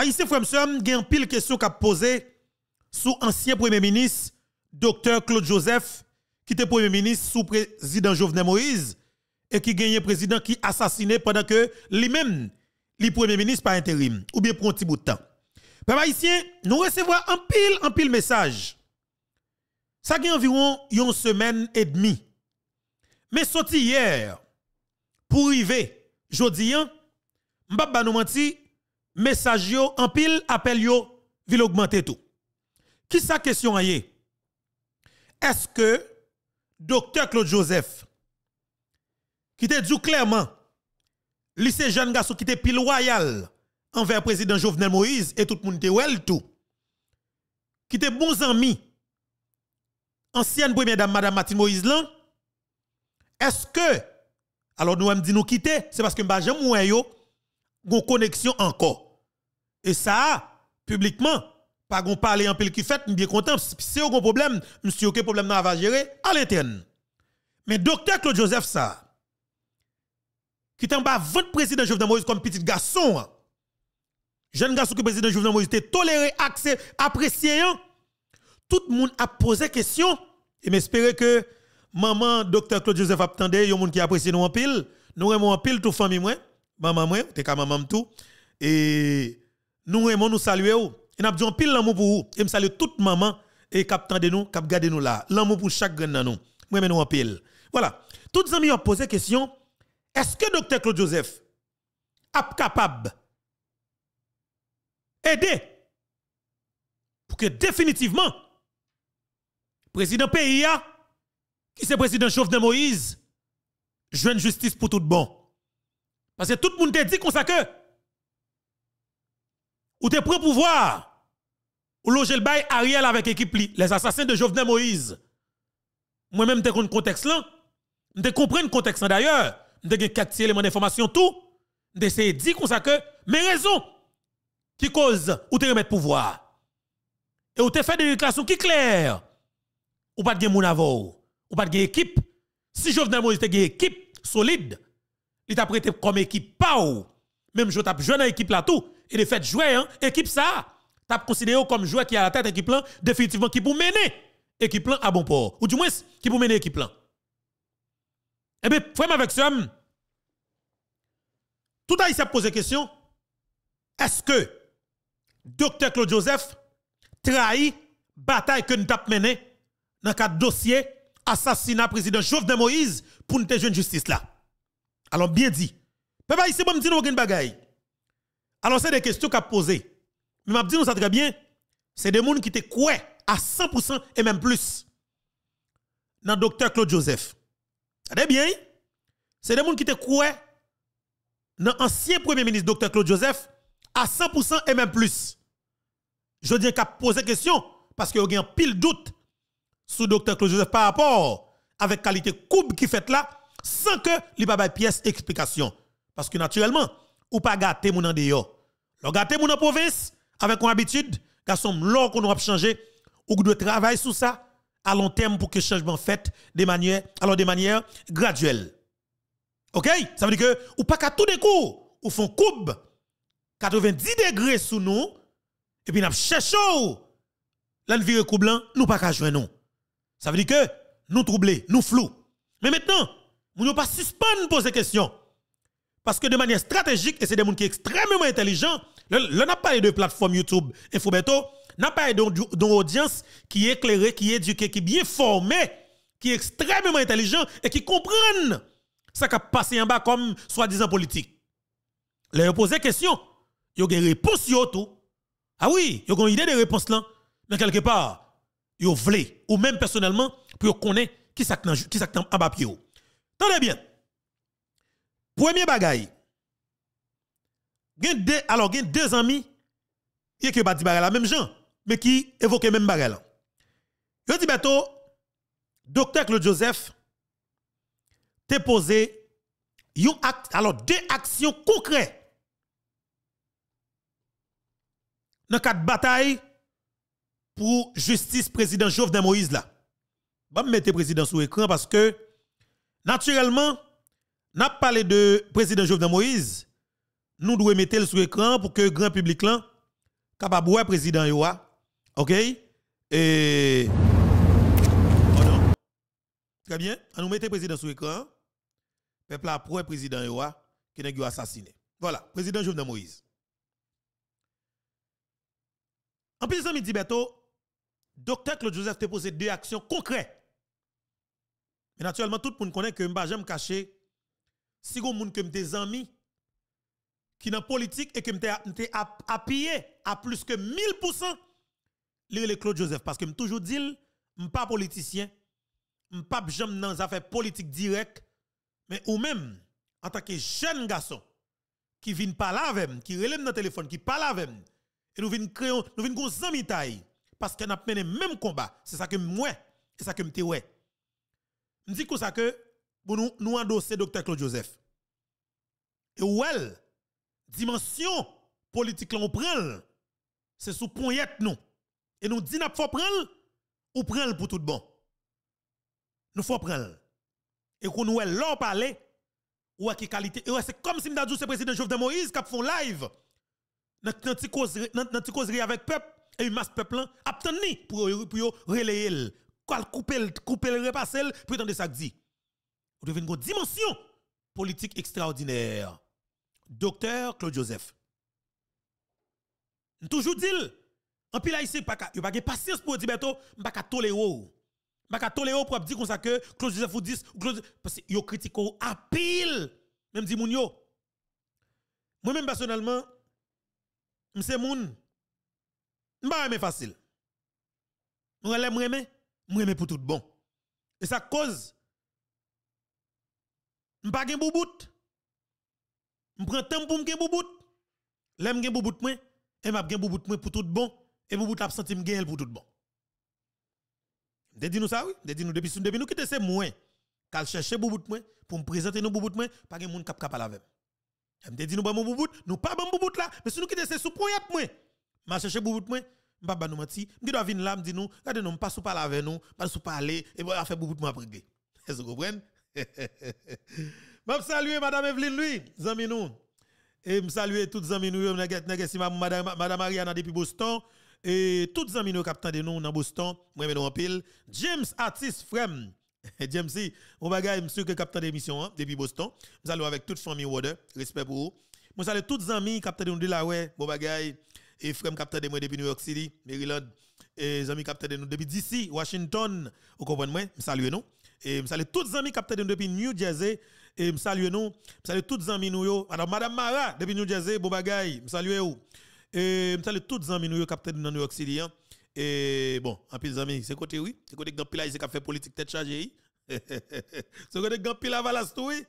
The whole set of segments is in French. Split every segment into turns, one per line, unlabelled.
Haïti frère il y a une pile question qu'a posé sous ancien premier ministre docteur Claude Joseph qui était premier ministre sous président Jovenel Moïse et qui gagnait président qui assassiné pendant que lui-même le premier ministre par intérim ou bien pour un petit bout de temps. Papa nous recevons un pile un pile message. Ça fait environ une semaine et demie. Mais sorti hier pour arriver je ne hein, vais pas nous message yo, en pile appel yo, vil augmenter tout. Qui sa question est Est-ce que docteur Claude Joseph, qui te dit clairement, lycée jeune garçon qui te pile royal envers président Jovenel Moïse et tout le monde te tout, qui te bon ami, ancienne première dame, madame Martine Moïse est-ce que, alors nous, dit nous quitter, c'est parce que nous yo, gon connexion encore. Et ça, publiquement, pas gon parler en pile qui fait, bien content. Si yon un problème, suis aucun problème nan à gérer, à l'interne. Mais docteur Claude Joseph, ça, qui t'en bas votre président Jovenel Moïse comme petit garçon, hein. jeune garçon que président Jovenel Moïse était toléré, accès, apprécié, hein. tout le monde a posé question et m'espérer que maman docteur Claude Joseph attendait, il y a qui apprécie nous en pile, nous en pile toute famille moi maman moi, t'es comme maman tout. Et nous aimons nous saluer. Et nous avons pile l'amour pour vous. Et nous saluons toute maman et kap de nous, cap garder nous là. L'amour pour chaque grand dans nous. Moi, nous en pile. Voilà. Toutes les amis ont posé question. Est-ce que docteur Claude Joseph est capable d'aider pour que définitivement, président PIA, qui c'est président de Moïse, joue une justice pour tout bon. Parce que tout le monde te dit qu'on ça que, ou te prend pouvoir, ou loger le bail Ariel avec l'équipe, les assassins de Jovenel Moïse. Moi-même, te connais contexte là. Je comprends le contexte d'ailleurs. Je quatre éléments d'information tout. Je dit qu'on comme ça que, mes raisons qui cause ou te remettre pouvoir. Et ou te fait des déclarations qui claires. Ou pas de mon moun Ou pas de équipe. Si Jovenel Moïse te une équipe solide, il t'a prêté comme équipe pas Même je tape joué dans l'équipe là tout. Et de fait jouer, hein, équipe ça, t'as considéré comme joueur qui a la tête équipe là, définitivement qui pour mener équipe là à bon port. Ou du moins, qui pour mener équipe là. Eh bien, frère avec ça, tout à s'est posé la question, est-ce que Dr. Claude Joseph trahit bataille que nous avons menée dans le cadre dossier assassinat président Jovenel Moïse pour nous une justice là? Alors, bien dit. Papa, ici, bon, dit nous aucune bagaille. Alors, c'est des questions a posées. Mais m'a dit nous ça très bien. C'est des gens qui te à 100% et même plus. Dans le docteur Claude Joseph. Très bien. Hein? C'est des gens qui te dans l'ancien premier ministre docteur Claude Joseph à 100% et même plus. Je dis qu'à poser question parce que y a un pile doute sur docteur Claude Joseph par rapport avec qualité coupe qui fait là sans que li pa pièce explication parce que naturellement ou pas gâter mon en dehors le gâter mon en province avec une habitude garçon l'or qu'on a changé ou de travailler sur ça à long terme pour que changement fait de manière alors de manière graduelle OK ça veut dire que ou pas qu'à tout de coup, ou font coupe 90 degrés sous nous et puis n'a cherché l'environnement on coublant. nous pas qu'à joindre nous ça veut dire que nous troublés nous flou. mais maintenant vous ne pas suspendre poser questions. Parce que de manière stratégique, et c'est des gens qui sont extrêmement intelligents, le n'a pas de plateforme YouTube Infobeto, n'a pas d'une audience qui est éclairée, qui est éduquée, qui est bien formée, qui est extrêmement intelligente et qui comprennent ce qui a passé en bas comme soi-disant politique. Là, posez des question. vous avez des réponses, tout. Ah oui, vous avez une idée de réponse là. Mais quelque part, vous voulez, ou même personnellement, pour connaître qui ça en bas Tenez bien. Premier bagaille. deux, alors, a deux amis, qui ont pas dit la même gens, mais qui évoquent même bagaille. Je dit bientôt, docteur Claude Joseph, te posé yon act, alors deux actions concrètes dans quatre batailles pour justice président Jovenel Moïse là. Je vais mettre président sur écran parce que Naturellement, n'a parlé de président Jovenel Moïse. Nous devons mettre le sur écran pour que le grand public là capable voir président Yoa. OK Et oh non. Très bien, on nous mettre président sur l'écran. Peuple le président Yoa qui été assassiné. Voilà, président Jovenel Moïse. En plus, ça dit, docteur Claude Joseph te posé deux actions concrètes et naturellement, tout le monde connaît que je ne jamais caché. Si vous monde que des amis qui dans politique et que sont appuyés à plus que 1000%, lire le Claude Joseph. Parce que je toujours dit, je pas politicien, je pas dans les affaires politiques directes, mais ou même, en tant que jeune garçon, qui vient parler avec moi, qui relève dans téléphone, qui parle avec moi, et nous venons créer, nous venons taille, parce qu'on a mené même combat. C'est ça que moi, c'est ça que je ouais. Je dis ça que nous nous endossé docteur Claude Joseph. Et well, dimension politique là on prend c'est sous poignette nous. Et nous dit n'a faut prendre ou prendre pour tout bon. Nous faut prendre. Et qu'on nous leur parler ou à qui qualité et c'est comme si m'a dit c'est président Jovenel Moïse qui font live dans dans causerie avec peuple et masse peuple là attendre pour pour relayer qu'elle couper le couper le puis pour tendre ça dit. Vous devez une dimension politique extraordinaire. Docteur Claude Joseph. Toujours dit, en pile haïtien pas il pas patience pour dire bientôt, pas ne tolérer. Pas de tolérer pour dire comme ça que Claude Joseph vous dit Claude parce que vous critique à pile même dit moun Moi-même personnellement, je c'est moun m'pa pas facile. ne l'aime pas moi mais pour tout bon. Et ça cause m'pa gen boubout. M'prend temps pour m'gen boubout. L'aime gen boubout moi et m'a gen boubout moi pour tout bon et boubout l'a senti m'gen pour tout bon. De dit nous ça oui, de dit nous depuis depuis nous te c'est moins qu'al chercher boubout moi pour me présenter nos boubout moi pas gen monde cap capable avec. Elle me dit nous bon boubout, nous pas bon boubout là, mais si nous te c'est sou point moi. M'a chercher boubout moi pas nous menti m'ki doit venir là me dit nous regardez nous pas sous parler avec nous pas sous parler et va faire beaucoup de moi régler est-ce que vous comprenez m'a saluer madame Evelyn lui zami nous et me saluer toutes amis nous madame madame Ariana depuis Boston et toutes amis nous capitaine de nous dans Boston moi nous en pile James Artis Frem James on bagaille monsieur que capitaine d'émission hein, depuis Boston nous allons avec toute famille Water respect pour vous moi saluer toutes amis capitaine de de la ouais bon bagaille et frère capitaine de moi depuis New York City, Maryland, et amis capitaine de nous depuis DC, Washington, vous comprenez moi, nous. Et me salue e tous les amis qui nous depuis New Jersey, et me salue nous, me salue tous les amis nous Alors madame Mara depuis New Jersey, bon bagay, me salue vous. Et me salue tous les amis nous yo de New York City Et hein. e bon, en plus amis, c'est côté oui, c'est côté Gampila, il c'est fait politique tête chargée. c'est côté grand pile oui.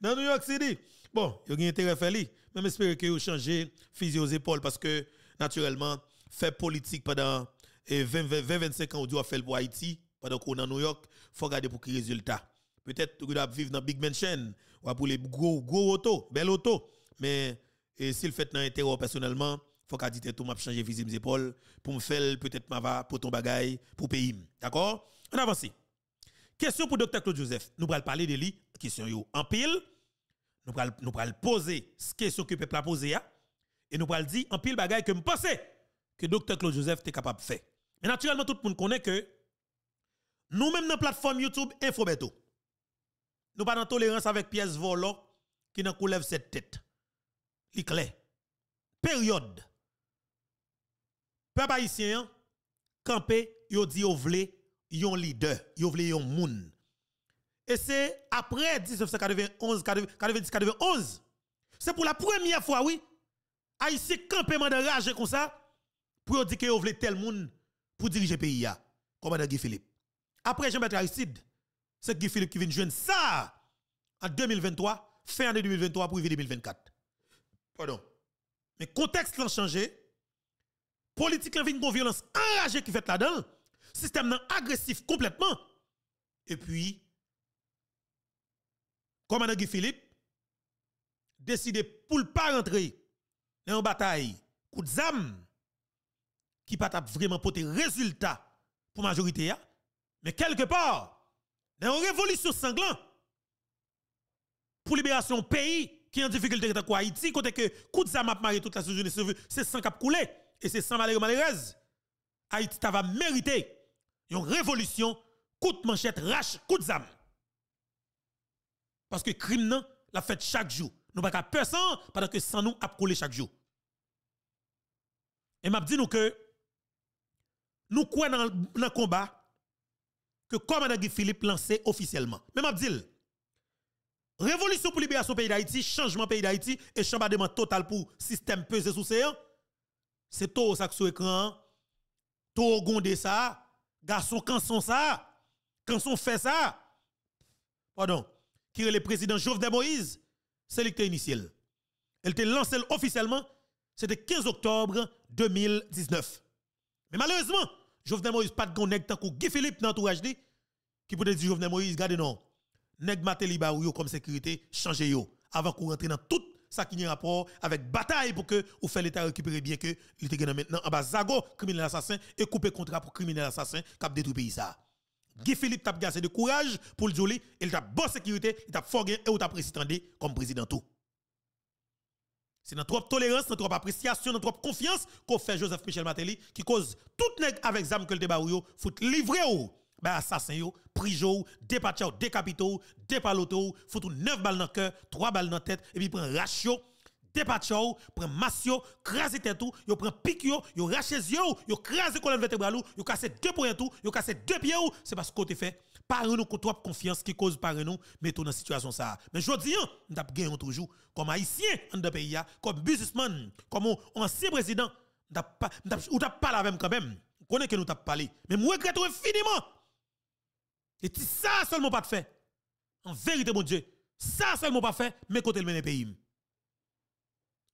Dans New York City. Bon, il y a un intérêt à faire lui. Même espérer que vous changez physio aux épaules parce que, naturellement, faire politique pendant 20-25 eh, ans, on doit faire pour Haïti, pendant qu'on est à New York, il faut regarder pour qui résultat. Peut-être que vous avez vivre dans Big Mansion, ou pour les gros, gros autos, belles auto. Mais si eh, s'il fait dans intérêt personnellement, il faut qu'il dise tout, m'a changer visible mes épaules pour me faire peut-être ma va, pour ton bagaille, pour payer. D'accord On avance. Question pour Dr. Claude Joseph. Nous allons parler de lui. Question yo. En pile nous allons nous poser ce question que peuple a posé hein. et nous le dire en pile bagaille que me penser que docteur Claude Joseph était capable de faire. Mais naturellement tout le monde connaît que nous même dans la plateforme YouTube Infobeto. Nous pas de tolérance avec pièces volant qui nous coulèvent cette tête. Li clair. Période. Peuple haïtien hein, camper yo dit yo vle yon leader, yo vle yon monde. Et c'est après 1991, 90, 91, c'est pour la première fois, oui, Haïti campé de rage comme ça, pour dire que vous voulez tel monde pour diriger le pays, commandant Guy Philippe. Après Jean-Baptiste Aristide, c'est Guy Philippe qui vient jouer ça en 2023, fin année 2023 pour 2024. Pardon. Mais contexte l'a changé, politique l'a une violence enragée qui fait là-dedans, système agressif complètement, et puis commandant Guy Philippe, décide pour ne pas rentrer dans une bataille coup de qui pas vraiment porter résultat pour la majorité hein? mais quelque part dans une révolution sanglante pour libération pays qui est en difficulté avec Haïti côté que coup a marié toute la journée c'est sans cap couler et c'est sans Valérie malheureux. Haïti va mériter une révolution coup de manchette rache coup parce que le crime, la fait chaque jour. Nous pas peur sans, pendant que sans nous, a coulé chaque jour. Et je dit nous que, nous croyons dans le combat, que commandant Philippe Philippe lancé officiellement. Mais m'a dit, révolution pour libération pays d'Haïti, changement pays d'Haïti et chambardement total pour système pesé sous séant. C'est tout ça sur écran. Tout gondé ça, garçon quand sont ça, quand sont fait ça. Pardon qui est le président Jovenel Moïse, c'est l'électeur initial. Elle était lancée officiellement, c'était 15 octobre 2019. Mais malheureusement, Jovenel Moïse pas de connect tant Guy Philippe dans l'entourage qui peut dire Jovenel Moïse, gardez non, ou yo comme sécurité, changez yo avant qu'on rentre dans tout ça qui a rapport avec bataille pour que vous fait l'État récupérer bien que l'État maintenant en bas Zago, criminel assassin, et couper contrat pour criminel assassin qui a détruit pays ça. Guy Philippe t'a assez de courage pour le dire, il t'a bonne sécurité, il t'a fort et il t'a présidenté comme président tout. C'est notre propre tolérance, notre propre appréciation, notre propre confiance qu'on fait Joseph Michel Matéli qui cause tout nèg avec zam que le débat ou faut livrer ou ben assassin yo, prijo, dépatcha, décapito, dépaloto, faut 9 balles dans le cœur, trois balles dans la tête et puis prend ratio chaud, prend Masio, crase tête tout, yo prend pique yo, yo rache yo, yo crase colonne vertébrale, yo deux points tout, yo casse deux pieds c'est parce que t'es fait par nous trop confiance qui cause par nous mettons dans situation ça. Mais je dis, hein, on t'a toujours comme haïtien dans pays hein, comme businessman, comme ancien président, ou t'a parlé avec quand même. On que nous t'a parlé, mais moi regrette infiniment. Et ça seulement pas fait. En vérité mon Dieu, ça seulement pas fait, mais côté le même pays.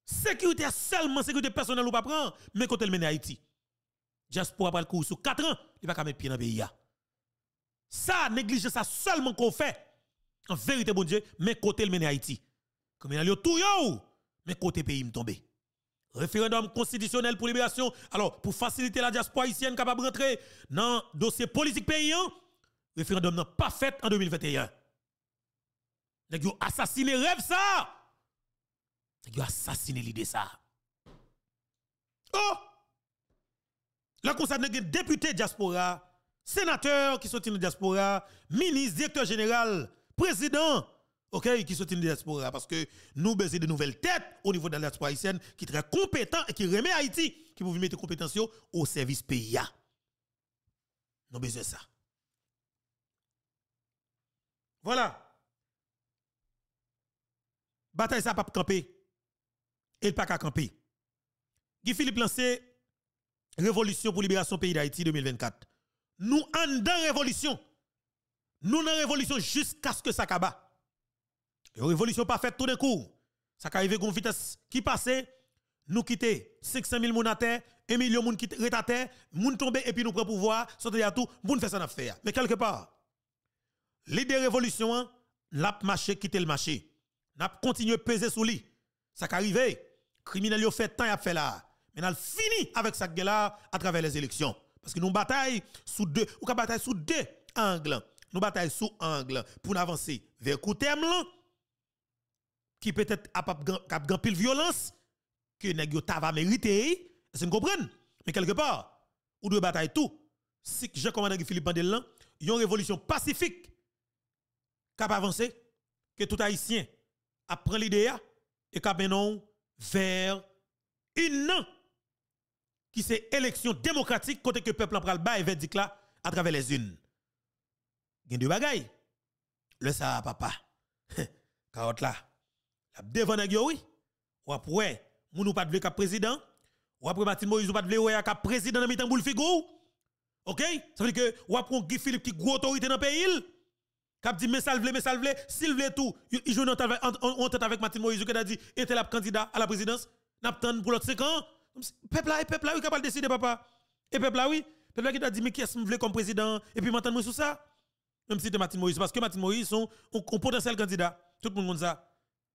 Sécurité seulement sécurité personnelle ou pas prendre, mais côté le mène Haïti. diaspora pour le cours sur 4 ans, il va pas mettre pied dans le pays. Ça, néglige ça seulement qu'on fait. En vérité, bon Dieu, mais côté le mène à Haïti. Comme il y a tout yo, mais côté pays me tombe. Référendum constitutionnel pour libération. Alors, pour faciliter la diaspora haïtienne capable de rentrer dans le dossier politique paysan, hein, référendum n'a pas fait en 2021. Les yo assassiné rêve ça. Il a assassiné l'idée ça. Oh! Là, comme de député diaspora, sénateur qui sont la diaspora, ministre, directeur général, président, ok, qui sont la diaspora. Parce que nous besoin de nouvelles têtes au niveau de la diaspora haïtienne qui sont très compétents et qui remet Haïti, qui peuvent mettre compétences au service pays. Nous avons besoin de ça. Voilà. Bataille ça pas camper et pas qu'à camper. Guy Philippe lancé Révolution pour libération pays d'Haïti 2024. Nous en dans révolution. Nous en révolution jusqu'à ce que ça kaba. La révolution pas faite tout d'un coup. Ça arrive avec une vitesse qui passait. Nous quitter 500 000 moun à terre, 1 million moun qui à terre, moun tomber et puis nous prend pouvoir, sauter à tout, moun faire ça Mais quelque part, l'idée révolution, hein, l'ap marché quitter le marché. N'a continué peser sous lui. Ça arrive criminel yo fait tant y a fait là. mais Maintenant fini avec ça là à travers les élections parce que nous bataille sous deux ou bataille sous deux angles. Nous bataille sous angle pour avancer vers coup terme qui peut-être a pas grand pile violence que nèg yo mérité. mériter. Eh? Mais quelque part, ou doit bataille tout. Si je commande Philippe Bandel y a une révolution pacifique qui a avancé, que tout haïtien a pris l'idée et qui a vers une an qui c'est élection démocratique côté que peuple pral bas et verdict là à travers les unes. a deux bagailles. Le ça papa. Carotte là. La devant nèg oui. Ou après nous pas de cap président. Ou après Martin Moïse ou pas de ouais cap président dans mitan boule figou. OK? Ça veut dire que ou après Guy Philippe qui gros autorité dans le pays. Cap dit, mais ça le mais ça le s'il vle tout, il joue en tête avec Martin Moïse, qui a dit, était la candidat à la présidence, n'a pour l'autre 5 ans. Peuple là, peuple là, oui, capable de décider, papa. Et peuple là, oui. Peuple là qui a dit, mais qui est-ce que comme président? Et puis m'entendre nous, sur ça. Même si c'est Martin Moïse, parce que Martin Moïse, son un potentiel candidat. Tout le monde ça.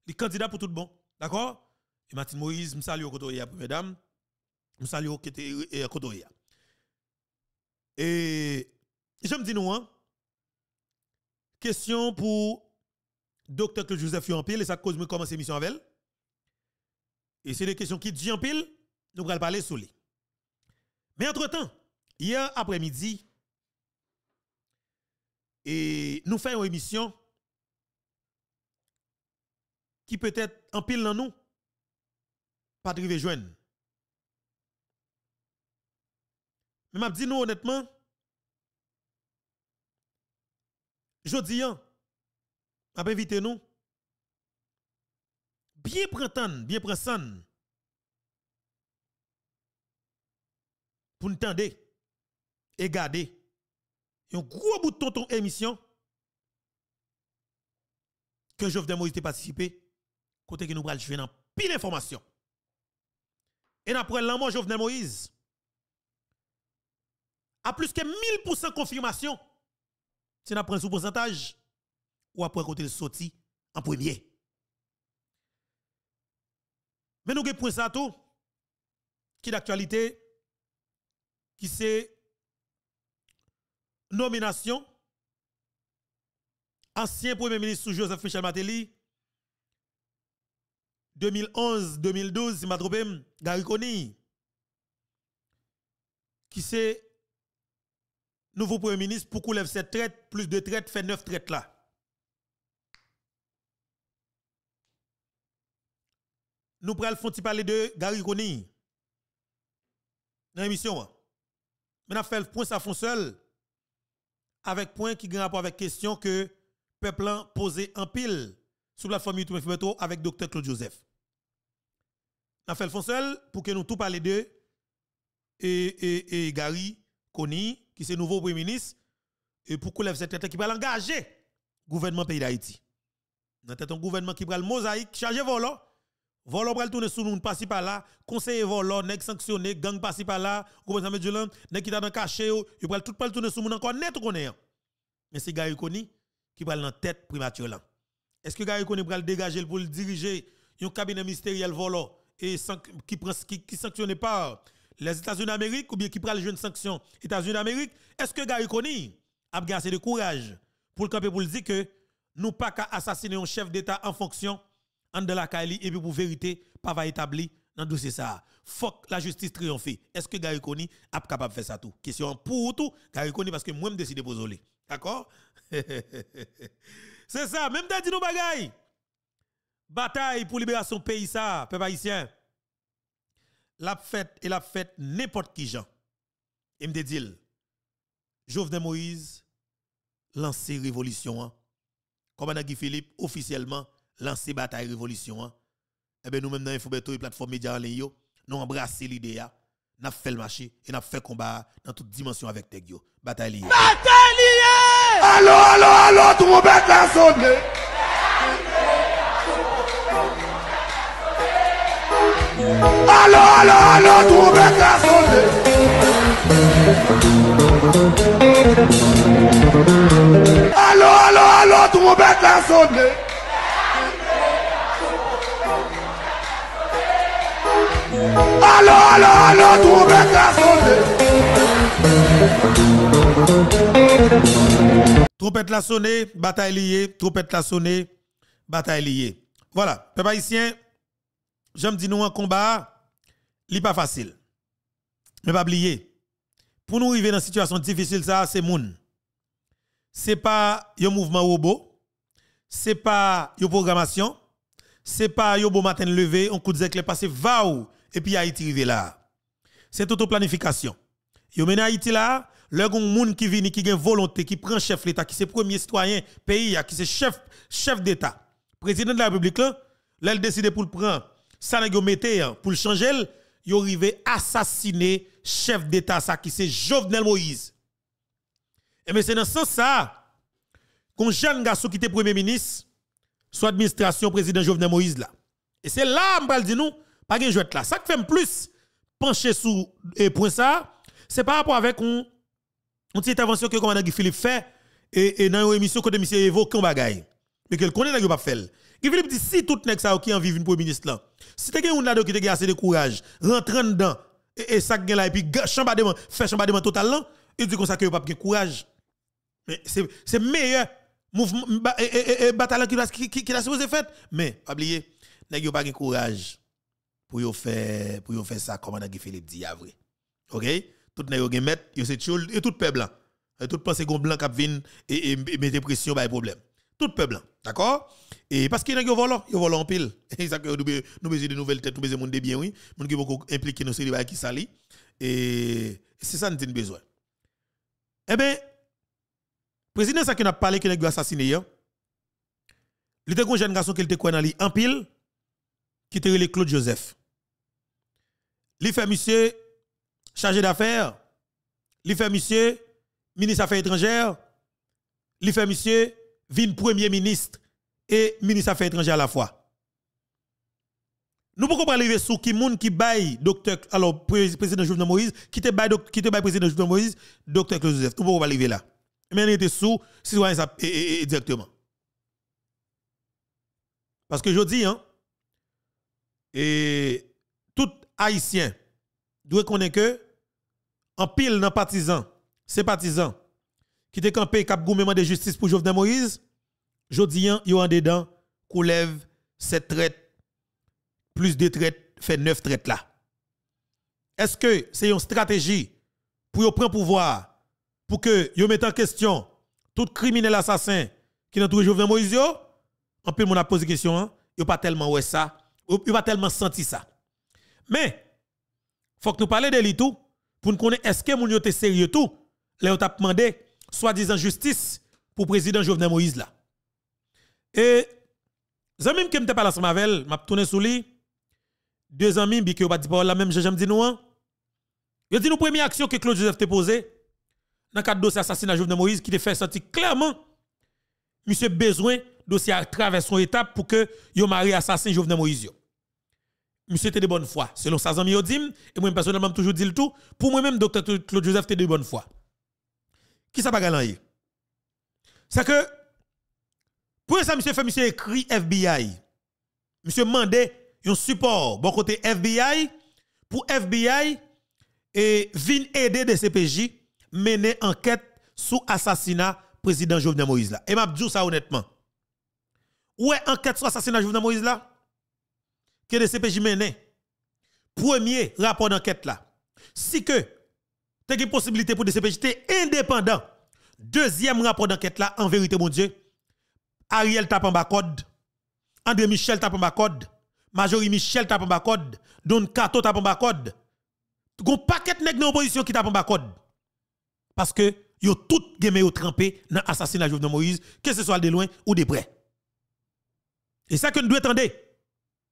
Les candidat pour tout le bon. D'accord? Et Martin Moïse, je salue au Kotoya, mesdames. Je salue au euh, Kotoya. Et je me dis, nous, hein? Question pour docteur Joseph Yampil, et ça cause me commencer l'émission avec elle. Et c'est des questions qui dit en pile, nous allons parler sous lui. Mais entre-temps, hier après-midi, et nous faisons une émission qui peut-être en pile dans nous, pas de Mais m'a dit nous honnêtement, Jodi an, ap invite nous, Bien prentan, bien prensan. tendre et et un gros bout de ton émission que Jovenel Moïse participé, côté que nous pral jouer dans pile d'informations. Et après l'amour Jovenel Moïse, à plus que 1000% confirmation, si on prend sous pourcentage, ou après côté le sorti en premier. Mais nous avons point ça tout, qui d'actualité, qui c'est nomination, ancien premier ministre sous Joseph Michel Matéli, 2011-2012, si je ne Gary qui c'est nouveau Premier ministre pour qu'on lève cette traite, plus de traite, fait neuf traites là. Nous prenons le parler de Gary Koni dans l'émission. Hein. Mais nous fait le point ça fond seul avec point qui a rapport avec question que peuple a posé en pile sur la plateforme YouTube avec Dr. Claude Joseph. Nous fait le fond seul pour que nous tout parler de et, et, Gary Koni qui est nouveau Premier ministre, et pourquoi lève cette tête qui va l'engager, le gouvernement pays d'Haïti. Dans tête un gouvernement qui prend le mosaïque, chargé volant, volant pour le tourner sous nous, si par là, conseiller volant, nèg sanctionné, gang si par là, gouvernement du land, nèg qui dans cachet, il prend tout pas le tourner sous nous encore net qu'on hein. Mais c'est Gary Koni qui prend la tête primature là. Est-ce que Gary Koni va le dégager pour le diriger un cabinet ministériel volant et qui, sanctionne qui les États-Unis d'Amérique ou bien qui prend les jeunes sanctions États-Unis d'Amérique, est-ce que Gary Kony a assez de courage pour le camper pour le dire que nous pas qu'à assassiner un chef d'État en fonction en de la Kali et puis pour vérité pas va établir dans le dossier ça. Fuck la justice triomphe. Est-ce que Gary Kony a capable de faire ça tout Question pour tout Gary Kony, parce que moi je décide de poser. D'accord C'est ça, même t'as dit nous Bataille pour libération pays ça, peuple haïtien la fête et la fête n'importe qui Jean. Et me dit Jovenel Moïse lancé révolution hein. Comme Guy Philippe officiellement lancé bataille révolution hein. Eh bien nous même dans Infobeto et plateforme média en ligne nous embrassons l'idée n'a hein. fait le marché et n'a fait combat dans toute dimension avec Tegio. Bataille. Bataille! Allô allô allô tout le monde Allô, allô, allô,
sonner. Allô, allô,
allô, sonner. Trompette la sonnée, bataille liée, trompette la sonnée, bataille liée. Voilà, peuple haïtien, J'aime me dis nous en combat, n'est pas facile. Mais pas oublier, pour nous arriver dans une situation difficile ça, c'est moun. C'est pas le mouvement robot, c'est pas une programmation, c'est pas un beau matin levé, on coup que le passé va et puis Haïti arrivé là. C'est toute planification. Yo mené Haïti là, le gon moun qui vient qui une volonté, qui prend chef l'état, qui c'est premier citoyen pays, qui c'est chef chef d'état. Président de la République là, elle décide pour le prendre ça n'a pas pour le changer, il arrivé assassiner chef d'État ça qui c'est Jovenel Moïse. Et eh mais c'est dans ce sens ça qu'un jeune garçon qui était premier ministre sous administration président Jovenel Moïse là. Et c'est là on va dire nous pas de jouet là. Ça qui fait plus pencher sur le eh, point ça, c'est par rapport avec une petite intervention que commandant Philippe fait et, dans une émission que monsieur évoque un bagaille. Mais qu'elle connaît n'a pas fait. Qui dit dit si tout nèg ça qui en vive une premier ministre là. Si tu un là qui gen assez de courage, rentre dedans et ça gagne la et puis chambardement, fait chambardement total là, il dit comme ça que pas gen courage. Mais c'est c'est meilleur mouvement et bataille qui qui qui la supposé faire mais pas oublier nèg yo pas gen courage pour yo faire pour yo faire ça comme dit Philippe dit vrai. OK Tout nèg yo gen met, yo c'est et tout peuple là. Tout pense gon blanc qui et mettre pression ba problème tout peuple. D'accord Et parce volant, il y a volants en pile. Et ça, nous besoin de nouvelles têtes, nous besoin de bien, oui. Nous avons beaucoup impliqué dans qui s'allie Et c'est ça, nous avons besoin. Eh bien, le président, ça qui a parlé, qui a assassiné, hein, il était un jeune garçon qui était en pile, qui était Claude Joseph. Il fait monsieur chargé d'affaires, il fait monsieur ministre affaires étrangères, il fait monsieur Vin premier ministre et ministre affaires étrangères à la fois. Nous pouvons pas arriver sur qui monde qui baille docteur alors président Jovenel Moïse qui te baille qui te baille président Jovenel Moïse docteur Claude Joseph. Nous pouvons pas arriver là. Mais nous était sous citoyen ça directement. Parce que je dis hein et tout haïtien doit connaître que en pile dans partisans ces partisans qui était campé cap gouvernement de justice pour Jovenel Moïse, Jodian, hein, yo en dedans, coulève 7 traites, plus 2 traites, fait 9 traites là. Est-ce que c'est une stratégie pour prendre pouvoir, pour que yo mette en question tout criminel assassin qui n'a trouvé Jovenel Moïse yo? En plus, on a posé question, hein? yo pas tellement ouais ça, yo pas tellement senti ça. Mais, faut que nous parlions de lui tout, pour nous connaître est-ce que moun yo sérieux tout, là yo t'a demandé soi-disant justice pour le président Jovenel Moïse là. Et, amis qui m'ont parlé la Samavel m'a tourné sur lui, deux amis, qui ont dit parole la même, j'aime dit nous, ils ont dit nous première action que Claude Joseph a posée, dans le cadre dossier assassinat Jovenel Moïse, qui te fait sentir clairement, monsieur besoin dossier à travers son étape pour que yo mari assassin Jovenel Moïse. Monsieur était de bonne foi, selon sa amis et moi personnellement toujours dit le tout, pour moi même docteur Claude Joseph était de bonne foi. Qui ça pas C'est que, pour ça, monsieur fait, monsieur écrit FBI. Monsieur mandé un support, bon côté FBI, pour FBI, et vin aider de CPJ, mener enquête sur assassinat président Jovenel Moïse là. Et m'a dit ça honnêtement. est enquête sur assassinat Jovenel Moïse là que le CPJ mené. Premier rapport d'enquête là. Si que T'as une possibilité pour CPJT indépendant. Deuxième rapport d'enquête là, en vérité, mon Dieu, Ariel tape en bas code, André Michel tape en bas code, Majorie Michel tape en bas code, Don Kato tape en bas code. Gon paquet nèg dans opposition qui tape en bas code. Parce que yo tout gemé yo trempé dans de Jovenel Moïse, que ce soit de loin ou de près. Et ça que nous devons attendre.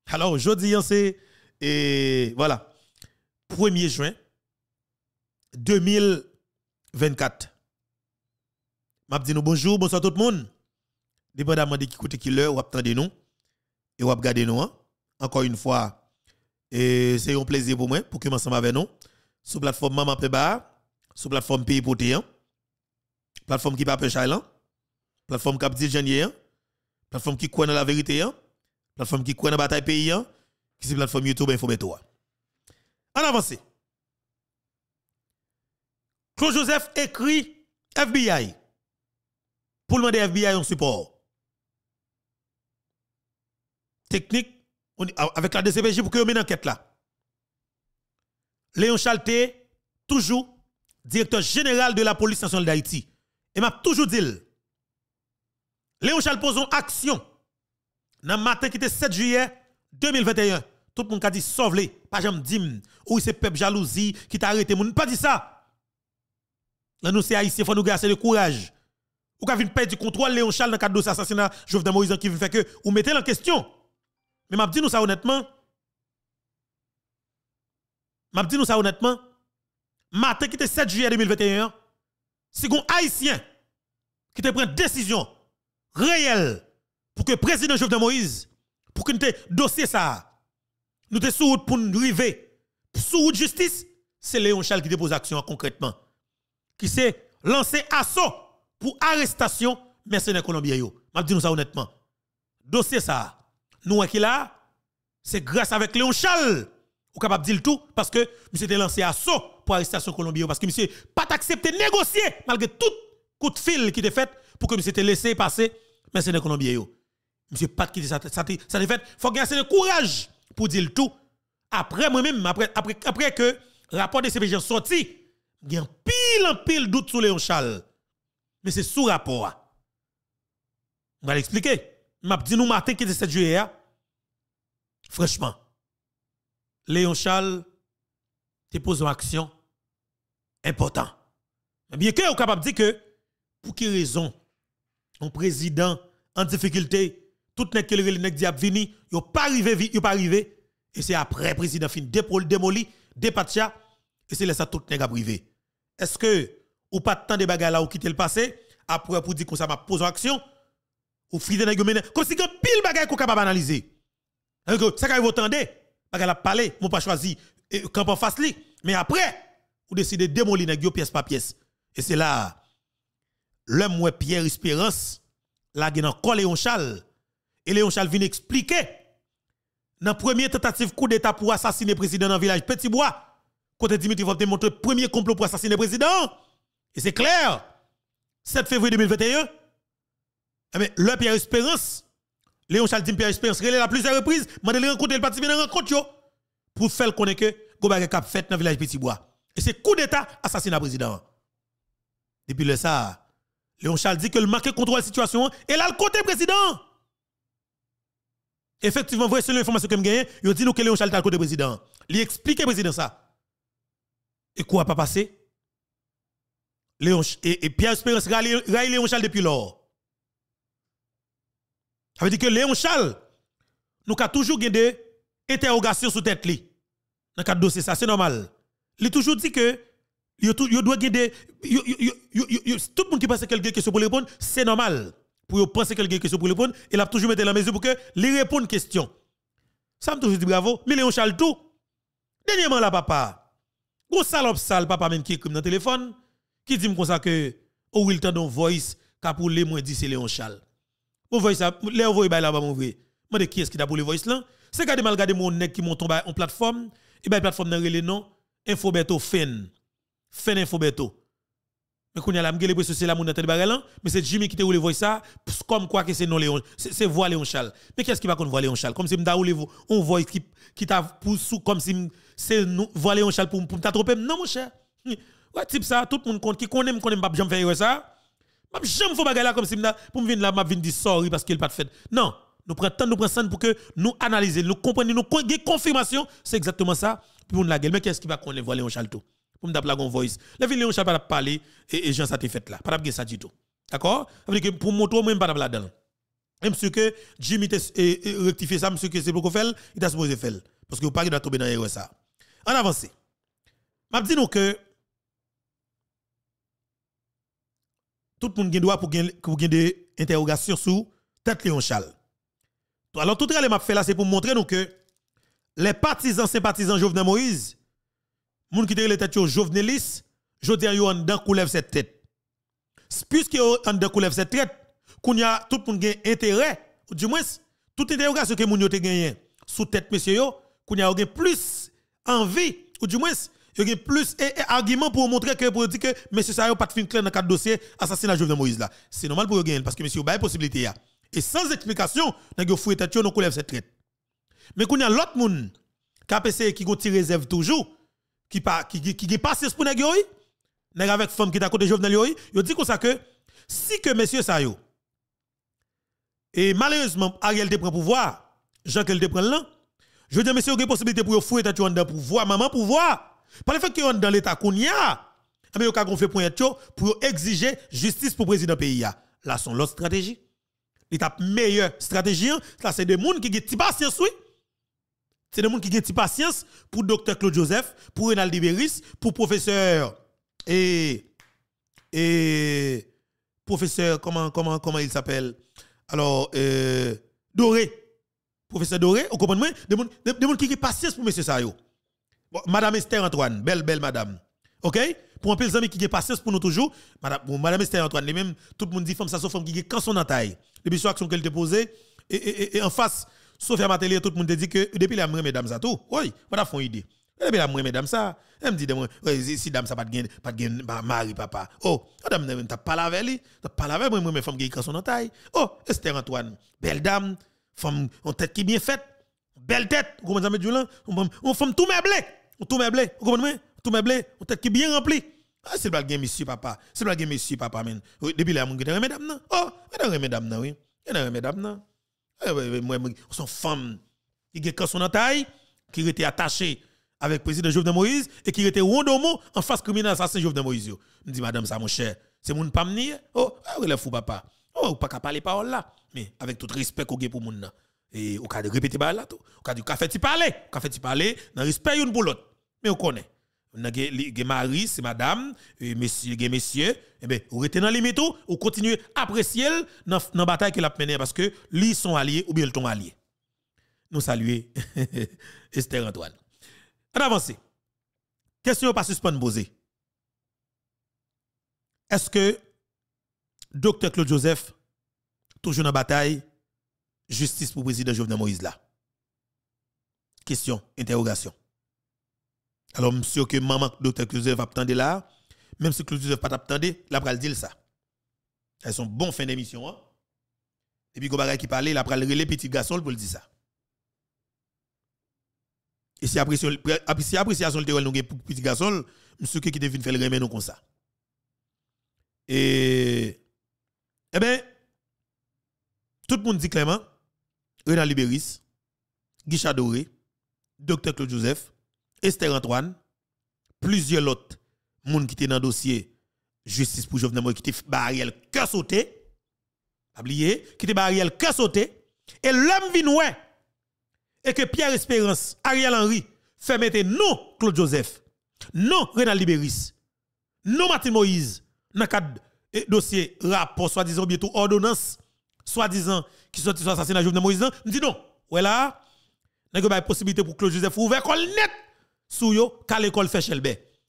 Alors, aujourd'hui, hein, c'est, voilà, 1er juin, 2024. M'a dit nous bonjour, bonsoir tout le monde. Dépendamment de qui côté qui l'heure, ou attendez nous et ou regardez nous. Hein. Encore une fois, et c'est un plaisir pour moi pour que ensemble avec nous sur plateforme Maman Peba, sur plateforme Pays Poté, hein. plateforme qui pas la hein. plateforme qui dit plateforme qui connaît la vérité, plateforme qui connaît la bataille pays, qui c'est plateforme YouTube Info En avance. Claude Joseph écrit FBI pour demander FBI un support. Technique ah, avec la DCPJ pour que vous une enquête là. Léon Chalte toujours directeur général de la police nationale d'Haïti. Et m'a toujours dit, Léon Chalte pose une action. Dans le matin qui était 7 juillet 2021, tout le monde a dit sauve-les, pas jamais dit, ou c'est peuple jalousie qui t'a arrêté. Moun pas dit ça. Là, nous, c'est haïtien, faut nous garder le courage. Ou qu'a une perdre du contrôle, Léon Charles, dans le cadre de l'assassinat, Jovenel Moïse, qui veut que, vous mettez en question. Mais m'a dit nous ça honnêtement. Je dit nous ça honnêtement. Matin qui était 7 juillet 2021, si un haïtien qui te prend décision réelle pour que le président Jovenel Moïse, pour que nous dossier ça, nous te sous pour nous arriver, sous justice, c'est Léon Charles qui dépose action concrètement qui s'est lancé à saut pour arrestation mercenaires colombiens. Je vous dis ça honnêtement. Dossier ça, nous qui là, c'est grâce avec Léon Charles est capable de dire tout parce que monsieur était lancé à saut pour arrestation colombien, parce que monsieur pas accepté négocier malgré tout coup de fil qui était fait pour que monsieur était laissé passer mercenaires colombiens. Monsieur pas qui ça ça, ça fait faut gagner le courage pour dire tout après moi-même après après le que rapport de CPJ sorti il y a pile en pile doute sur Léon Chal. Mais c'est sous rapport. On va l'expliquer. M'a dit nous matin qui était 7 juillet. Hein. Franchement, Léon Charles te une action importante. Bien que on capable de dire que pour quelle raison un président en difficulté, tout n'est que le nèg diable vini, yo pas arrivé, yo pas arrivé et c'est après président fin dépôt démoli, dépatcha et c'est laissé tout nèg pas privé. Est-ce que ou pas de temps de là ou quitter le passé après pour dire que ça m'a posé action ou friter nèg comme si grand pile bagages qu'on capable analyser. C'est hein, ça quand vous tendez bagages la parler, mon pas choisi euh, en face mais après vous décidez de démolir nèg pièce par pièce. Et c'est là l'homme Pierre Espérance la dans encore Léon Charles et Léon Chal vient expliquer dans première tentative coup d'état pour assassiner président dans village petit bois Côté Dimitri va démontrer le premier complot pour assassiner le président. Et c'est clair. 7 février 2021. Mais eh le Pierre Espérance, Léon Charles Pierre Espérance, il à plusieurs reprises, m'a dit rencontrer le parti, mais rencontre pour faire connaître que Gobagé Cap fait dans le village Petit Bois. Et c'est coup d'État, assassinat président. Depuis le ça, Léon Charles dit que le marqué contrôle la situation et là le côté président. Effectivement, voyez, c'est l'information que je gagne. Il dit que Léon Charles est le côté président. Il explique président ça. Et quoi pas passé? Léon, et, Pierre Espérance raille Léon Charles depuis lors. Ça veut dire que Léon Chal nous avons toujours des interrogations sous tête. Dans le dossier, ça c'est normal. Il toujours dit que il doit gagner tout le monde qui pense que y a question pour répondre, c'est normal. Pour yo penser qu'il y a une question pour répondre, il a toujours mis la mesure pour que les réponde question. Ça me toujours dit bravo, mais Léon Charles tout. Dernièrement là papa, Gros salope sale, papa même qui comme dans le téléphone, qui dit comme ça que, ou oh, il t'a voice, ka pour les moins 10, c'est Léon Chal. Mon voice, les voice, là la mon vrai. Moi, de qui est-ce qui t'a pour les voice là? C'est quand mal regardé mon nez qui monte en plateforme, et bien, plateforme dans le non fin Fen. Fen Infobeto. Mais qu'on y a la m'gele c'est la moun dans mais c'est Jimmy qui te roule voix ça comme quoi que c'est non Léon c'est voix Léon Chal. Mais qu'est-ce qui va qu'on voit Léon Chal? comme si m'da roule on voix qui t'a poussou comme si c'est nous voiler un chal pour pour t'attraper non mon cher ouais type ça tout le monde compte qui connaît me connaît pas jamais faire ça m'a jamais faut bagarre là comme si pour me venir là m'a venir dire sorry parce qu'il pas de fait non nous prenons temps nous prenons pour que nous analyser nous comprenions nous confirmation c'est exactement ça pour nous la gueule mais qu'est-ce qui va connaître voiler un chal tout pour me la voice la ville on chal pas parler et gens ça fait là pas de ça du tout d'accord Pour veut je que pour moto même pas là-dedans même ce que Jimmy rectifié ça, monsieur que c'est pour qu'on fait, il a supposé faire. Parce que vous ne pouvez pas tomber dans l'erreur ça. En avance. je dit nous que tout le monde a droit pour pour des interrogations sur tête Léon Charles. Alors tout le m'a fait là c'est pour montrer nous que les partisans sympathisants Jovenel Moïse gens qui les têtes Jovenelis, ont yo en dedans coulève cette tête. Puisque ont en de coulève cette tête, a tout le monde a intérêt ou du moins toute interrogation que mon yo te gagné sous tête monsieur yo, y a plus en vie, ou du moins, il y a plus d'arguments pour montrer que pour dire que M. Sayo pas de fin clair dans quatre dossier assassinat Jovenel Moïse là. C'est normal pour gagner parce que monsieur a une possibilité ya hein. Et sans explication, n'a yo fouet tête non lève cette traite. Mais il y a l'autre monde qui a réserve toujours qui pas qui qui passe pour n'a yo n'a avec femme qui t'a côté Jovenel Moïse, yo dit comme ça que si que monsieur Sayo et malheureusement Ariel te prend pouvoir, Jean qu'elle te prend là je dis, monsieur, il y a une possibilité pour fouer tête dans pouvoir, maman pour voir Par le fait que dans l'État qu'on y a, mais vous avez fait point pour exiger justice pour le président pays. Hein. Là, c'est l'autre stratégie. L'étape meilleure stratégie, ça c'est des gens qui ont une patience, oui. C'est des gens qui ont une patience pour docteur Claude Joseph, pour Renald Iberis, pour professeur et et professeur comment comment comment il s'appelle alors euh, Doré professeur Doré, vous comprenez Des gens qui ont patience pour M. Sayo. madame Esther Antoine, belle, belle madame. OK Pour un peu les qui ont patience pour nous toujours, madame, Esther Antoine, les mêmes, tout le monde dit femme, ça, sauf femme qui a quand son entaille. Depuis son action qu'elle te posée, et, en face, sauf à télé, tout le monde dit que depuis la mère, mesdames, ça tout, oui, madame a idée. Elle la mesdames, ça, elle me dit, si dame, ça pas de pas de bah, mari, papa. Oh, madame, oh, t'as pas la avec t'as pas la moi, mais mes femmes qui quand son entaille. Oh, Esther Antoine, belle dame, femme en tête qui bien faite, belle tête, vous comprenez ça, Dieu là, on femme tout meublé, tout meublé, vous comprenez, tout meublé, en tête qui bien remplie. Ah, c'est pas le monsieur papa, c'est pas le monsieur papa Depuis là mon gars, mesdames non. Oh, mesdames mesdames non oui. Mesdames non. Eh, moi son femme qui est son taille qui était attaché avec le président Jovenel Moïse et qui était rondomo en face criminel assassin Jovenel Moïse. Je dis madame ça mon cher, c'est mon pamni. Oh, ah, est fou papa. Oh, ou pas qu'à parler parole là. Mais avec tout respect qu'on a pour moun nan. Et ou ka de répéter par là tout. Ou ka du café ti parler. Café ti parler dans respect une pour l'autre. Mais on connaît. On a gen mari, c'est madame, et monsieur, gen monsieur. Eh ben, ou rete dans limite ou, continue apprécier dans la bataille qu'il a menée parce que li sont alliés ou bien ton allié. Nous saluer Esther Antoine. En avance. Question pas suspend poser. Est-ce que Docteur Claude Joseph, toujours dans la bataille, justice pour le président Jovenel Moïse là. Question, interrogation. Alors, monsieur que maman docteur Claude Joseph attendait là, même si Claude Joseph pas attendait, il a dit ça. Elles sont bon fin d'émission. Hein? Et puis, Gobara qui parlait, la de la petit garçon pour le dire ça. Et si appréciation si ah, appréciation terrain nous pour petit garçon, monsieur qui devine faire le remède comme ça. Et eh bien, tout le monde dit clairement, Renan Libéris, Guichard Doré, Dr. Claude Joseph, Esther Antoine, plusieurs autres monde qui étaient dans le dossier justice pour Jovenel Moïse, qui étaient barrière cœur sauté, pas oublié, qui étaient barrière cœur sauté, et l'homme vient et que Pierre Espérance, Ariel Henry, fait mettre non Claude Joseph, non Renal Libéris, non Martin Moïse, dans le cadre et dossier rapport, soi-disant, bientôt ordonnance, soi-disant, qui sortit sur l'assassinat de Jovenel Moïse, je hein? dis non. Voilà, n'y il y a possibilité pour Claude Joseph ouvert col net sous yo, qu'à l'école fait Chelbe.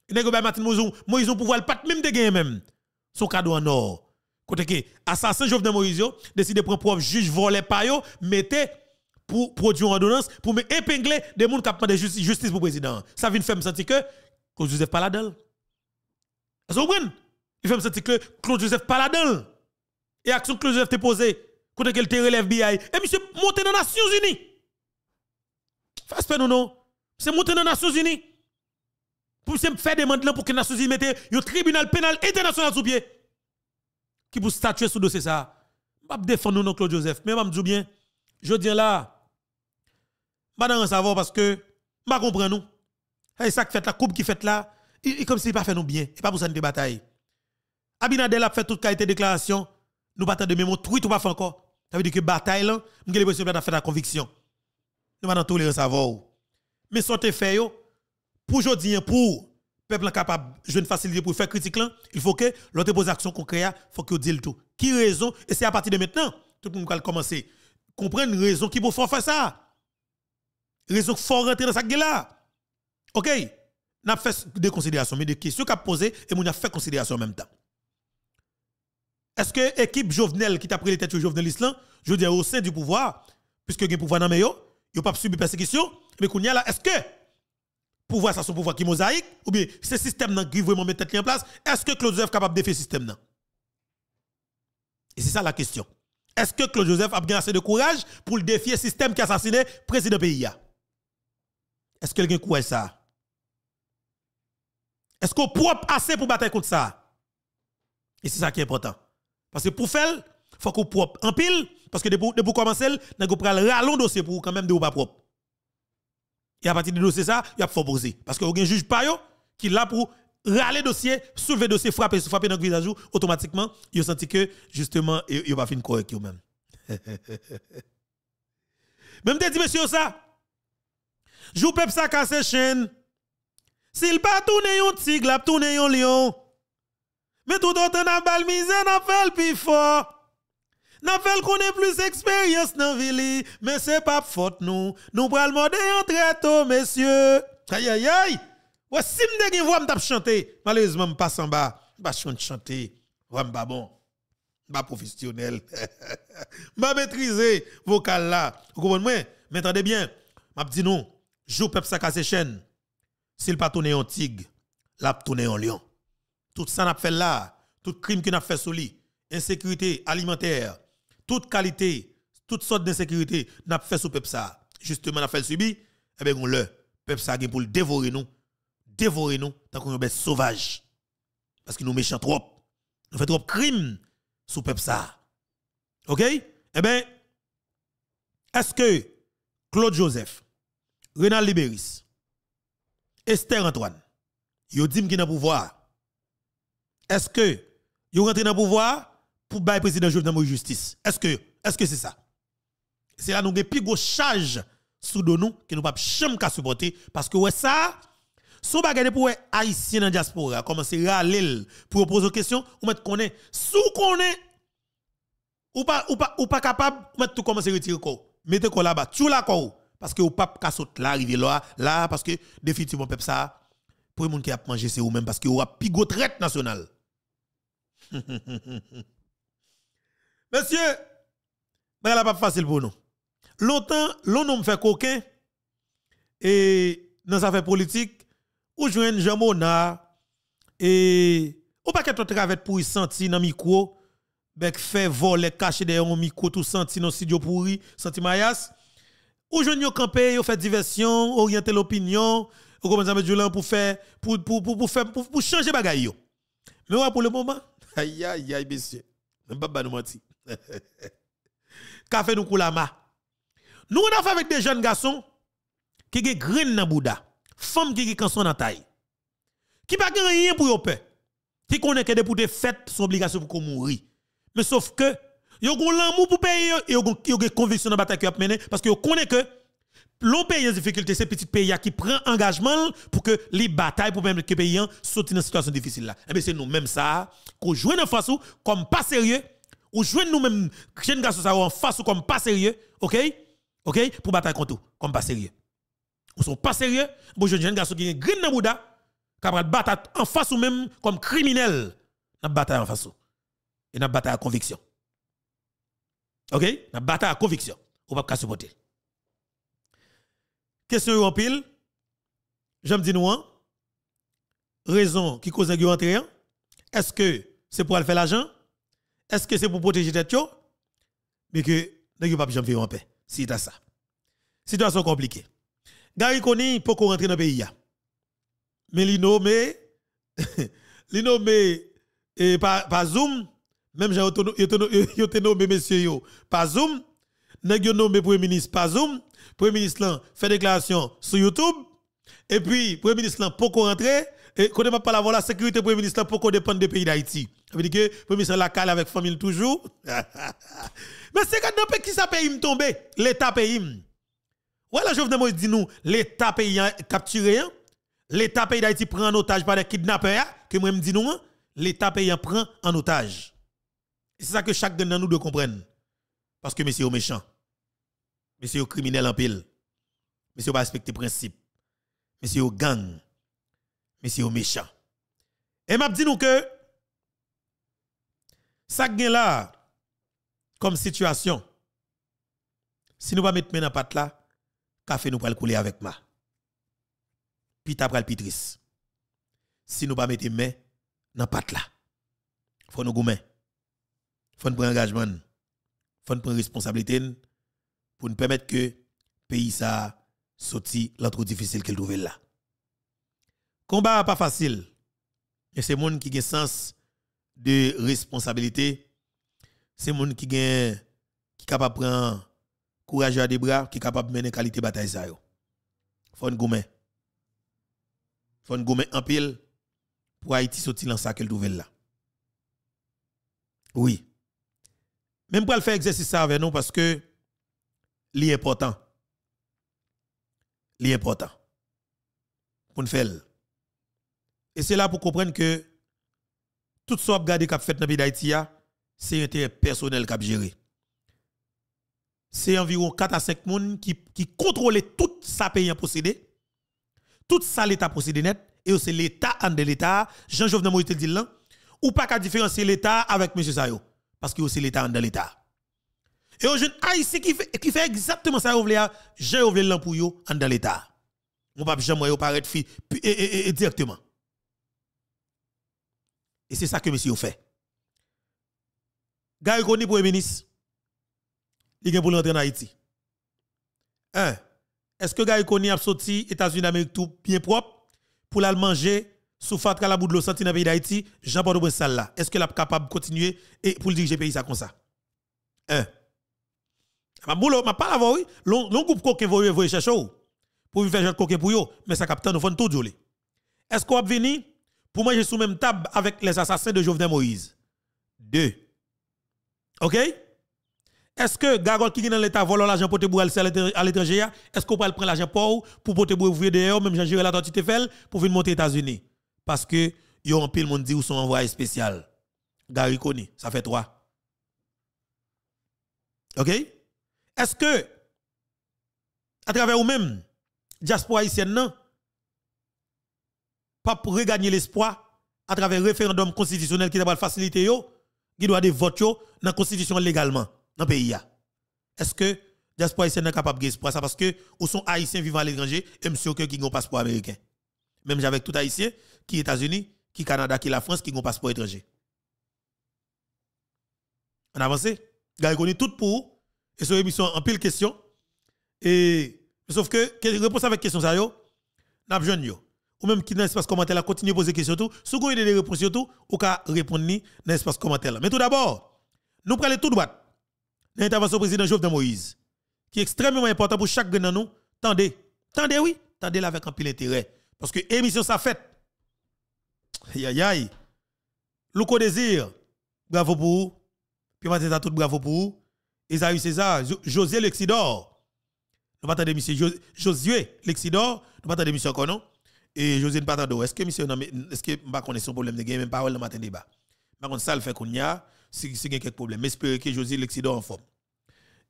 Il y a Martin Moïse, Moïse pouvoir le pat même de gagner même. Son cadeau en or. Côté que, assassin Jovenel Moïse, décide de prendre preuve, juge, voler pas yo, mettez pour produire une ordonnance, pour me épingler des gens qui de justice pour le président. Ça vient faire me sentir que, Claude Joseph pas là-dedans. Vous comprenez? Il fait me sentir que Claude Joseph pas là-dedans. Et action Claude Joseph te posé, quand qu'elle te relève BI. Et eh, monsieur montez dans les Nations Unies. face pas nous non. C'est monté dans les Nations Unies. Pour se faire là pour que les Nations Unies mette le tribunal pénal international sous pied. Qui pour statuer sur dossier ça. Je ne défendre non Claude Joseph. Mais je dis bien, je dis là, je ne savoir parce que je comprends nous. Et eh, ça qui fait la coupe qui fait là, il comme s'il pas fait nous bien. Et pas pour ça nous bataille. Abinadel a fait toute qualité de déclaration. Nous pas de même Tout tweet ou pas encore. Ça veut dire que bataille là, nous l'impression fait la conviction. Nous tous tous les Mais ce que fait pour aujourd'hui pour peuple capable une facilité pour faire critique là, il faut que l'autre pose action concrète, faut que dit le tout. Qui raison et c'est à partir de maintenant tout le monde va commencer comprendre raison qui pour faire ça. Raison qui faut rentrer dans ça là. OK. avons fait des considérations mais des questions qu'a posées, et on a fait considération en même temps. Est-ce que l'équipe Jovenel qui t'a pris les têtes de Jovenel Island, je veux dire au sein du pouvoir, puisque le pouvoir dans le n'y a pas subi persécution, mais y est-ce que pouvoir ça son pouvoir qui mosaïque ou bien ce système là qui vraiment mettre tête en place, est-ce que Claude Joseph est capable de défier ce système là Et c'est ça la question. Est-ce que Claude Joseph a bien assez de courage pour le défier système qui a assassiné le président pays Est-ce que quelqu'un courage ça Est-ce qu'on propre assez pour battre contre ça Et c'est ça qui est important. Parce que pour faire, il faut qu'on propre en pile. Parce que de pour commencer, nous râle ralon dossier pour quand même de pas propre. Et à partir du dossier, ça, il faut poser. Parce que vous avez un juge qui est là pour râler dossier, soulever dossier, frapper, frapper dans le visage, automatiquement, il senti que, justement, il va finir correct même. même te dit, monsieur, ça, jou peuple ça casse chaîne. S'il pas tourne yon tigre, la tourne yon lion. Mais tout autant n'a pas misère, n'a pas le plus fort. N'a pas qu'on plus d'expérience dans ville, mais c'est pas faute nous. Nous le modé entre tôt, messieurs. Aïe aïe aïe. Ouais, si m'de voix m'tap chanter, malheureusement m'passe en bas, m'pas chante chanter. Ouais, bon. M'pas professionnel. Ma maîtriser vocal là. Vous comprenez moi? Mais attendez bien. M'a dit non, joue peuple ça casse chaîne. S'il pas tourner en tigre, l'a tourner en lion tout ça n'a fait là, tout crime qui n'a fait sous lui, insécurité alimentaire, toute qualité, toute sorte d'insécurité n'a fait sous peuple ça. Justement n'a fait subi, eh bien on le peuple ça pour le dévorer nous, dévorer nous tant qu'on est sauvage. Parce que nous méchant trop. Nous fait trop crime sous peuple ça. OK Eh bien est-ce que Claude Joseph, Renal Libéris, Esther Antoine, yo dit qui n'a pouvoir est-ce que vous rentrez dans le pouvoir pour bailler le président Jovenel Moïse justice Est-ce que est-ce que c'est ça C'est là nous avons plus gros charge sous nous que nous pas jamais supporter parce que ouais ça sous bagage pour haïtien dans diaspora commencer râler pour poser question ou mettre est sous connaît ou pas ou pas ou pas capable mettre tout commencer retirer quoi mettez quoi là-bas tout là quoi parce que ou pas qu'à là arriver là là parce que définitivement peuple ça le monde qui a mangé, c'est vous-même parce que vous avez pigot traite nationale.
Monsieur,
mais elle pas facile pour nous. Longtemps, l'on nous fait coquin et dans les affaires politiques, ou jouen Jean mona et ou pas qu'être travers pour y sentir dans micro, bec fait voler cacher derrière un micro tout senti dans studio pourri, senti mayas. Ou jouen yon camper, yon fait diversion, orienter l'opinion, on commence à me pour faire, pour, pour, pour, pour faire, pour, pour changer bagaille. Mais pour le moment, aïe, aïe, aïe, messieurs. vais pas bah, nous mentir. Café nous coulama. Nous, on a fait avec des jeunes garçons qui ont graines dans Bouddha, femmes qui ont son dans taille, qui n'ont rien pour eux. peur, qui connaissent que pour des fêtes, sont obligation pour mourir. Mais sauf que, ils ont l'amour pour payer, ils ont une conviction dans la bataille qui ont menée, parce qu'ils connaissent que l'on paye en difficulté, ces petit pays qui prend engagement pour que les batailles pour même que les pays soient dans une situation difficile là. Et eh bien c'est nous-mêmes ça, qu'on joue en face comme pas sérieux, ou joue nous-mêmes, en face ou comme pas sérieux, ok? Ok? Pour bataille contre tout, comme pas sérieux. Ou sont pas sérieux, bon jeune garçon qui est dans en face ou même comme criminel, dans bataille en face ou. Et dans bataille à conviction. Ok? Dans bataille à conviction, on va pas supporter. Question en pile. J'aime dire nous, hein, raison qui cause un rentrez, hein, Est-ce que c'est pour aller faire l'argent? Est-ce que c'est pour protéger tête Mais que n'a pas vivre en paix. Si c'est ça. Situation compliquée. Gary Koni peut rentrer dans le pays. Mais il nomme, il nommé et par Zoom même j'ai nommé monsieur yo par Zoom n'a nommé premier ministre pas Zoom Premier ministre fait déclaration sur YouTube. Et puis, Premier ministre pour rentrer et quand on parle la sécurité, Premier ministre pour dépendre des pays d'Haïti. Ça veut dire que Premier ministre la cale avec famille toujours. Mais c'est quand même qui ça me tombe, l'État paye. Voilà, je vous dit nous, l'État pays hein, capturé, hein. l'État pays d'Haïti prend en otage par des kidnappeurs, hein, que moi me dis nous, l'État paye prend en otage. C'est ça que chaque de nous doit comprendre. Parce que monsieur est méchant. Monsieur criminel en pile. Monsieur pas respecter principe. Monsieur gang. Monsieur méchant. Et m'a dit nous que ça gagne là comme situation. Si nous pas mettre main dans patte là, café nous le couler avec ma. Puis t'as le pitris. Si nous pas mettre main dans patte là. Faut nous gommer. Faut nous prendre engagement. Faut nous prendre responsabilité pour nous permettre que le pays ça sorti difficile qu'il trouve là. Combat pas facile. Et c'est monde qui a sens de responsabilité. C'est monde qui est qui de prendre courage à des bras, qui capable mener qualité bataille ça yo. Faut Il Faut goumen en pile pour Haïti sortir dans ça qu'elle trouve là. Oui. Même pour faire exercice ça avec nous parce que li important. E li important. E pour nous faire. Et c'est là pour comprendre que tout ce qui a fait dans le pays d'Haïti, c'est intérêt personnel qui a géré. C'est environ 4 à 5 personnes qui, qui contrôlent tout sa pays en possédé, tout ça l'État possédé net, et c'est l'État en de l'État, Jean-Jovenel Moïse dit là, ou pas qu'à différencier l'État avec M. Sayo, parce que c'est l'État en de l'État. Et aux jeunes haïtiens qui fait, qui fait exactement ça, vous voulez, j'ai voulu l'an dans l'État. Mon pape, j'aime, de paraître fi, directement. Et c'est ça que monsieur fait. Gary Koni, premier ministre, il est pour l'entrer en Haïti. Hein? est-ce que Gary Koni a sorti États-Unis d'Amérique tout bien propre pour aller manger sous Fatra la l'eau senti dans le pays d'Haïti, Jean-Paul Bressal là. Est-ce que est capable de continuer et pour diriger le pays ça comme ça? Hein? Ma boule, ma pas la oui. Long groupe coquin voyez voyez chercher pour faire genre coquin pour eux mais ça capitaine nous font tout jouer. Est-ce qu'on va venir pour manger sous même table avec les assassins de Jovenel Moïse Deux. OK Est-ce que Gagol qui est dans l'état vole l'argent pour te bourrer à l'étranger Est-ce qu'on peut prendre l'argent pour pour te bourrer dehors même jean la la fait pour venir monter aux États-Unis parce que a un pile monde dit où son envoyé spécial. Gary Kony, ça fait trois. OK est-ce que, à travers vous-même, diaspora haïtienne, non, pas pour regagner l'espoir à travers le référendum constitutionnel qui doit faciliter yo, qui doit des votes dans la constitution légalement dans le pays. Est-ce que diaspora haïtienne est capable d'espoir ça parce que ou sont haïtiens vivant à l'étranger et monsieur qui ont un passeport américain. Même avec tout haïtien qui États-Unis, qui Canada, qui la France qui ont un passeport étranger. On avance, vous connaît tout pour et sur l'émission, en pile question. Et sauf que, réponse avec question, ça yo, n'a pas yo. Ou même qui dans l'espace commentaire, là, continue à poser question tout. Si vous avez des réponses, tout, ou qu'à répondre dans l'espace commentaire. Mais tout d'abord, nous prenons tout droit dans l'intervention du président Jovenel Moïse, qui est extrêmement important pour chaque de nous. Tendez, tendez, oui, tendez là avec un pile intérêt. Parce que émission ça fait. Aïe aïe aïe. Louko Désir, bravo pour vous. Puis maintenant tout bravo pour vous. Esaïe César, José Lexidor. Nous pas attendre monsieur Josué Lexidor, nous pas attendre monsieur Et José ne pas Est-ce que monsieur est-ce que pas connaître son problème de gain même dans le matin débat. Par bah, contre ça le fait qu'on y a si si quelques problèmes. que José Lexidor en forme.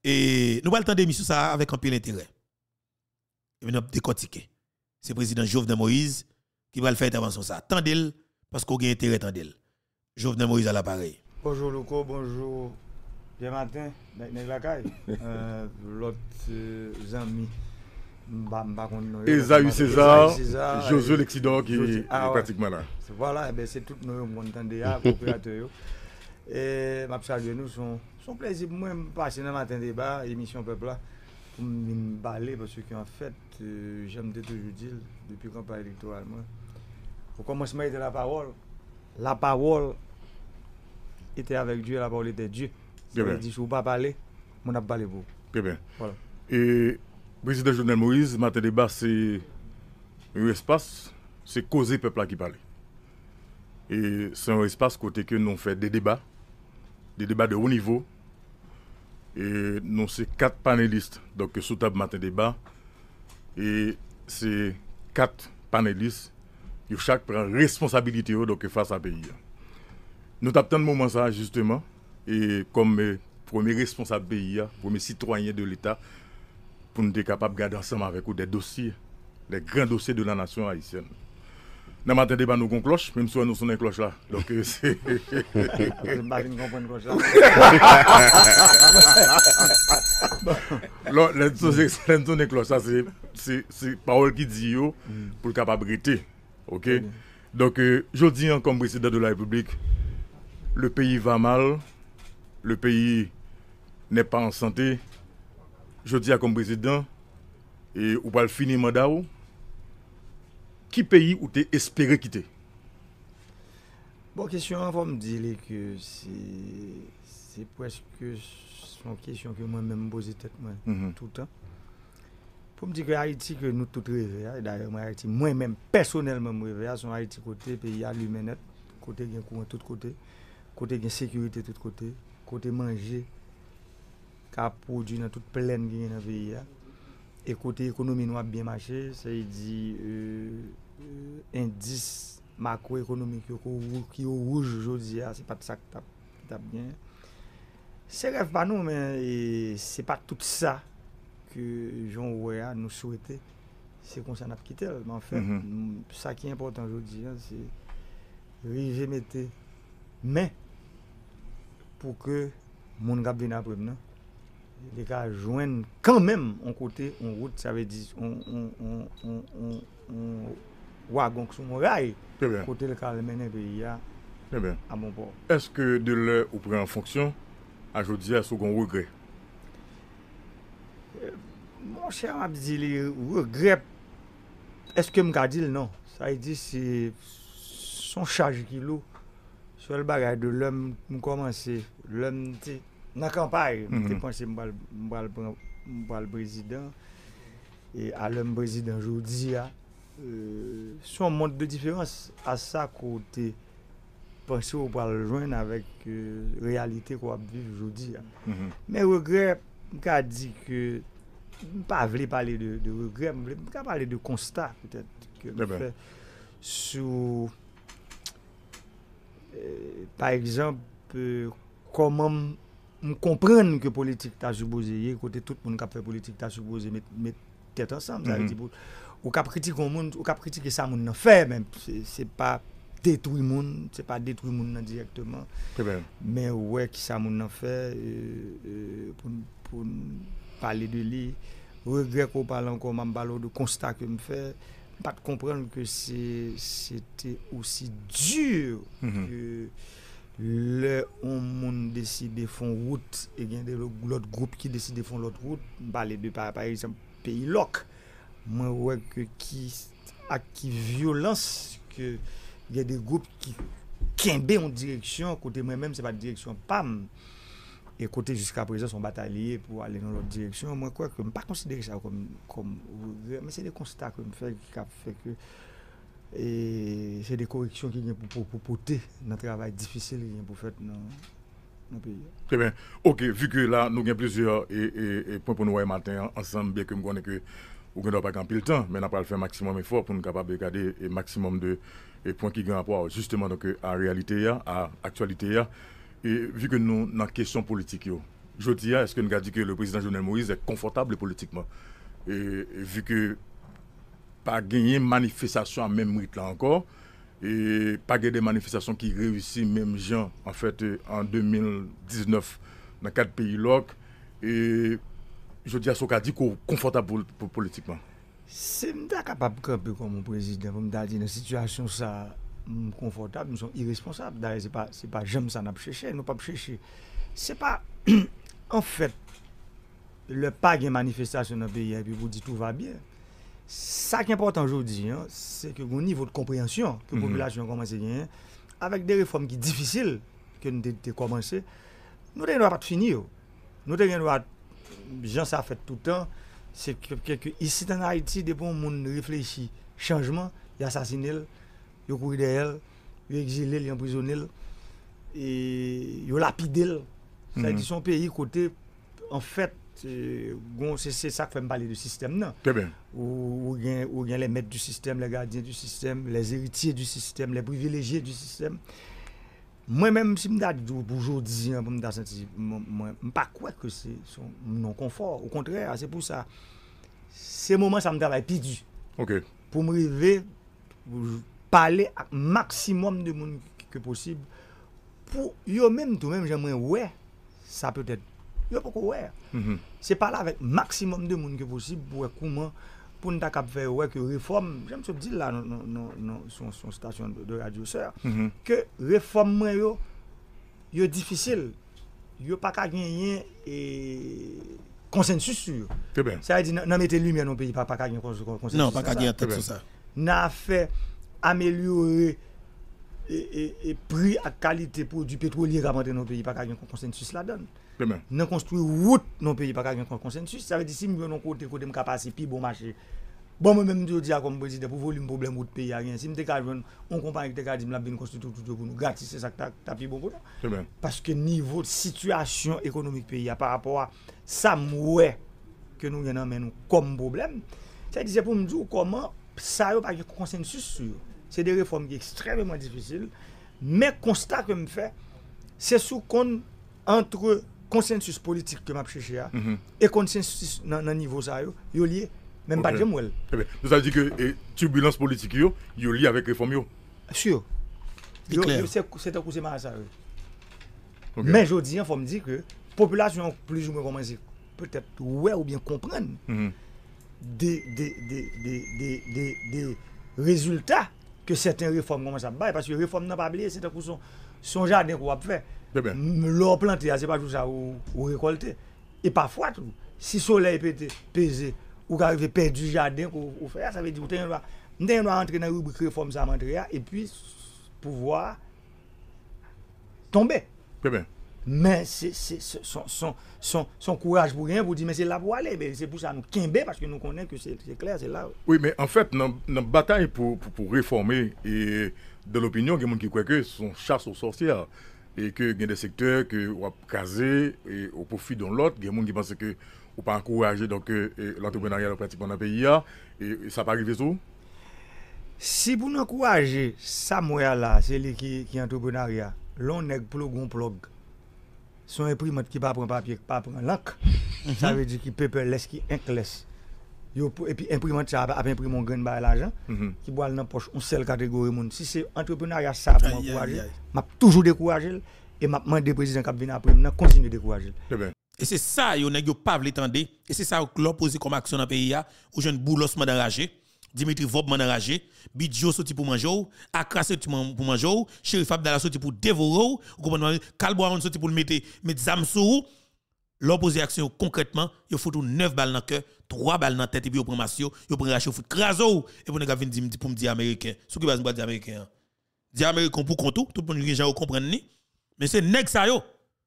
Et nous allons attendre monsieur ça avec un pile intérêt. Et nous décortiquer. C'est président Jovenel Moïse qui va le faire son ça. Tendez parce qu'on a intérêt tendez. Jovenel Moïse à l'appareil.
Bonjour Loco, bonjour Jè maten, nèk nèk lakay, lòt euh, euh, zanmi mba konti nou yon. Eza Yuseza, Jozo Leksidon ki patik manan. Voilà, ebe eh se tout nou yon bon ah, montan euh, de ya, koukou yate yon. E map sa genou son plezi pou mwen mpache nan maten deba, emisyon pepla, pou mbim bale pou sou ki an fèt, jèm te toujou dil, depi kon pa elektoralman. O komonsman yote la parol, la parol yote avèk djè, la parol yote djè. Bien si vous ne pas parler, on a parlé pour
Très bien. Voilà. Et président Jovenel Moïse, matin débat, c'est un espace, c'est causer peuple qui parle. Et c'est un espace côté que nous fait des débats, des débats de haut niveau. Et nous, c'est quatre panélistes. Donc, sous table matin débat. Et c'est quatre panélistes. qui chaque prend responsabilité donc face à pays. Nous avons le moment ça, justement et comme euh, premier responsable pays, hein, premier citoyen de l'État, pour nous être capables de garder ensemble avec vous des dossiers, des grands dossiers de la nation haïtienne. n'a maten deba nou nous sommes mèm sou an nou sonen kloch la. Donk se... Mbavin cloche là. la. Lèn sonen euh, c'est la, parole qui dit pour yo pour l'kapab rete. Ok? Donc euh, jodi en hein, comme président de la république le pays va mal, Le peyi nè pa an sante, jodi a kom prezident, e ou pal finim an da ou, ki peyi ou te espere ki te?
Bon, kesyon an, pou m di li ke, se preske son kesyon ke mwen mèm mboze tet mwen toutan. Pou m di ki a iti ke nou tout revè ya, mwen mèm personel mèm revè ya, son a iti kote, kote gen kouan tout kote, kote gen sekurite tout kote, kote manje ka poudi nan tout plen genye nan veyi ya e kote ekonomi nou ap biye manje, se yi di indis mako ekonomi ki yo ki yo ouj yo di ya, se pa tsa ki tap genye se rev pa nou men, se pa tout sa ke joun woyan nou souwete se konsen ap kitel, man fe sa ki important yo di ya, se ri je mette men pou ke moun gab vina proum nan. Le ka jwen kanmen an kote, an route, sa ve di, an wagon k sou moun ray, kote le ka remene pe ya an moun port.
Euh, non. Est ke de le ou pre an fonksyon, a jodi a sou kon regret?
Mon chè mab zile, regret, est ke m gadil nan? Sa ve di, son chage ki lou, Sòl bagaj de lèm mou komanse, lèm te nakampay, mou te panse mou bal prezident, e a lèm prezident joudi ya, son moun de diferans a sa kote, panse ou bal joun avèk realite kwa biv joudi ya. Mè regret, mou ka di ke, mou pa vle pale de regret, mou ka pale de konstat, mou ka pale de constat, Euh, par exemple, koman euh, m komprenne ke politik ta soubouze ye, kote tout moun kap fè politik ta soubouze met tèt ansanm. Ou kap kritik ki sa moun nan fè, se pa detrou moun nan direktman. Men wè ki sa moun nan fè, pou n pali de li, wè grek ou palan koman balo de konsta ke m fè. Mm-hmm. pa te komprende ke se se te osi dur ke le ou moun deside fon wout e gen de lout group ki deside fon lout wout, ba le de pari pari peyi lok, mwen wè ke ki a ki violans, ke gen de group ki kenbe wout direksyon, kote mwen mèm se pa direksyon pam kote jiska prezant son batalye pou ale nan lout direksyon. Mwen kwek ke mwen pa konsidere sa konm ouve, men se de konsta konm fèk ki kap fèk e se de koreksyon ki gwen pou pote nan travay disfisil ki gwen pou fèk nan pey.
Ok, fi ke la nou gwen plezir e poun pou nou wè matin ansanm, bèk ke mwen konnè ke ou gwen dò pa kampil tan, mè nan pral fèk maksimum e fòp pou nou kapabè gade maksimum de e poun ki gwen apò a ou. Justeman, a realite ya, a aktualite ya, E vi ke nou nan kesyon politik yo. Jodi ya, eske nou ka di ke le prezident Jounel Moïse e konfortab le politikman. E vi ke pa genye manifestasyon an menmou it la ankor, e pa genye manifestasyon ki revisi menmou jen an fèt en 2019 nan kat peyi lok, e jodi ya sou ka di konfortab politikman.
Se mda kapap ke anpe kon mon prezident, pou mda di nan situasyon sa... confortables, nous sommes irresponsables. D'ailleurs, ce n'est pas, pas j'aime ça, nous ne nous pas chercher. C'est pas, en fait, le pas de manifestation dans le pays, et hein, puis vous dites tout va bien. Ça qui est important aujourd'hui, hein, c'est que au niveau de compréhension que la mhm. population a commencé à gagner, avec des réformes qui sont difficiles que nous avons commencé, nous ne devons pas finir. Nous devons, gens ça fait tout le temps, c'est que, ici en Haïti, des bons monde réfléchit, changement, il assassiné yo kouri de el, yo exil el, e yo emprison el, yo lapi del. Sa ki son peyi kote, an fèt, c'è sa kwa m pale de sistem nan. Te ben. Ou gen le met du sistem, le gardien du sistem, les eritier du sistem, le privilegier du sistem. Mwen mèm si m da boujou diyen pou m da m pa kouèk m nan konfor. Ou kontrèr, se pou sa. Se mouman sa m davay pidu. Pou m rive, pou jou parler à maximum de monde que possible pour eux même tout même j'aimerais ouais ça peut être yo pourquoi ouais mm -hmm. c'est parler avec maximum de monde que possible pour comment pour nous faire ouais que réforme j'aime ce dire là non non non son, station de, radio sœur mm -hmm. que réforme yo yo difficile yo pas qu'à gagner et consensus sur ça veut dire non mettez lumière dans pays pas qu'à gagner consensus non pas qu'à gagner tout ça n'a fait améliorer et, et, prix à qualité pour du pétrolier ramener dans notre pays, pas ait un consensus là donne. Nous construisons route dans nos pays, pas ait un consensus. Ça veut dire si nous avons côté côté de capacité, bon marché. Bon, moi-même, je dis à comme président, pour volume problème de pays, rien. Si je suis on compagnie qui dit, je vais construit tout pour nous gratis, c'est ça que tu as bon pour Parce que niveau de situation économique pays, par rapport à ça, que nous avons comme problème, ça veut dire pour me dire comment ça n'a pas de consensus sur c'est des réformes qui sont extrêmement difficiles. Mais constat que je fais, c'est sous qu'on entre consensus politique que m'a cherché mm et consensus dans le niveau ça yo, yo lié même pas de moi.
Nous ça veut dire que eh, turbulence politique yo, yo lié avec réforme bien Sûr.
C'est un coup de ça. Mais je dis, il faut me dire que population plus ou moins commence peut-être ou bien comprendre mhm. des, résultats certaines réformes commencent à bailler, parce que réforme n'a pas oublié, c'est un son, son jardin qu'on va faire. Eh l'eau plantée, c'est pas tout ça ou, récolter. Et parfois, si le soleil peut pesé, ou arriver perdre du jardin qu'on fait, ça veut dire que doit entrer dans la rubrique réforme, ça et puis pouvoir tomber. Eh bien. men son kouaj pou gen, pou di men se la pou ale se pou sa nou kenbe, paske nou konen se kler se la
nan batay pou reforme de l'opinyon, gen moun ki kweke son chas ou sorsia gen de sektèr ki wap kaze ou pou fi don lot, euh, gen moun ki pense ou pa an kouaje l'entreprenaryat ou pratik pou nan peyi ya sa pa rive sou?
si pou nan kouaje sa mou ya la, se li ki entreprenaryat lon neg plog ou plog son imprimante qui ne prend pas papier, qui ne prend pas l'encre, mm ça veut dire qu'il peut laisse, qui classe Et puis, imprimante, ça a imprimé un grand bail l'argent. Mhm. qui boit dans la poche, une seule catégorie. monde. Si c'est entrepreneuriat, ça pour m'encourager. je toujours découragé et je demande au président qui vient après, je continuer de décourager. Eh
ben. Et c'est ça, vous n'avez pas l'étendre, et c'est ça que posé comme action dans le pays, où vous un pas d'argent Dimitri Vob a enragé, Bidjo sorti pour manger, Akra sorti pour manger, Chérif Abdallah sorti pour dévorer, Comment comprenez, Kalboaron sorti pour le mettre, mettre Zamsou, l'opposé action concrètement, il faut 9 balles dans le cœur, 3 balles dans la tête, et puis il prend Massio, il a Rachel Foot, Kraso, et puis il vient pour me dire Américain. Ce qui va nous dire Américain. Hein. Dire Américain pour tout, tout le monde gens comprendre ni. Mais c'est nek ça yo,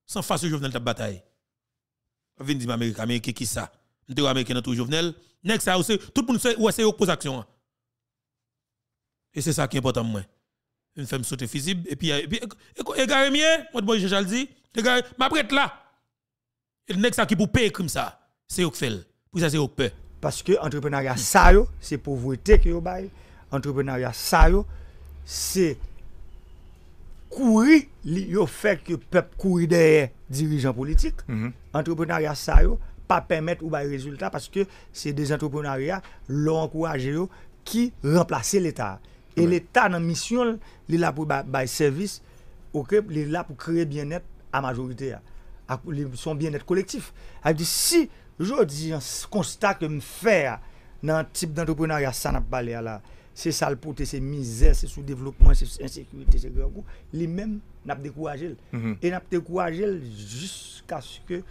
sans face au Jovenel de la bataille. Vient dire Américain, Américain qui ça? Nous Américain dans tout Jovenel, Nèg ça aussi tout monde sait où c'est aux actions hein. Et c'est ça qui est important moi. Une femme saute visible et puis et puis égaré mien, moi bon je dit, égaré m'a là. Et nèg ça qui pour payer comme ça, c'est au fait. Pour ça c'est au peur. Parce que entrepreneuriat
ça yo c'est pauvreté que yo bail. Entrepreneuriat ça yo c'est courir yo fait que peuple courir derrière dirigeants politiques. Mm-hmm. Entrepreneuriat ça yo pas permettre ou bas résultat parce que c'est des entrepreneuriats l'ont encouragé qui remplacer l'État. Et l'État dans mission, il est là pour bail service, OK, il est là pour créer bien-être à majorité hein. à son bien-être collectif. si je dis un constat que me faire hein, dans un type d'entrepreneuriat ça n'a pas là c'est ça le c'est misère, c'est sous-développement, c'est insécurité, c'est grand Les mêmes, n'a pas découragé. Mm-hmm. Et n'a pas découragé jusqu'à ce que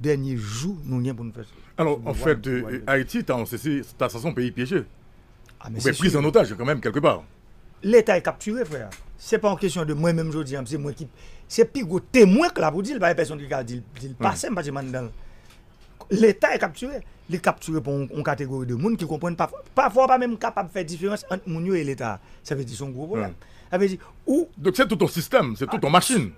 dernier jour, nous n'y pour nous faire. Alors, en fait, euh,
Haïti, c'est son pays piégé. Ah, mais prise en otage, quand même, quelque part.
L'État est capturé, frère. C'est pas en question de moi-même, je dis, hein, c'est moi qui. C'est plus gros témoin que dites, pour dire, a personne qui a dit, le passé, pas dans. L'État est capturé. Il est capturé pour une catégorie de monde qui comprennent pas. Parfois, pas même capable de faire différence entre Mounio et l'État. Ça veut dire son gros hmm. problème. Ça veut dire, ou. Donc, c'est tout ton système, c'est toute ton machine.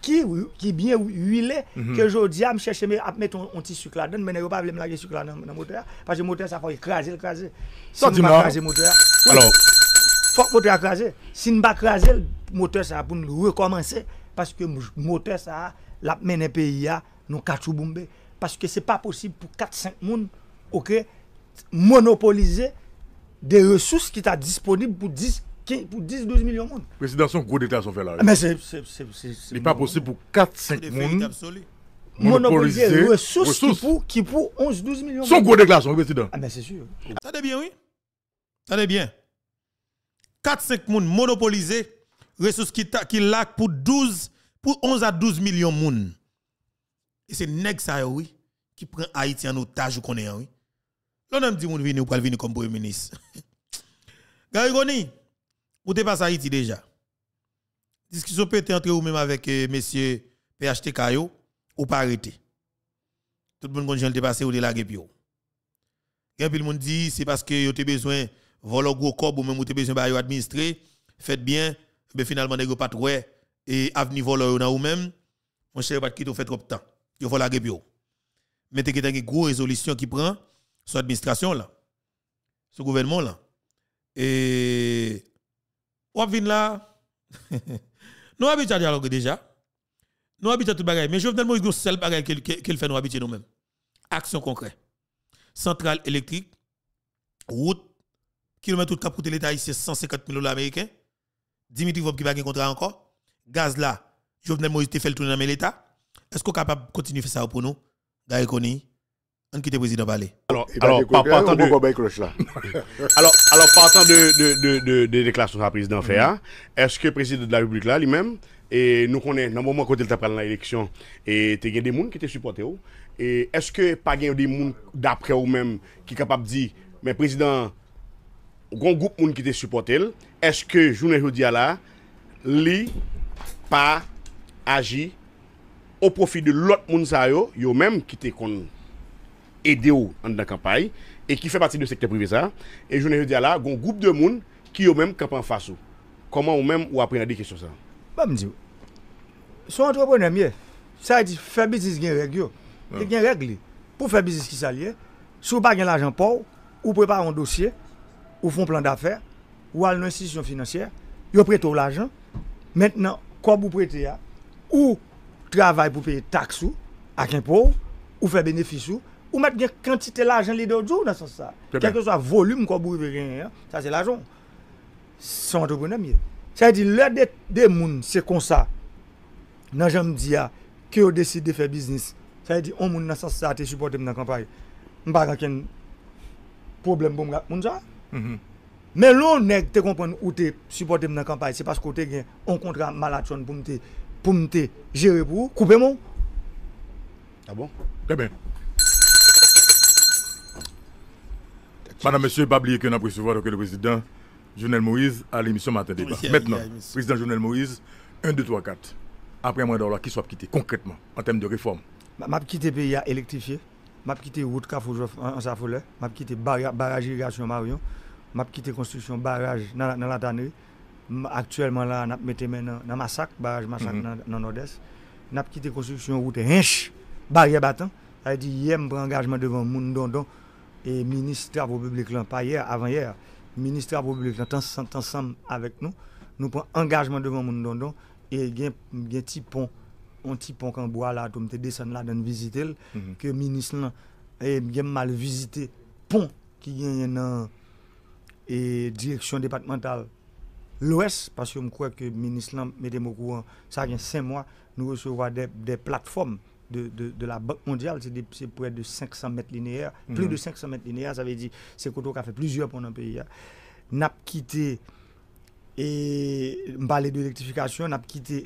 Ki, ki byen wile, mm -hmm. ke jodi a m me ap met on ti suk la den, men yo pa vle m lage suk la nan, nan moteur, pati moteur sa fò yi krasel, krasel. Sin si ba krasel moteur, oui. fòk moteur krasel, pas ba le moteur ça sa pou nou parce paske moteur sa la menen peyi ya, nou kachou parce paske se pas possible pour 4-5 monde, ok, monopoliser des ressources qui ta disponib pou 10 pour 10-12 millions de monde.
Président, un gros déclaration fait Mais c'est. n'est pas possible pour 4-5 monde. Monopoliser ressources
qui pour,
11-12 millions. Son gros déclaration,
président. Ah, mais c'est sûr.
Ça de bien, oui. Ça de bien. 4-5 monde monopoliser ressources qui, qui pour 11 à 12 millions de monde. Et c'est nèg ça, oui, qui prend Haïti en otage, qu'on est, oui. L'on a dit, on vient, ou pas venir comme premier ministre. Garigoni. Ou te pas Haïti déjà. Discussion peut être entre ou même avec euh, monsieur PHT ou pas arrêté. Tout le monde connaît te passé ou de la guépio. Quand le monde dit c'est parce que vous avez besoin voler gros corps ou même vous avez besoin de administrer, faites bien, mais finalement vous pas trouvé et avenir voleur dans ou même mon cher pas te fait trop de temps. Vous faut la Mais vous avez une grosse résolution qui prend sur administration là, sur gouvernement là. Et ou vin là. nous habitons à dialogue déjà. Nous habitons tout bagaille. Mais Jovenel Moïse, c'est seul bagaille qu'elle fait nous habiter nous-mêmes. Action concrète. Centrale électrique, route, kilomètre tout cap pour l'État ici, 150 000 dollars américains. Dimitri Vob qui va gagner contrat encore. Gaz là, Jovenel Moïse te fait le tour dans l'État. Est-ce qu'on est capable de continuer à faire ça pour nous? Gary Koni, eh ben, on quitte le président Balé. Alors, alors, par, partant
de... alors,
alors,
partant de, de, de, de déclarations à président mm-hmm. est-ce que le président de la République là, lui-même, et nous connaissons, dans quand moment il a dans l'élection, et il y a des gens qui étaient supporté. et est-ce que pas y a des gens d'après ou même qui sont capables de dire, mais président, grand groupe de gens qui étaient supporté. est-ce que, dis aujourd'hui là, lui, pas agi au profit de l'autre monde, yo, yo même qui connu. Ede ou an de la kampaye E ki fè pati de sektè privé sa E jounè jè di ala, goun goup de moun Ki yo mèm kampan fassou Koman yo mèm ou apre na dekè sou sa Son antropo nèmye Sa e di fè bizis gen
reg yo ah. e Gen reg li, pou fè bizis ki sa li Sou bagen l'ajan pou Ou prepa an dosye Ou fon plan d'afè Ou al nou insisyon financiè Yo preto l'ajan Mètenan, kwa pou prete ya Ou travay pou peye taksou Aken pou, ou fè benefisou Ou met gen kantite la ajan li de ou djou nan sas sa. Kèkè so a volyme kwa bou yve gen. Sa se la ajon. San an to bonem ye. Sa yè di lè de moun se kon sa. Nan jan m di ya. Kè yo deside de fè biznis. Sa yè di an moun nan sas sa te supporte m nan kampay. M pa kèn problem pou m gat moun sa. Men lò nè te kompon ou te supporte m nan kampay. Se paskou te gen an kontra malat chon pou m te jere pou. Koupe m ou. A ah bon? Te ben.
Madame, monsieur, pas que nous avons recevoir le président Jovenel Moïse à l'émission Matin Maintenant, président Jovenel Moïse, 1, 2, 3, 4. Après moi, qui soit quitté concrètement en termes de réforme
Je quitté le pays électrifier. Je quitté route Kafoujov en Safoulé. Je quitté barrage irrigation Marion. Je quitté construction barrage dans la tannerie. Actuellement, là, nous mettons maintenant dans Massac, barrage massacre mhm. dans le nord-est. suis quitté la construction route Hinch, barrière battant. Ça veut dire, hier, je prends engagement devant Moundondon et ministre la publics pas hier avant hier ministre travaux publics ensemble avec nous nous prenons engagement devant mon dondon et il y a un petit pont un petit pont en bois là comme le là dans visiter que ministre et eh bien mal visité pont qui est dans et direction départementale l'ouest parce que je crois que le ministre met au courant ça a 5 mois nous recevons des, des plateformes de la bok mondial, se pou et de 500 mètres linéer, mm-hmm. plus de 500 mètres linéer, sa ve di, se koto ka fe plizyeur pou nou peyi ya. Nap kite, e, mba le de elektrifikasyon, nap kite,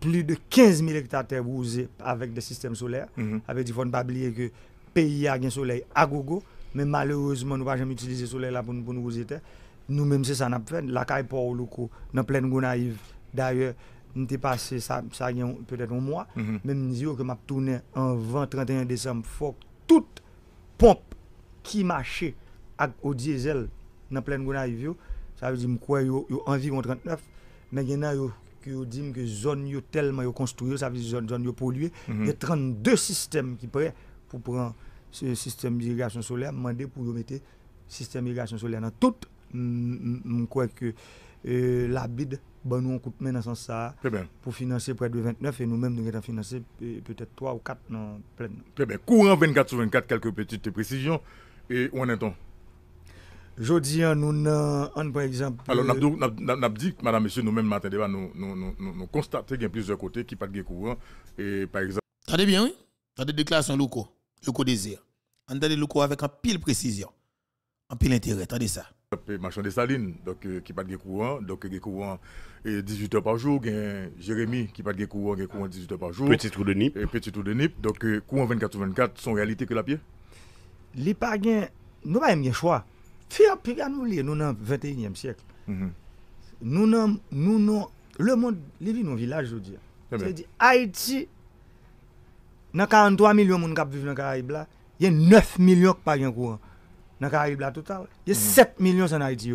plus de 15 000 hectare te wouze avek de sistem solèr, mm-hmm. ave di fon babliye ke peyi ya gen solèy a gogo, men malèouzman nou pa jem utilize solèy la pou nou wouze te, nou menm se sa nap fè, laka e pou a ou loko, nan plè nou go na yiv, d'ayèr, nous avons passé ça, ça peut-être un mois, mhm. mais me même dit que je tourné en 20, 31 décembre, faut toute pompe qui marchait au diesel dans pleine Gonaïvio, ça veut dire que yo, envie environ 39, mais il y a qui dit que zone tellement construites ça veut dire zone, zone sont polluées. Mhm. il y a 32 systèmes qui prêts pour prendre ce système d'irrigation solaire, demander pour mettre le système d'irrigation solaire dans tout, je crois que euh, bon, nous, on coupe maintenant sens ça pour financer près de 29 et nous-mêmes, nous avons financé euh, peut-être 3 ou 4 non pleine.
Très bien. Courant 24 sur 24, quelques petites précisions. Et où en est-on
Jodi hein, nous avons, un par exemple... Alors, euh, nous
avons dit, madame, monsieur, nous-mêmes, nous nous, nous nous nou, qu'il y a plusieurs côtés qui pat de courant et par exemple... Attendez bien,
oui? désir. deklarasyon louko, louko désir. An tade louko avec un pile précision. Un pile intérêt. Attendez ça.
Machan de Saline, ki pat ge kouan, ge kouan 18h parjou, gen Jeremie, ki pat ge kouan 18h parjou Petit trou de nip Petit trou de
nip, kouan 24h 24h, son realite ke la piye? Li pa gen, nou ba yem gen chwa, fya piya nou li, nou nan 21yem syek mm-hmm. Nou nan, nou nan, le monde, li vi nou vilaj jodi Aiti, nan 43 milyon moun kap viv nan Karayib la, yen 9 milyon ki pa gen kouan dans le là total. Il y a 7 mhm. millions en Haïti.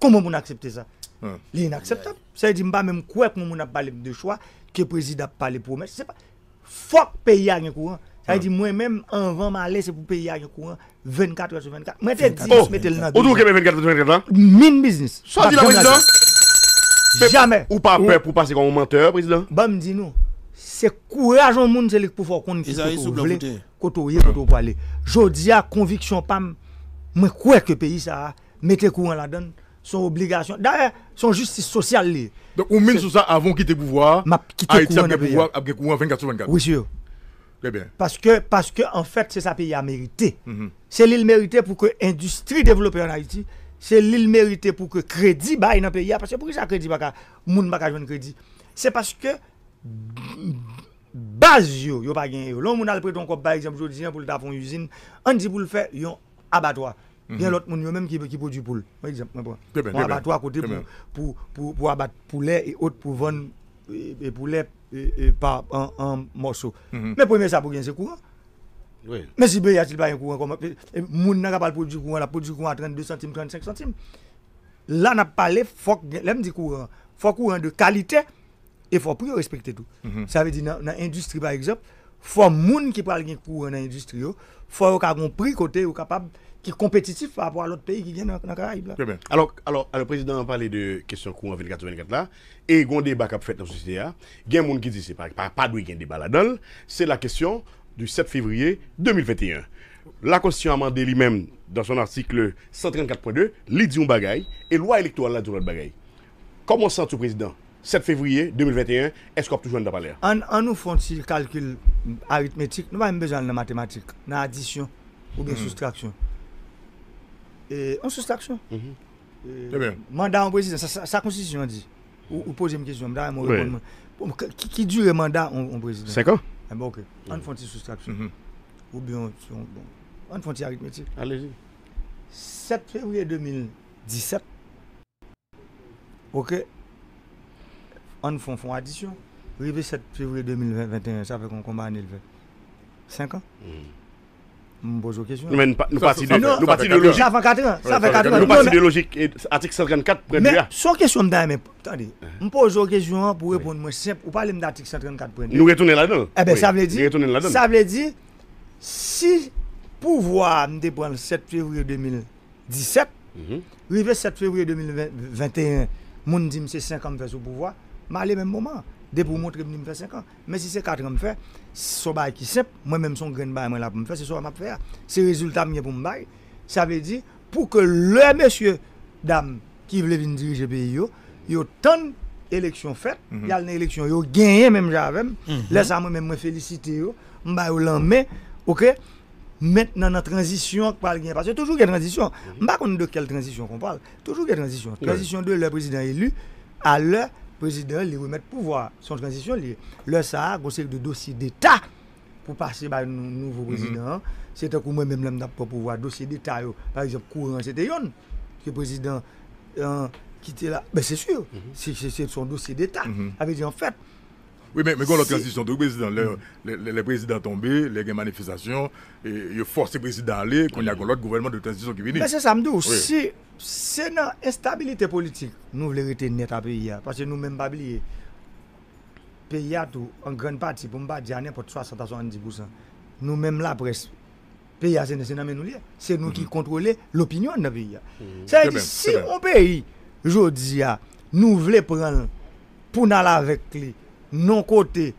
Comment on acceptez ça C'est inacceptable. Ça veut dire pas même quoi que on a parlé de choix que le président parle promesse, c'est pas faut pays a courant. Ça veut dire moi-même en vent m'aller c'est pour pays a courant 24 heures sur 24. Moi t'ai dit mettez le dans. que 24 heures sur 24 Min business. Soit dit la président Jamais. Ou pas peur pour passer comme un menteur président Bah me dit nous. C'est courage au monde c'est pour faire qu'on Ils arrivent sous le côté. Côté, côté parler. Jodia conviction pam mais crois que le pays, ça, mettez courant la dedans son obligation. D'ailleurs, son justice sociale. Li. Donc, ou mine sur ça avant quitter le pouvoir. Ma, quitter Haïti a pouvoir
24 sur 24. Oui, sûr. Très bien.
Parce que, parce que en fait, c'est ça pays a mérité. Mm-hmm. C'est l'île mérité pour que l'industrie développée en Haïti, c'est l'île mérité pour que le crédit baille dans le pays. Parce que pour que ça crédit, moun pas de crédit. C'est parce que base yo, yo pas gagné. L'on moun a le prêt donc par exemple, je dis pour le une usine, on dit pour le faire, yon abattoir. Il y a mhm. l'autre monde même qui, qui produit poule. Par exemple, on abattoir à côté pour, pour, pour, abattre poulet et autres pour vendre et, poulet par en, morceaux. Mhm. Mais premier ça pour gagner c'est courant. Mais si n'y a n'y pas un courant comme moun n'a pas produit courant, la produit courant à 32 centimes, 35 centimes. Là n'a parlé faut courant, me courant, faut courant de qualité et faut plus respecter tout. Mhm. Ça veut dire dans l'industrie par exemple faut moun qui parle gen courant industriel. l'industrie, faut qu'on ait un prix côté ou capable qui est compétitif par rapport à l'autre pays qui vient dans la Caraïbe. Très
bien. Alors, alors, le président a parlé de question courant 24-24 là, et il y a un débat qui a fait dans la société. Hein. Il y a des gens qui disent que pas, pas un débat là-dedans. C'est la question du 7 février 2021. La Constitution demandé lui-même, dans son article 134.2, il du un bagaille, et loi électorale la dit un bagaille. Comment sent le président 7 fevriye 2021, esko ap toujou an da palè? An nou fonti kalkil
aritmetik, nou va yon bejan nan matematik, nan adisyon, oube soustraksyon. E, an mm. soustraksyon. Mandan mm-hmm. bon. an prezident, sa konstisyon an di. Ou pose m kèsyon, m da yon mou reponman. Ki dure mandan an prezident. 5 an? E m bòke, an fonti soustraksyon. Oube yon soustraksyon. An fonti aritmetik. Aleji. 7 fevriye 2017, ok, an fon fon adisyon, rive 7 fevri 2021, sa fe kon komba anil ve 5 an.
Mwen pou zo kesyon. Mwen nou pati de logik. Sa fe 4 an. Nou pati de logik non, et atik 74 pren de ya. Mwen
pou zo kesyon pou repon mwen, ou pale mwen atik 74 pren de ya. Nou retounen la don. Sa vle di, si pouvoi mwen depan 7 fevri 2017, rive 7 fevri 2021, mwen di mwen se 5 an ve sou pouvoi, m'aller même moment. dès pour montrer que je fais 5 ans. Mais si c'est 4 ans que je fais, son bail qui simple, moi-même son grain bail, moi là pour me faire, c'est ce que je faire. C'est résultat que pour me bail. Ça veut dire, pour que le monsieur, dame, qui veut venir diriger le pays, il y a tant d'élections faites, il mhm. y a une élection, il y a gagné même j'avais. Laisse moi-même me féliciter, je vais lendemain ok? maintenant la transition parle parce que toujours une transition je ne sais pas de quelle transition qu'on parle toujours une transition. La transition transition de le président élu à l'heure Prezident li remet pouvoi, son transisyon li. Le sa, konsek de dosi d'Etat, pou pasi ba nouvo prezident, mm-hmm. se te kou mwen mèm nan pouvoi, dosi d'Etat yo. Par exemple, Kouran, se te yon, ki prezident kite la. Be, se sur, se son dosi d'Etat. Mm-hmm. Ave di, an fèt, Oui, mais quand l'autre transition
de l'autre président, les présidents tombés, les rémanifestations, il y a force des présidents allés, quand il y a quand l'autre gouvernement de transition qui vénit. Mais c'est ça me dit aussi,
c'est l'instabilité politique. Nous voulons retenir ta pays, parce que nous-mêmes pas voulons payer tout, en grande partie, pour ne pas dire n'importe quoi, nous-mêmes la presse. C'est nous qui mhm. contrôlons l'opinion de la pays.
C'est-à-dire, mhm. si un
pays, je dis, nous voulons prendre, pour n'aller avec lui, Non kote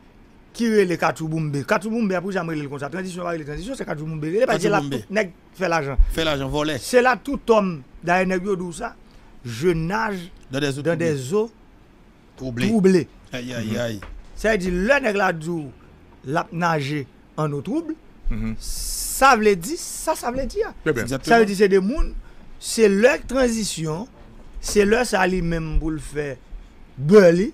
kire le katouboumbe. Katouboumbe apou jan mrele l kon sa. Transisyon vare le transisyon se katouboumbe. Le pa di la tout nek fe lajan.
Fe lajan, vole. Se la
tout tom da enebyo dousa, je nage dan de zo trouble. Ay, ay, ay. Se y di le nek la djou la nage an nou trouble. Sa vle di, sa sa vle di ya. Sa vle di se de moun, se lèk transisyon, se lèk sa li menm pou l'fè beli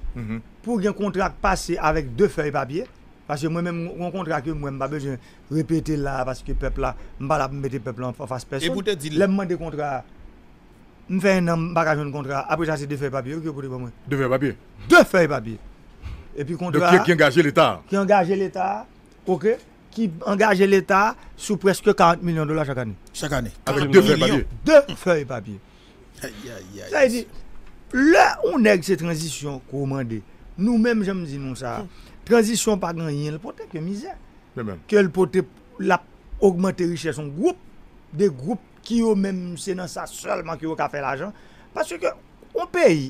pour un contrat passé avec deux feuilles papier, parce que moi-même, mon contrat que moi, je n'ai pas besoin de répéter là, parce que le peuple là, je ne vais mettre le peuple en face personne. Et vous L'aimant des contrats, je fais un an, je contrat, après ça, c'est deux feuilles papier. pour moi. Deux feuilles papier Deux feuilles papier. Et puis contrat... qui,
engage l'État
Qui engagé l'État, ok qui engage l'État sous presque 40 millions de dollars chaque année. Chaque année. Avec deux feuilles papier. Deux feuilles papier.
Ça veut dire,
là on a ces transition commandées, Nou mèm jèm zinon sa. Transisyon pa gran yè, l'potèk yè mizè. Kè l'potèk l'ap augmentè richè son group. De group ki yo mèm sè nan sa solman ki yo ka fè l'ajan. Parce ke, on pay,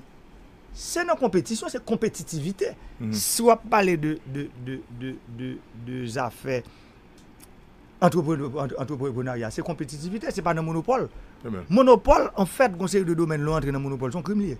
sè nan kompetisyon, sè kompetitivite. Mm-hmm. Swa pale de de zafè entreprenaryan. Sè kompetitivite, sè pa nan monopole. Monopole, an fèt, gonsè yè de domène lò, antre nan monopole, son krim liè.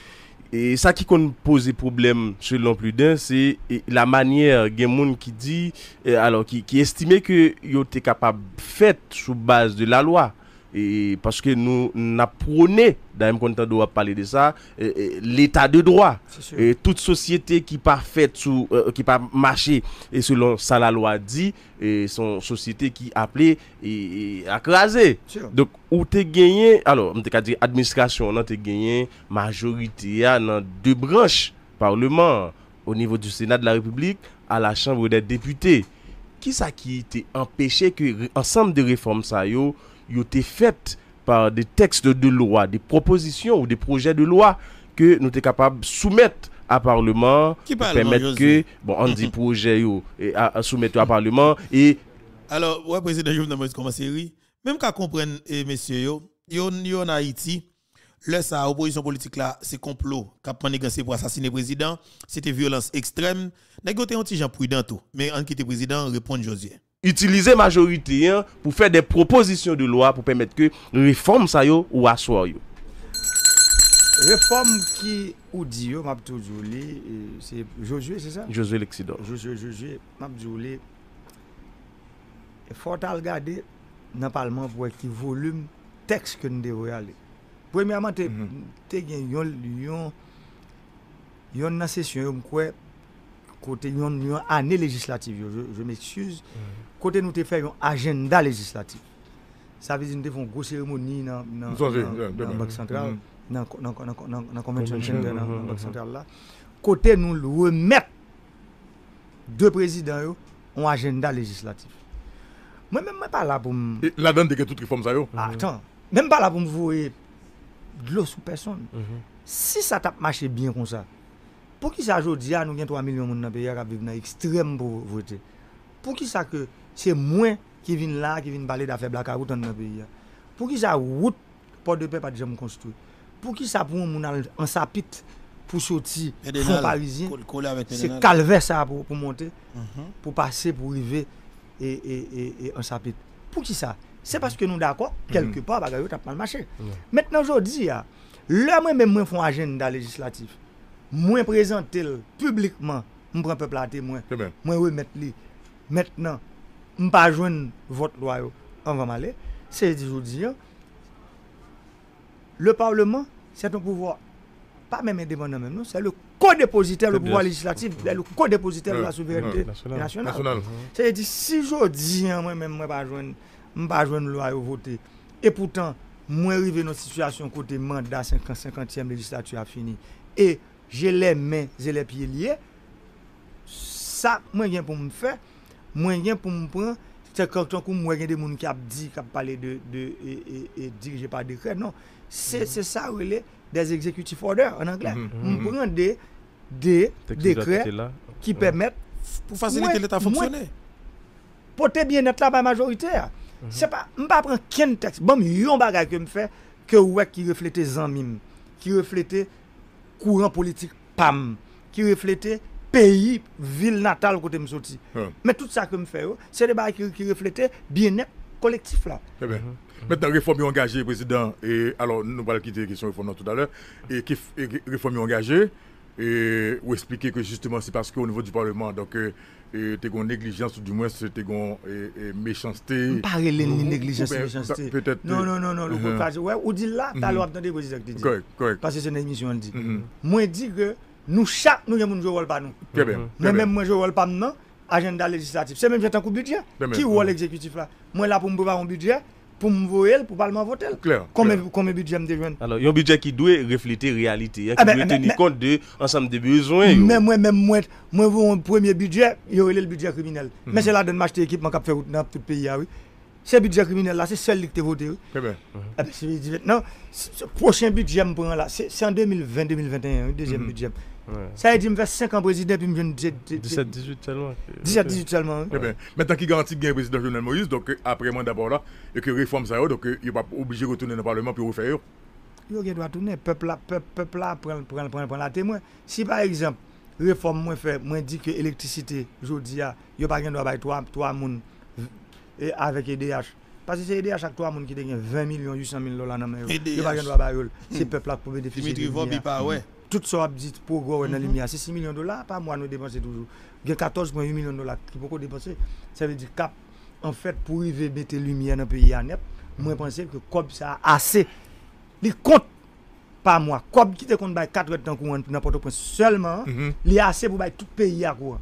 E sa ki kon pose problem, se lan pludan, se la manyer gen moun e, ki estime ke yo te kapab fet sou base de la lwa. e paske nou na prone da yon konta do ap pale de sa e, e, l'eta de droit e tout sosyete ki pa fete ki pa mache selon sa la loi di son sosyete ki aple akraze ou te genye majori te ya nan de branche parlement au niveau du senat de la republik a la chambre de depute ki sa ki te empeshe ki ensemble de reforme sa yo ont été faites par des textes de loi, des propositions ou des projets de loi que nous sommes capables de soumettre à Parlement, qui permettre que, bon, on dit projet à, soumettre à Parlement et...
Alors, ouais, président Jovenel demande comment c'est Même qu'à comprendre, eh, messieurs, yo, en Haïti, le sa opposition politique là, c'est complot, cap négocié pour assassiner le président, c'était violence extrême. N'est-ce un petit prudent tout, mais en président,
répond Josier. Utilize majorite euh, mhm. yon pou fè de proposisyon de lwa pou pèmèt kè reform sa yon ou aswa yon.
Reform ki ou di yon, mabdou Jouli, c'è Jojoué, c'è sa? Jojoué Leksidon. Jojoué, Jojoué, mabdou Jouli, fò tal gade nan palman pou wè ki volume tekst kè nou devoy ale. Premi amante, te gen yon nasesyon yon kwe kote yon ane legislatif yon, je m'eksuse. Mhm. kote nou te fè yon agenda legislatif. Sa vizit nou te fè yon goseremoni nan Bak Sentral, nan konvensyon jende nan Bak Sentral mm-hmm. mm-hmm, mm-hmm. la. Kote nou lwè mèt dè prezident yon yon agenda legislatif. Mwen mwen pa la pou m... E, la
dan deke tout reform sa yon? A ah, tan,
mwen mwen pa la pou m vwoy glos ou peson. Si sa tap mache bien kon sa, pou ki sa jodi an nou gen 3 milyon moun nan pe yara bib nan ekstrem pou vwote. Pou ki sa ke Se mwen ki vin la, ki vin bale da feblaka wot an mwen peyi ya. Pou ki sa wot, pot de pe pati jan mwen konstruy. Pou ki sa pou mwen an sapit pou soti pou parizien, se kalve sa pou monte, mm-hmm. pou pase pou rive e an sapit. Pou ki sa? Se paske nou d'akot, kelke pa bagay wot ap mal mache. Mèt nan jodi ya, lè mwen mwen fwen ajen nan da legislatif. Mwen prezante lè, publikman, mwen prepe plate mwen. Mwen wè mèt li. Mèt nan, m pa jwen vot lwa yo an van male, se je di jodi an, le pavleman, se ton pouvo, pa men men deman nan men nou, se le kodeposite, le pouvo legislatif, se le kodeposite la souveranite nasyonal. Se je di si jodi an, m pa jwen lwa yo vote, e poutan mwen rive nou situasyon kote manda 50, 50e legislatu a fini, e jelè men, jelè piye liye, sa mwen gen pou mwen fè, Mwen gen pou mwen pren, tèk an ton kou mwen gen de moun kap di, kap pale de, e, e, e dirje pa de kre, non, mhm. se sa rele, des executive order, an angle, mhm. mwen mhm. pren de, de, de kre, ki pwemet, mwen, pote bien et la pa majorite, se pa, mwen pa pren ken tekst, bom yon bagay ke mwen fe, ke wèk ki reflete zanmim, ki reflete, kouran politik, pam, ki reflete, peyi, vil natal kote msoti. Mè tout sa kèm fè yo, se de ba ki refletè, biè nè, kolektif la. Mèten, reformi
ongajè, president, alò, nou balè ki de kèsyon reforman tout alè, reformi ongajè, ou esplike kè justement, se paskè au nivou di parlement, te kon neglijans, ou du mwen se te kon mechansite. Mpare lè ni neglijans, ni mechansite. Non, non, non, non euh,
ou di la, ta lò ap nan de gwezi zè ki te di. Pasè se ne misyon di. Mwen di ke, nous chaque nous avons ne rôle pas nous. Mais même moi je joue pas maintenant agenda législatif. C'est même j'ai tant coup budget. Qui rôle l'exécutif là Moi là pour me préparer un budget pour me voter pour parlement voter. Combien combien budget me déjoindre
Alors, il y a un budget qui doit refléter réalité, hein, ah qui ben, doit tenir compte de ensemble des besoins. Mais
moi même moi moi vous un premier budget, il y aurait le budget criminel. Mhm. Mais c'est là de m'acheter équipement qui fait dans tout le pays ah oui. Ce budget criminel là, c'est celui que tu voté. Oui. Très bien. Eh ben, non, prochain budget là, c'est en 2020-2021, deuxième mhm. budget. Sa yè di mwen fè 5 an prezident, pi mwen jèn 17-18 chèlman. 17-18 chèlman, yè.
Mèntan ki gantik gen prezident Jounel Moïse, apre mwen d'abordan, yè ki reform sa yò, doke yò pa obligè yò tounè nè parlèman pi yò fè yò.
Yò gen dwa tounè. Peplè, peplè, pren lè, pren lè, pren lè, pren lè. Tè mwen, si par exemple, reform mwen fè, mwen di ki elektrisite, jò di ya, yò pa gen dwa bay 3 moun, avèk EDH. Pasi se EDH ak 3 moun ki te gen 20 milyon, 800 milyon lò la tout ce pour dit dans lumière, c'est 6 millions de dollars pas moi nous dépenser toujours. Il y a 14,8 millions de dollars qui beaucoup dépenser. Ça veut dire cap en fait pour arriver mettre lumière dans le pays je net, moi penser que COB ça a assez. Les compte pas moi. COB qui te compte 4 heures dans courant n'importe quoi seulement, mhm. il a assez pour bah, tout pays à courant.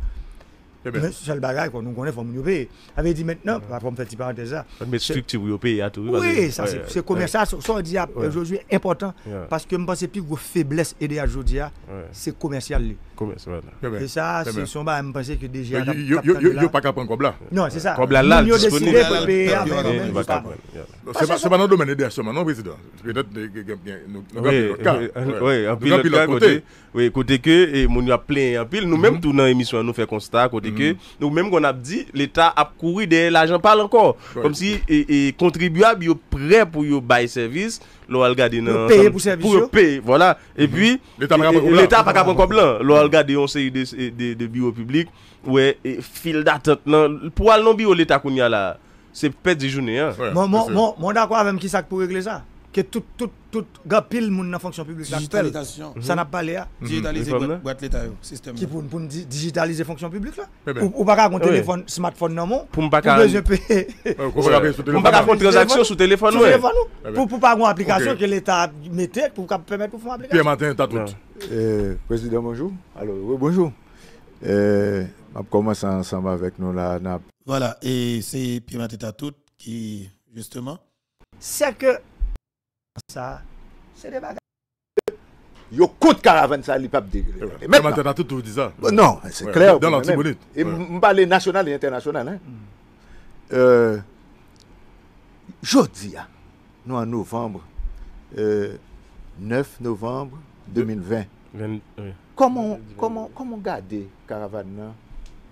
Eh ben. Mais c'est le bagage qu'on nous connaît, il faut nous payer. Avec dit maintenant, pour me faire petit parenthèse.
Mais structure, vous payez à tout. Oui, c'est comme ça.
Ce qu'on dit ah, aujourd'hui est important. Parce que je pense que la faiblesse aidée aujourd'hui, hein. c'est commercial. C'est ça, si son bas, je pense que déjà. Il n'y a pas qu'à prendre là. Non, c'est ça. Cobla là, disponible. pour payer avec le pays. C'est pas
dans le domaine des non, président.
Peut-être que nous avons pile à côté.
Oui, côté que, et nous avons plein à pile. Nous-mêmes, mhm. tout dans l'émission, nous faisons constat. Nou menm kon ap di, l'Etat ap kouri de la jan pal ankon Kom si e kontribuab yo pre pou yo bay servis Lo al gade nan ankon Pou yo pe, voilà E pi, l'Etat pa kap ankon plan Lo al gade yon seyi de biyo publik Ou e fil datat nan Pou al nan biyo l'Etat kon ya la Se pe dijonen Mon
da kwa avèm ki sak pou regle sa? que tout, tout, tout, monde dans fonction publique digitalisation ça n'a pas l'air mhm. digitaliser mhm. boîte l'état système qui pour pour digitaliser fonction publique là eh ben. ou pas un eh téléphone smartphone non pour pas sur téléphone pour pas une application que l'état mettait pour permettre pour faire application
euh, président bonjour alors bonjour euh, commence ensemble avec nous là
voilà et c'est Pierre Martin tout qui justement c'est que Yo koute
karavan sa li pap digre Mwen mwen ten a tout ou di sa Mwen mwen pale nasyonal E internasyonal Jodi ya Nou an novembre 9 novembre 2020 Koman gade karavan nan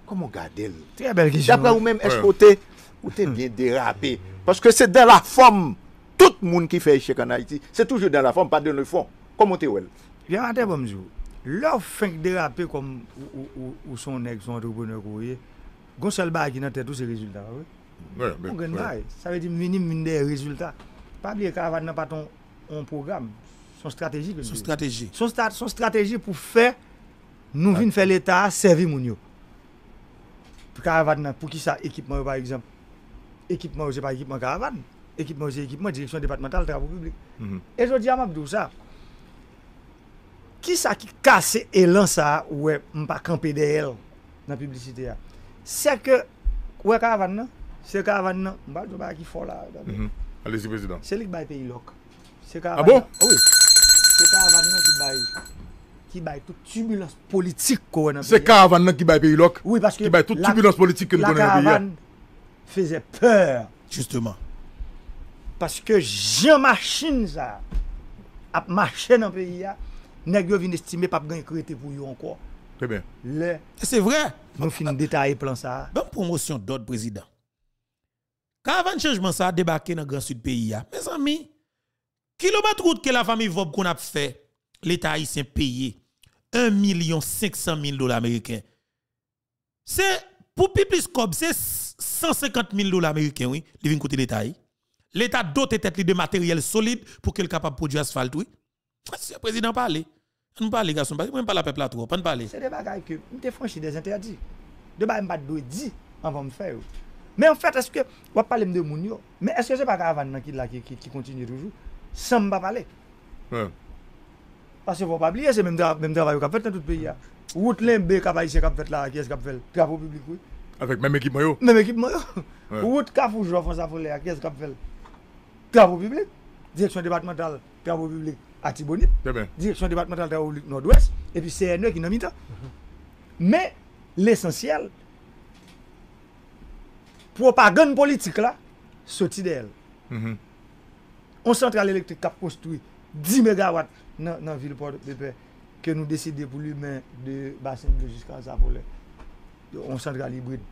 Koman gade Dapre ou men espo te Ou te ven derape Paske se de la fom Tout moun ki fè chèk an Haiti, se toujou dè la fòm, pa dè nou fòm. Komote wèl.
Vè an te bomjou. Lò fèk dè rapè kom ou son ek, son antropone kouye, gonsèl bagi nan tè tout se rezultat. Moun gen bagi. Sa vè di mini-mini de rezultat. Pabli e karavad nan paton on program. Son strategi. Son strategi. Son strategi pou fè nou vin fè l'Etat a servi moun yo. Pou karavad nan, pou ki sa ekipman yo par exemple. Ekipman yo se pa ekipman karavad nou. équipement, c'est équipement, direction départementale, travaux publics. Mhm. Et je dis à ça. Qui ça qui casse élan ça, ouais, pas camper derrière dans la publicité? Hein. C'est que, ouais, caravane, c'est caravane, non, bah, pas qui fort là. Mhm. Allez-y, président. C'est lui qui baille pays loc. C'est ah caravane. Ah bon? Oui. C'est caravane qui baille. Qui baille toute
turbulence politique C'est caravane qui baille pays loc. Oui, parce que. Qui baille toute turbulence politique que nous connaissons. La hein? caravane
faisait peur. Justement. Paske jen machin sa ap en le peyi ya, neg yo vin estime pap gen krete
pour yo encore Très bien. c'est vrai. Nous finissons ah, détail plan ça. Ah, bonne promotion d'autres présidents. le changement ça a débarqué dans le grand sud pays. Mes amis, kilomètre route que la famille Vob qu'on a fait, l'État haïtien payé 1 500 000 dollars américains. C'est pour Piplis c'est 150 000 dollars américains, oui, les côté l'État L'État dote tête de matériel solide pour qu'il capable de produire asphalte, oui. Si le président parle, on parle, garçon, on parle la peuple à trop, on parler. C'est des
bagailles que je franchi des interdits. De bas, je ne dit avant de faire. Mais en fait, est-ce que, on parle de moun mais est-ce que c'est pas avant qui, qui, qui continue toujours, sans me parler? Ouais. Parce que vous ne pas oublier, c'est même travail qu'on fait dans tout le pays. Hein. Route l'imbe, qu'on fait là, qui est-ce qu'on fait? Travaux publics, oui.
Avec même équipement,
Même équipement, Route, qu'on fait, je fais ça, qui est-ce qu'on fait? Travo publik, direksyon debatman tal travo publik a Tibonit, direksyon debatman tal travo publik Nord-Oest, et pi CNW ki nomita. Men, l'esensyel, pou ap agen politik la, soti de el. On sentra l'elektrik kap konstoui 10 MW nan vilpon de pe, ke nou deside pou l'humen de Basenbleu jusqu'an Zavole. On sentra l'hybrid.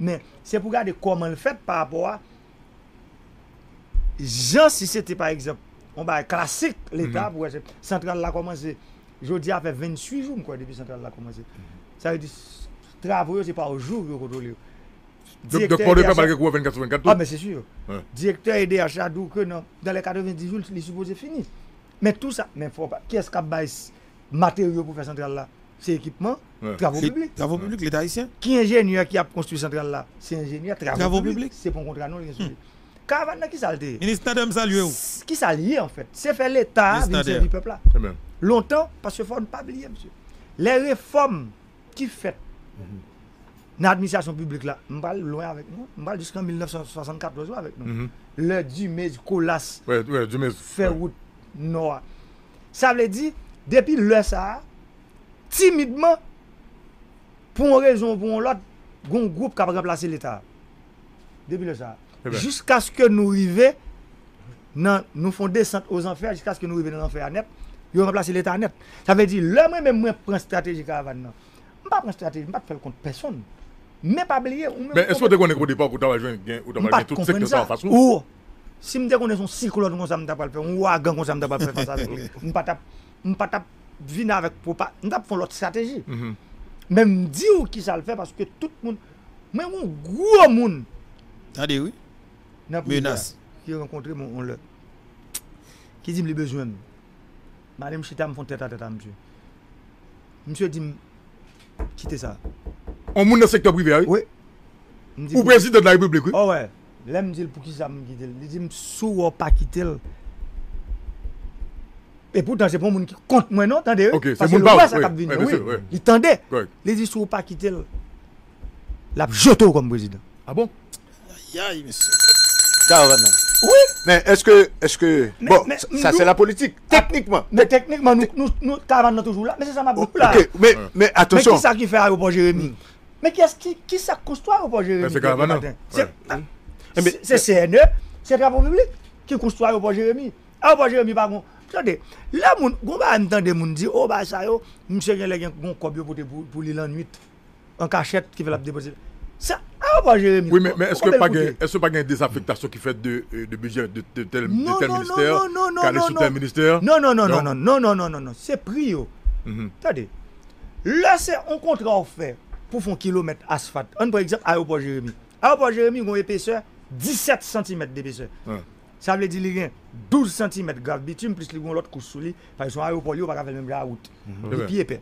Men, se pou gade koman l'fet par apor a Jean, si c'était par exemple, on va classique, l'État, mm -hmm. pour Centrale commencé, je a fait 28 jours quoi, depuis Centrale l'a commencé. Mhm. Ça veut dire, ce c'est pas au jour que contrôle. Donc, pour le pas 24 94 24 Ah, mais c'est sûr. Ouais. Directeur à Chadou que non, dans les 90 jours, il est supposé fini Mais tout ça, mais faut pas. Qui est-ce qui a bâti matériaux pour faire centrale là C'est équipement, ouais. travaux publics. Travaux publics, l'État haïtien. Qui est ingénieur qui a construit centrale là C'est ingénieur, travaux, travaux publics. C'est pour contrat non, hmm. Kavane na ki salde. Ministade msalye ou? Ki salye en fèt. Se fè l'Etat, vini sè di pèpla. Lontan, pas se fò n'pabliye, msè. Le reform ki fèt nan administasyon publik la, mbal loin avèk nou, mbal jusqu'an 1964, mbal jusqu'an 1964 avèk nou. Le djimej kolas ferout noa. Sa vle di, depi l'Etat, timidman, pou an rezon, pou an lot, goun goup kapreplase l'Etat. Depi l'Etat. Jusqu'à ce que nous arrivions, nous font descendre aux enfers, jusqu'à ce que nous arrivions dans l'enfer net, ils ont remplacé l'État net. Ça veut dire, moi, même, moi, prend stratégie caravane. Je ne pas prendre stratégie, je ne pas faire contre personne. Mais pas oublier. Mais est-ce que
vous connais au départ où tu as joué tout ce que tu as en face Ou,
si je connais son cyclone un ça, je ne pas le faire, ou un comme ça, je ne pas le faire face avec lui. Je ne pas venir avec pour pas. Je ne pas faire l'autre stratégie. Même dire qui ça le fait parce que tout le monde. Mais un gros monde. Attendez, oui. Mè nas. Ki yon kontre moun lè. Ki zim lè bejwen. Mè alè m cheta m fon tèta tèta msè. Msè zim kite sa. An moun nan sektor privè a? Oui. Ou prezidat la ebe blekwe? Oh wè. Lè m zil pou ki sa m gite. Li zim sou wò pa kite lè. E poutan sepon moun ki kont mwen an. Tande e? Ok. Fase lò wè sa kap vin. Oui. Li tande. Lè zi sou wò pa kite lè. Lè ap jote ou kom prezidat. A bon?
Ya yi mè sepon.
Oui. Mais est-ce que, est-ce que, bon, ça c'est la politique, techniquement. Mais techniquement, nous, nous, nous, toujours là, mais c'est ça ma boucle mais, mais attention. Mais qui ça qui fait aéroport Jérémy mm. Mais qui est qui, qui ça construit aéroport Jérémy C'est Caravana. C'est CNE, ah, eh, c'est e, Travaux Public qui construit aéroport Jérémy. Aéroport Jérémy, par contre. Attendez, là, on va entendre des gens dire, oh bah ça, yo, monsieur, il gens a un cob pour l'île en nuit en cachette qui veut la déposer. Sa aropa ah, jeremie. Oui, mais est-ce que
pa gen desaffectation ki fè euh, de budget de tel non, non, non, minister? Non, non, non.
Non, non, non. Se pri yo. Lese on kontra ou fè pou fon kilometre asfad. An prexè aropa jeremie. Aropa jeremie yon epese 17 cm depese. Sa vle di li gen 12 cm gaz bitume, plus li yon lot kousou li. Fè yon aropa yo, pa ka fè mèm la out. Li pi epè.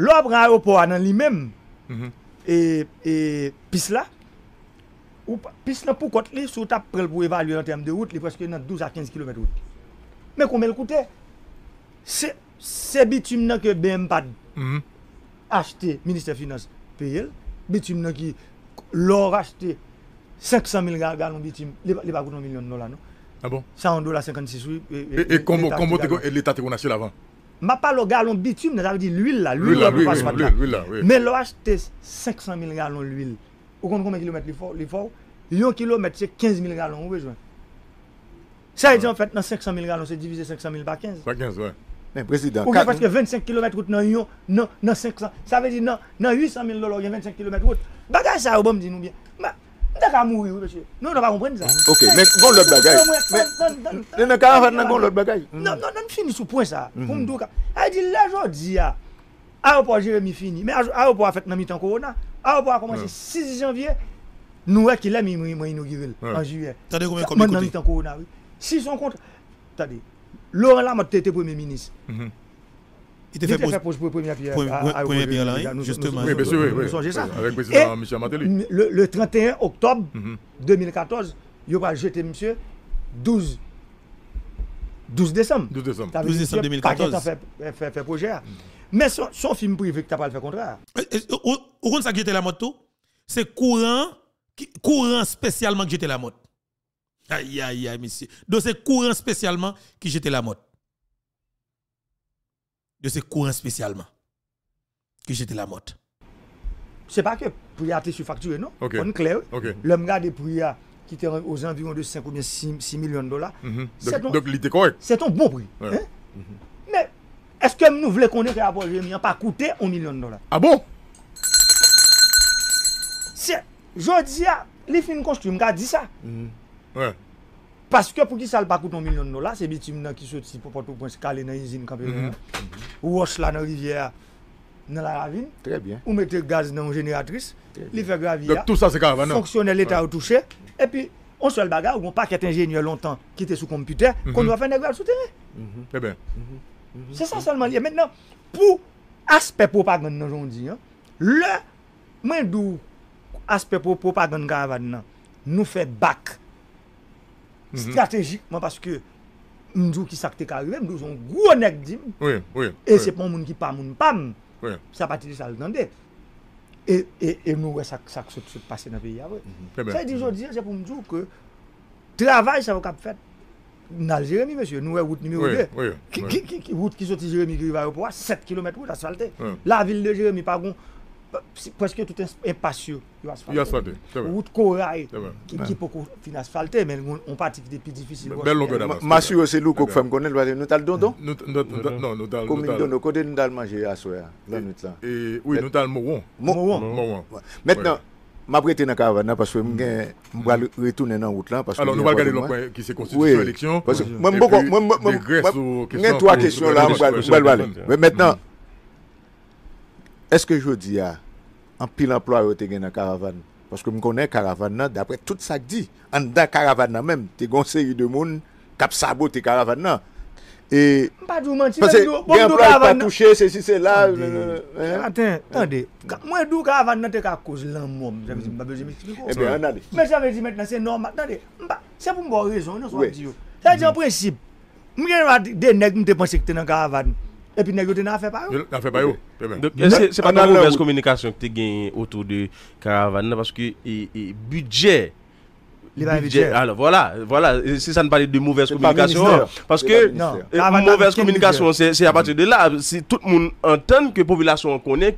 Lopre aropa nan li mèm, E, e pis la, ou pis la pou kot li, sou tap prel pou evalue nan term de wot, li fweske nan 12 a 15 km wot. Men koumel koute, se bitume nan ke BMPAD mm-hmm. achete Ministre Finance Payel, bitume nan ki lor achete 500 mil galon bitume, li pa kouton milyon nola, no. A ah bon? 100 dola 56, oui. E kombo, e kombo te kon, et
l'Etat te kon asye lavan?
Ma pa lo galon bitume, nan sa ve di l'huil la, l'huil la pou fasyon. Men lo achete 500.000 galon l'huil. Ou kon kon men kilometre li faw? Yon kilometre se 15.000 galon, ou non, ve jwen? Sa ve di an fèt nan 500.000 galon se divize 500.000 pa 15.000?
Pa 15.000, ouè. Men, president, kat nou? Ou je fòske
25 kilometre out nan yon, nan 500.000? Sa ve di nan 800.000 lor yon 25 kilometre out? Ba, daye sa, ou bom di nou mwen? Mwen! t'a qu'à mourir, monsieur. Nous, on pas comprendre ça. Ok, mais bon, l'autre bagage. Mais mais quand on va faire l'autre bagage. Non, non, non, finis sous point ça. Mhm. Pour me dire, elle dit là, je dis, ah, aéroport Jérémy fini. Mais aéroport a fait dans mi-temps corona. Aéroport a commencé 6 janvier. Nous, qui l'a mis, moi, inauguré en juillet. T'as dit combien de temps corona, oui. Si son contre. T'as dit, Laurent Lamotte était premier ministre. Mhm. Il était fait, fait le pour première pierre. Première pierre là, justement. Oui, bien sûr, oui. Avec le président Michel Matéli. Le 31 octobre 2014, mhm. il va jeter, monsieur, 12 12 décembre. 12 décembre. 12 décembre 2014. Fait, fait, fait projet.
Mais son, film privé que tu n'as pas le fait contraire. Où est-ce que j'étais la tout. c'est courant, courant spécialement que j'étais la mode. Aïe, aïe, aïe, monsieur. Donc c'est courant spécialement que j'étais la mode de ce courant spécialement que j'étais la motte. n'est pas que prix a été surfacturé, non On est clair. Okay.
L'homme garde prix qui était aux environs de 5 ou 6, millions de dollars. Mm-hmm. Donc, il
était correct. C'est un bon prix. Hein? Mm-hmm.
Mais est-ce que nous voulons qu'on ait rapport n'a pas coûté 1 million de dollars Ah bon C'est. Je dis, les films costumes, dit ça.
Mm Ouais.
Parce que pour qui ça le pas coûte un million de dollars, c'est des qui sorti pour pouvoir se caler dans l'usine quand mhm. Ou la rivière dans la ravine. Très bien. Ou mettre gaz dans une génératrice, il fait gravier. Donc tout ça c'est grave hein, Fonctionnel l'état retouché. touché et puis on se le on ou on pas qu'être ingénieur longtemps qui était sous computer qu'on mhm. doit faire des grèves souterrain. Très mhm. eh C'est ça seulement lié. maintenant pour l'aspect propagande dans aujourd'hui Le moins doux aspect propagande hein, caravane nous fait bac. Mhm. Stratejikman paske mdjou ki sakte karive, mdjou son gwo nek di m. E se pon moun ki pam moun pam, sa pati li saldande. E nou we sak sot sot pase na peyi avwe. Se di jodi, se pou mdjou ke travay sa vok ap fet nan Jeremie, msye. Nou we wout nimeyo de. Wout ki soti Jeremie gri varepoa, set kilomet wout asfalti. La vil de Jeremie, pagoun. Pweske tout en pasio yo asfalte. Yo asfalte, tebe. Wout koura e, ki pou kou fin asfalte, men moun patik de pi difisil. Bel longen amas. Masio se lou kou kou fèm
konen, nou tal don don? Non, nou tal. Komine don don, kou de nou dal manje yo aswaya?
Oui, nou tal moron. Moron? Moron. Mètnen, mabre
te nan kava nan, paswe mwen mwale retounen nan wout lan. Alon nou val gade lopwen ki se konstituye sou eleksyon. Mwen mwale, mwen mwale, mwen mwale, mwen mwale, mwen mwale, mwen mwale, mwen mwale. Eske jodi a, an pil emploi yo te gen nan karavan? Paske m konen karavan nan, dapre tout sa di, an dan karavan nan men, te gonseri de moun, kapsa bo te karavan nan. E...
Mpa di ou man, si mwen di ou, pou m do karavan nan. Pase gen emploi yo pa
touche, se si se la.
Aten, aten, mwen di ou karavan nan te ka kouz lan mwom, javè di mba bejè mwen kipi kouz. E be anade. Mwen javè di mwen nan, se normal, aten de, mpa, se pou m bon rejon, yon so an di yo. E di an prensip, mwen gen wate denek mwen te ponche ki te nan karavan nan. E pi negote nan afe pa yo?
Nan afe pa yo Se patan mouvez kominikasyon ki te genye Otou de karavan nan Paske budget Voilà Si sa nan pale de mouvez kominikasyon Paske mouvez kominikasyon Se apatir de la Si tout moun enten ke povilasyon konen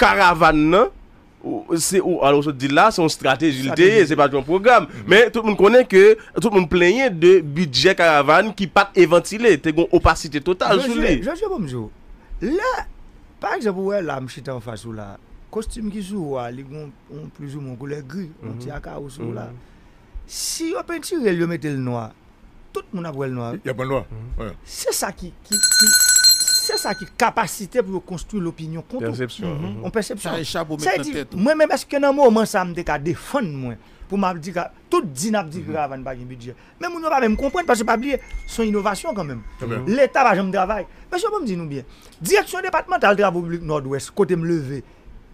Karavan nan Se ou alon se di la, se yon strateji Se yon programe Men, mm-hmm. tout moun konen ke, tout moun plenye de Budget karavan ki pat e ventilé Te yon opasite total Jou, jou, jou,
jou, jou La, par exemple, wè la, mchite an fasou la Kostume ki sou wè, li yon Moun plezou moun, moun goulè gri, moun mm-hmm. ti akarou sou la mm-hmm. Si yon pentire, yon mette l noa Tout moun ap wè l noa Yon pen noa, wè Se sa ki, ki, ki Se sa ki kapasite pou yo konstru lopinyon kontou. Mhm. On percepsyon. On percepsyon. Sa e chapo met nan tet. Mwen men beske nan moun oman sa mde ka defon mwen. Pou mwen ap di ka tout dinap di gravan bagin bidje. Men moun nan pa mwen mwen kompwen. Pas se pa blye son inovasyon kanmen. Mhm. L'Etat pa jom dravay. Mwen bon, se pa mwen di nou bye. Direksyon departemental de la publik nord-west. Kote mwen leve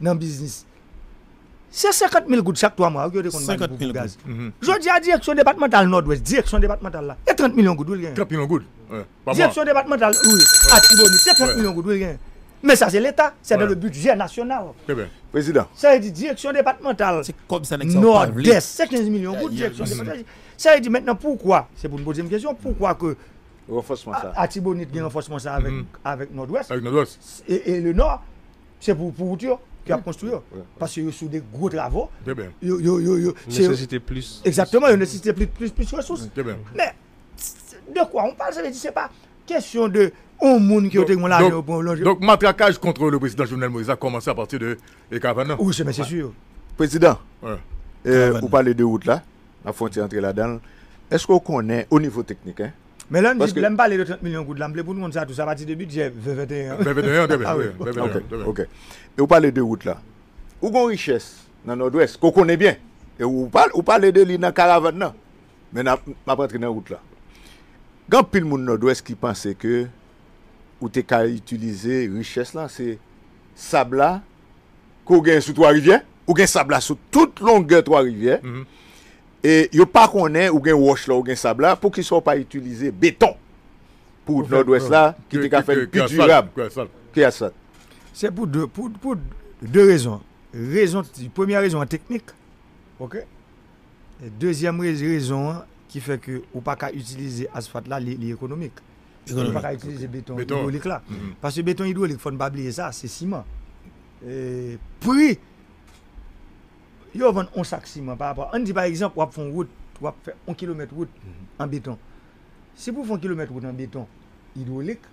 nan biznis. C'est 50 000 gouttes chaque 3 mois. 50 000 gaz. Mhm. Je dis à direction départementale nord-ouest, direction départementale là. Et 30 millions de gouttes. 30 millions de gouttes. Direction départementale, oui. À Tibonite, c'est 30 millions de gouttes. Mais ça, c'est l'État. C'est dans le budget national. Président. Ça veut dire direction départementale. C'est comme ça, Nord-Est, c'est 15 millions de gouttes. Direction départementale. Ça veut dire maintenant pourquoi C'est pour une deuxième question. Pourquoi que. Renforcement ça. À Tibonite, il y a renforcement ça avec, mhm. avec Nord-Ouest. Avec Nord-Ouest. Et, le Nord, c'est pour, vous dire qui a construit. Parce que sont des gros travaux. Nécessité plus. Exactement, ils nécessité plus, plus, plus de ressources. Mais de quoi on parle, ça veut dire c'est pas question de un monde qui a été Donc,
matraquage contre le président Jovenel Moïse a commencé à partir de ans Oui, c'est sûr. Président,
euh, vous parlez de route là, la frontière entre là-dedans. Est-ce qu'on connaît au niveau technique, hein,
Mè lèm pa lè de 30 milyon gout la, m lè pou nou moun sa tou sa vati debi dje ve vete yon. Ve vete yon, ve vete yon.
Ok, e ou pa lè de wout la. Ou kon richès nan Nord-Ouest, ko konè byen, e ou pa lè de li nan karavan nan, men apre tre nan wout la. Gan pil moun Nord-Ouest ki panse ke ou te ka itilize richès lan, se sabla ko gen sou 3 rivyen, ou gen sabla sou tout longe 3 rivyen. M. Mm-hmm. E yo pa konen ou gen wash la ou gen sab la pou ki son pa utilize beton pou nodwes la ki te ka fèd pi durab
ki asal se pou de rezon rezon, premye rezon an teknik ok dezyam rezon ki fè ki ou pa ka utilize asfat la li ekonomik ou pa ka utilize beton hidrolik la pasi beton hidrolik fon babli e sa se siman pre yo avan 11 saksiman par apwa. An di par exemple wap fon wout, wap fen 1 km wout an beton. Se pou fon 1 km wout an beton hidrolik,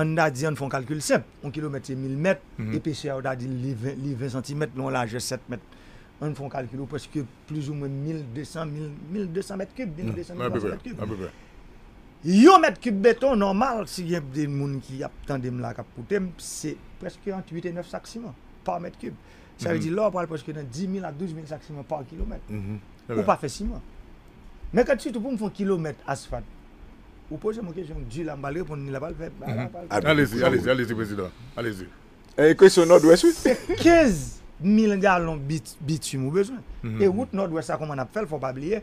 an da di an fon kalkul semp. 1 km se 1000 m, epese a ou da di 20 cm, loun laje 7 m. An fon kalkul ou poske plus ou mwen 1200 m3. 1200 m3. Yo met kub beton normal si yon moun ki ap tendem la kap koutem, se preske 8-9 saksiman par met kub. Sa yon di lò apal pochke nan 10.000 a 12.500 par kilometre. Ou pa fe siman. Mè kèd si tou pou mwen fon kilometre asfad. Ou poche mwen kej yon djil ambalye pou nou nilabal fe. Ale si, ale si,
ale si, prezident. Ale si. E kèz sou nord-weswi?
Kèz milen di alon biti mwen bezwen. E wout nord-weswa koman ap fel fò pabliye.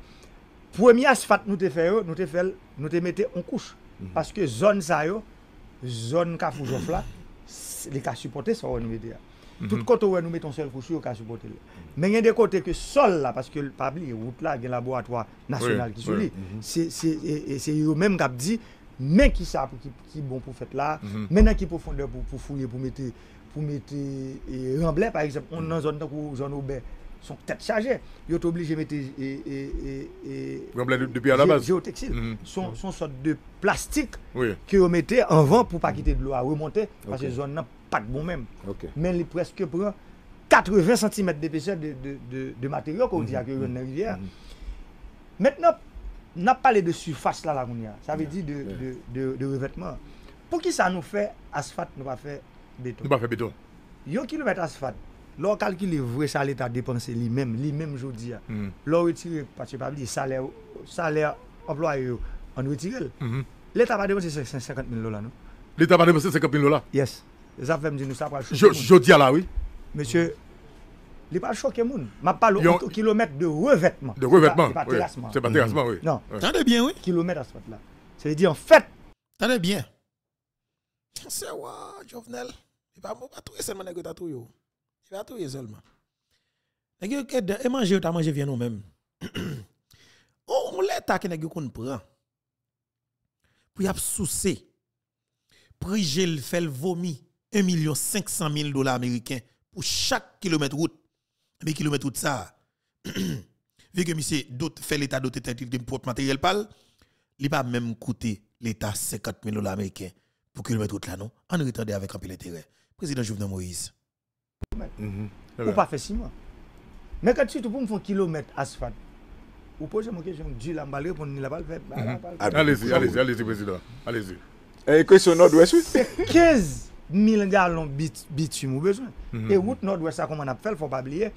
Premier asfad nou te fel, euh, nou te mette mhm. on kouch. Paske zon sa yo, zon ka fujofla, li ka supporte sa wè nou mè de ya. Mhm. Tout côté Tout où nous mettons le sel chier yo Mais supporte de Men gen de kote ke sol que paske pabli e wout la y il y a un laboratoire Se qui mhm. c'est kap C'est eux-mêmes qui ont qui qui bon pour qui bon pour pour là, mhm. Maintenant qui sont pour pour fouiller, pour mettre pour mettre par exemple, on dans une zone où les oube, sont tête chargées. Ils sont obligés de mettre. depuis à la base. Géotextile. sont sont sorte de plastique que vous mettez en vent pour ne pas quitter de l'eau à remonter. Parce que zone pas de bon même. Mais il presque prend 80 cm d'épaisseur de, de, de, de matériaux qu'on dit à la mhm. mhm. rivière. Mhm. Maintenant, on a parlé de surface là, là ça veut dire de, revêtement. Pour qui ça nous fait asphalte, nous va faire béton Nous pas faire béton. Un kilomètre asphalte, l'on calcule vrai salaire à dépenser lui-même, lui-même je dis. Mm. L'on retire, parce que pas oublier, salaire, salaire employé, on retire. L'État va dépenser 50 000 dollars. L'État va dépenser 50 000 dollars Yes ça fait me dire nous ça va choquer. Je dis à la oui. Monsieur, il pas choqué moun. M'a parle de kilomètres de revêtement. De revêtement. C'est pas terrassement. C'est pas terrassement, oui. Non. Tendez bien, oui. Kilomètres à ce là
c'est dit dire en fait. Tendez bien. C'est wa, Jovenel. Il va pas trouver seulement les gars Il va trouver seulement. Les gars qui ont mangé, tu mangé, viens nous-mêmes. Oh, on l'état que les gars qu'on prend. Pour y a je le fait le vomi. 1,5 million de dollars américains pour chaque kilomètre route. Mais eh kilomètre route ça, vu que monsieur fait l'État doté de matériel pâle, il pas même coûté l'État 50 000 dollars américains pour kilomètre route là, non En retardé avec un peu terrain. Président Jovenel Moïse. Mm Ou pas
fait six mois. Mais quand tu te pour me faire un kilomètre asphalte, ou posez-moi une question, Dieu l'a mal répondre l'a pas mhm. Allez-y, ah allez-y,
allez-y, président. Allez-y.
Et question nord-ouest, oui 15 Milenya long bit si mou bezwen. Mhm. E wout nou dwe sa koman ap fel fò pabliye.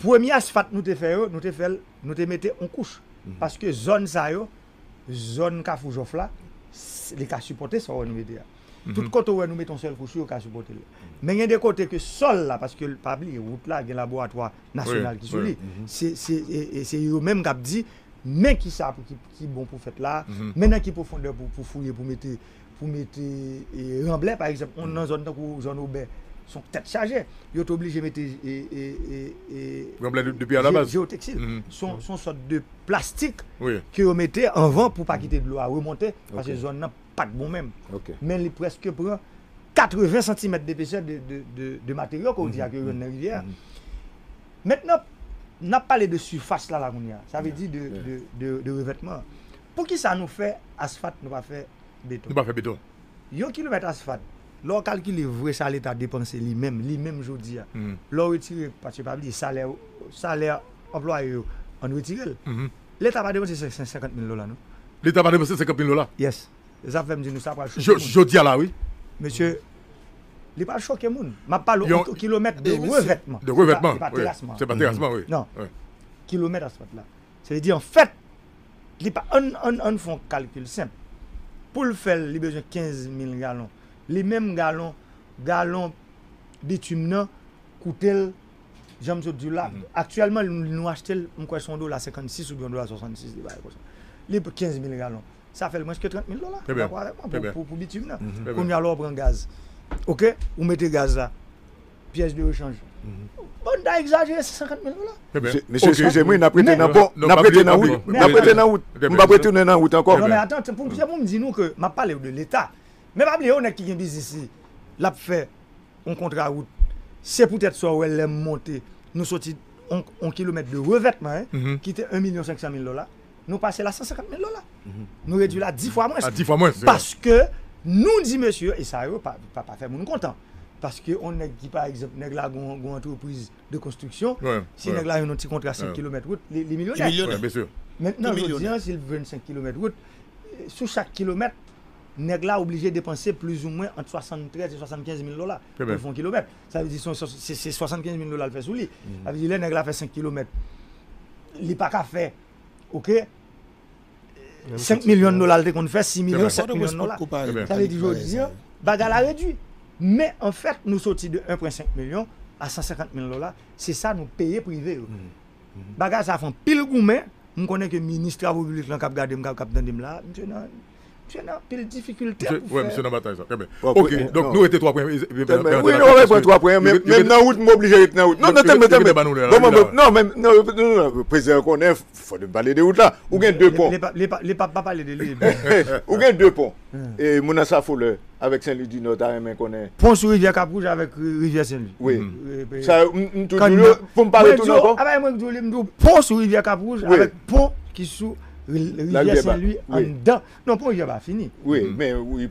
Premye asfat nou te fel, nou te mette mhm. on kouch. Paske zon sa yo, zon ka fujof la, le ka supporte sa wè nou mède ya. Tout kote wè nou mè ton sel kouch, yo ka supporte la. Men yon de kote ke sol la, paske pabliye wout la gen laboratoa nasyonal ki sou li. Se yo menm kap di, men ki sa ki bon pou fet la, men mhm. nan ki pou fonde pou fouye pou mette pour mettre et eh, eh, Remblai par exemple, on mm. une zone où zone Aubert sont têtes chargées, ils sont obligés de mettre et, et, et, depuis à la base géotextile, mm-hmm. sont mm-hmm. sorte de plastique que vous mettez en vent pour pas quitter de l'eau à remonter parce que les zone n'a pas de bon même. Okay. Mais il presque prend 80 cm d'épaisseur de, de, de, matériaux qu'on dit à mm-hmm. que rivière. Maintenant, on Maintenant, n'a parlé de surface là, là Ça veut dire de, de, de, revêtement. Pour qui ça nous fait asphalte, nous va faire béton. Nous pas fait béton. Yon kilomètre asphalte. L'on calcule vrai salaire l'état dépensé lui-même, lui-même aujourd'hui. Hein. Mm -hmm. L'on retire, parce que pas dire salaire, salaire employé, on retire. L'état -hmm. L'État va dépenser 50 000 dollars, non? L'État va dépenser 50 000 dollars? Yes. Les affaires me disent, nous, ça va je, je dis à la, oui. Monsieur, il n'est pas choqué, moun. Je parle au kilomètre de revêtement. De revêtement. C'est pas terrassement. C'est pas oui. Non. Kilomètre asphalte là. C'est-à-dire, en fait, il pas un calcul simple. Pour le faire, il a besoin de 15 000 gallons. Les mêmes gallons, gallons bitumineux coûtent, j'aime ce du mhm. Actuellement, nous achetons, mon dollars 56 ou dollars 66, les 15 000 gallons. Ça fait moins que 30 000 dollars pour, pour, mhm. pour bitume. Mm on a gaz. Ok? On met gaz là pièces de rechange. Mhm. Bon, on a exagéré 50 000 dollars. Eh ben, monsieur, excusez-moi, n'a prêté dans bon, n'a prêté dans route, n'a prêté dans route, On va prêté dans route encore. Non mais eh ben. attends, pour me dire nous que m'a parlé de l'État. Mais pas on a qui vient business ici, l'a fait un contrat route. C'est peut-être soit où elle est montée, nous sorti un kilomètre de revêtement hein, mhm. qui était 1 500 000 dollars. Nous passons la 150 000 dollars. Mhm. Nous réduisons là 10 fois moins. 10 ah, fois moins. Parce que nous dit monsieur et ça pas pas faire mon content. Hein. Paske, on nèk ki, par exemple, nèk la goun entreprise de konstruksyon, si nèk la yon nonsi kontra 5 km gout, li milyonèk. 1 milyonèk, bè sè. Mènenan, jò diyan, si lè vè yon 5 km gout, sou chak kilometre, nèk la oblije depanse plus ou mwen ant 73 ou 75 000 lola, pou foun kilometre. Sa vè di son, se 75 000 lola lè fè sou li. Sa vè di lè, nèk la fè 5 km. Li pa ka fè, ok, 5 milyon lola lè kon fè, 6 milyon, 7 milyon lola. Sa vè di jò diyan, baga la redwi. Mè an fèt nou soti de 1.5 milyon a 150 milyon lola, se sa nou peye prive yo. Bagaj sa fèn pil goumen, mwen konen ke ministra voulik lan kap gade mwen kap kap dande mwen la, mwen chè nan... J an
apil e difficulty a pou fè. Ouè, ms.
Namatay, sa. Ok, nou ete 3 pwenye. Ouè, nou ete 3 pwenye. Mèm nan
route, mèm oblige ete nan route. Nan, nan, nan, nan, nan, nan, nan. Prezèr konen, fwade bale de route la. Ou genn 2 pon.
Lè pap pale de lè. Eh,
ou genn 2 pon. E moun a sa foule, avek Sengli dino, ta remen konen.
Pon sou Rivière-Cabrouge, avek Rivière-Sengli. Oui. Sa, mtou lè, pou m pare toun yo. Mwen diyo, mdou, pon sou Rivière-Cabrou a en dedans. Non, pour il pas fini. Oui, mm-hmm. mais oui,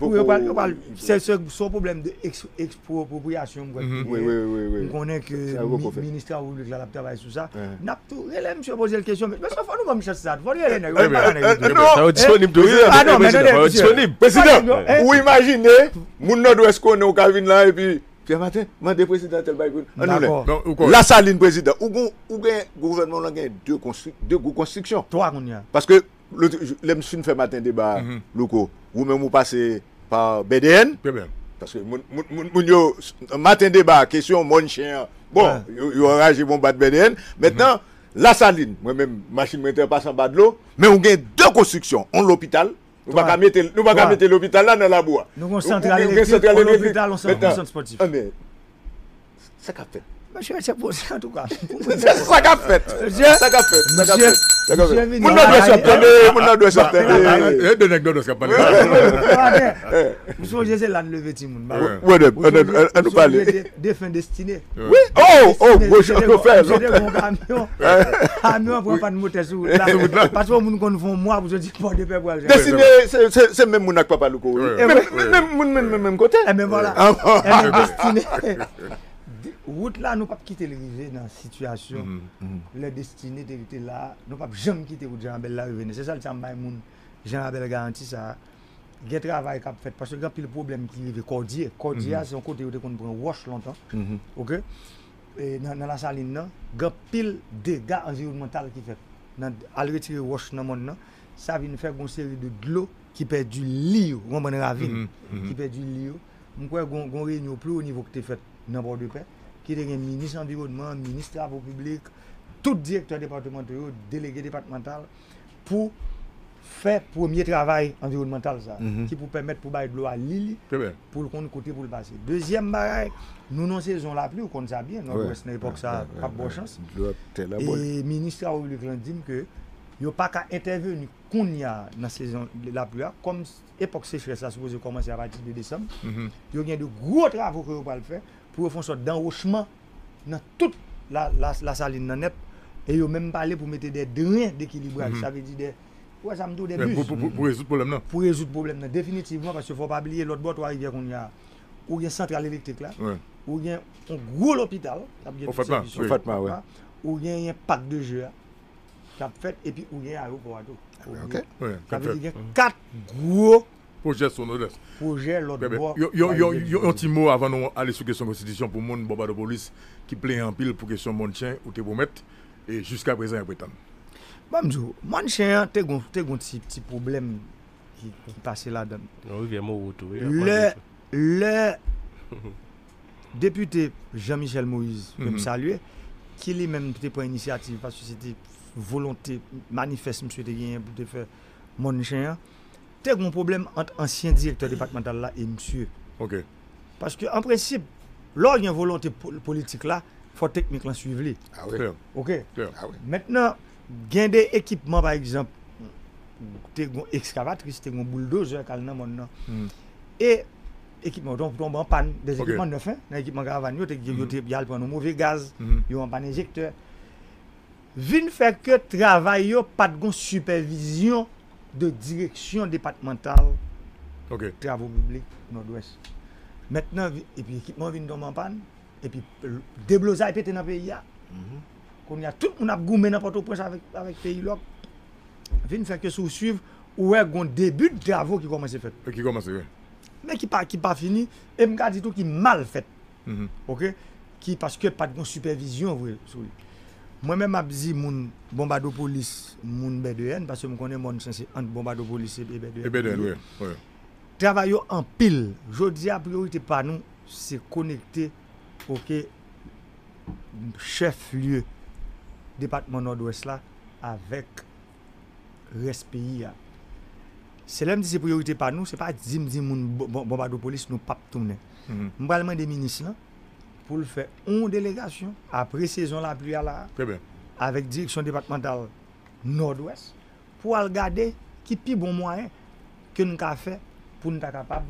C'est son problème d'expropriation. Mm-hmm. Oui, oui, oui. On connaît que le ministre a sur ça. il tout. monsieur la question. Mais ça, faut nous chercher ça. Eh, eh, vous eh,
Président, vous imaginez, mon nord au là président tel La saline président. Ou le gouvernement là gagne deux deux constructions. Trois Parce que le ne fin fait matin débat mm-hmm. locaux. vous même vous passez par BDN. Parce que le matin débat question mon chien. Bon, il y aura rage bon bat BDN. Maintenant mm-hmm. la saline, moi même machine mettez passe en bas de l'eau, mais on gagne deux constructions, on l'hôpital. Nou baga mette lopita la nan la bwa. Nou gonsante la lopita, lonsante lopita, lonsante
sportif. Metta, ane, se ka fèl? Monsieur, c'est pour ça, en tout cas. C'est ça qu'a fait. Monsieur, ça qu'a fait. Monsieur, monsieur, monsieur.
Mon nom doit s'appeler, mon nom doit bah, s'appeler. Bah, bah, Et de l'anecdote, ce
qu'a parlé. Vous songez, c'est l'enlevé, Timoun. Oui, on nous parle. Des fins destinées. Oui, oh, oh, gros chauffeur. J'ai mon camion. Camion pour pas de moteur sur route. Parce que mon qu'on font moi, vous dites pas de père pour aller.
c'est même mon papa Louko. Eh même,
même, même, même côté. Et eh même ben, voilà. Ah, Et eh même ben, Destiné. route là, nous pas quitter le rivet dans situation, mm -hmm. les destinées là, nous pas jamais quitter route jean Belle la rivet. C'est ça le temps Maïmoun, jean Belle garantie ça. gè travail qui a fait parce que quand le problème qui arrive, Cordier, Cordier, mm c'est un côté où on prend roche longtemps. Mm-hmm. OK? Et dans, la saline, il y a pile dégâts environnementaux qui fait. nan, al retirer roche dans le monde, ça vient faire une série de l'eau qui perd du lit, on ravine, mm-hmm. qui perd du lit. Je crois qu'on réunion plus au niveau que tu fait dans bord de qui est le ministre de l'Environnement, le ministre des Travaux publics, tout directeur départemental, délégué départemental, pour faire le premier travail environnemental, mhm. qui pour permettre pour bailler de l'eau à l'île, pour le côté pour le passer. Deuxième bagaille, nous, dans la saison la pluie, on compte bien, nous, ouais. à ça pas bonne chance. Et le ministre de public nous dit que il n'y pas qu'à intervenir qu'on y la saison de la pluie, comme l'époque sécheresse a supposé commencer à partir de décembre, mhm. il de gros travaux que vous le faire pour faire un sorte d'enrochement dans toute la, la, saline dans net. Et ils ont même parlé pour mettre des drains d'équilibrage. Mhm. Ça veut dire des. Ouais, ça me Pour, résoudre le problème, non Pour résoudre le problème, Définitivement, parce qu'il ne faut pas oublier l'autre bord, rivière qu'on a. Où il y a une centrale électrique là. Où il y a un gros hôpital. Où il y a un pack de jeux hein, qui a fait, et puis où il y a un aéroport. Ok. Ça veut dire mhm. quatre
gros Proje sonodos.
Proje lotbo. Yo yon
ti mo avan nou alesou kesyon konstitisyon pou moun bomba do polis ki ple yon pil pou kesyon moun chen ou te pou mette e jusqu'a
prezen yon pwetan.
Ba mdjou, moun chen yon te gont si pti problem ki
pase la dam. Yon yon vye mou wotou.
Le depute Jean-Michel Moïse, ki li men pte pou inisiativ, pasou se te volonte manifest mswe te genye pou te fe moun chen yon, C'est un problème entre ancien directeur départemental là et monsieur. OK. Parce que en principe, lors d'une y a une volonté politique là, faut techniquement suivre les. Ah oui. OK. Ah oui. Maintenant, gain des équipements par exemple, tu as une excavatrice, tu as un hmm. Et équipement donc tombe en panne des équipements neufs, hein, des équipements caravane, tu as mm. prendre un mauvais gaz, ils ne un panne injecteur. Vin fait que travail yo pas de supervision de direksyon departemental travou biblik nord-wes. Metnen, epi ekipman vin donman pan, epi debloza epi te nan veya, kon ya tout moun ap goumen nan patou prens avèk peyi lok, vin fèkè sou suiv ouè goun debout travou ki komanse fèt. Mè ki pa fini, mga ditou ki mal fèt. Mm-hmm. Ok? Ki paske pat goun supervision. Mwen men ap zi moun bombado polis moun B2N Pase mwen konnen moun sensi ant bombado polis e B2N E B2N, wè Travay yo an pil Jodi a priorite pa nou se konekte Ok Chef lieu Depatman Nord-Ouest la Avèk Respi ya Se lem di se priorite pa nou se pa zim zi moun bombado polis nou pap tou mnen mhm. Mwen pralman de minis lan pou l fè un delekasyon apre sezon la pluyala avèk diriksyon departemental nord-ouest pou al gade ki pi bon mwen ke nou ka fè pou nou ta kapab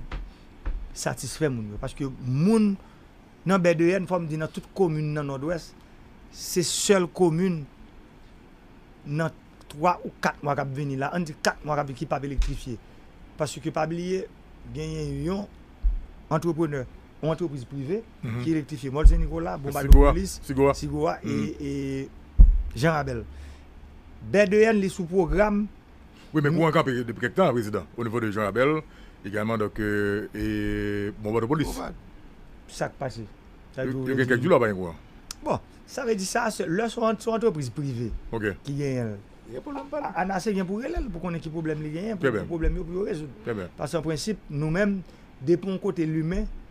satisfè moun yo. Paske moun nan B2N fòm di nan tout komoun nan nord-ouest se sol komoun nan 3 ou 4 mwen kap veni la an di 4 mwen kap ki pap elektrifye paske ki pap liye genyen yon antroponeur entreprise privé, ki mhm. elektifye Monsenikola, Bombadopolis, Sigoua, mhm. et Jean Rabel. Ben de yon, li sou programme...
Oui, men kou anka depi kèk tan, prezident, au nivou de Jean Rabel, eganman, donc, euh, et Bombadopolis.
Sak pase. Yon kèk djou la, bayen, kou an? Bon, sa ve di sa, le son entreprise privé, ki gen yon, an ase gen pou relèl, pou konen ki problem li gen yon, pou konen ki problem yon, pou yon rejou. Pasè, an prensip, nou men, depon kote l'humè,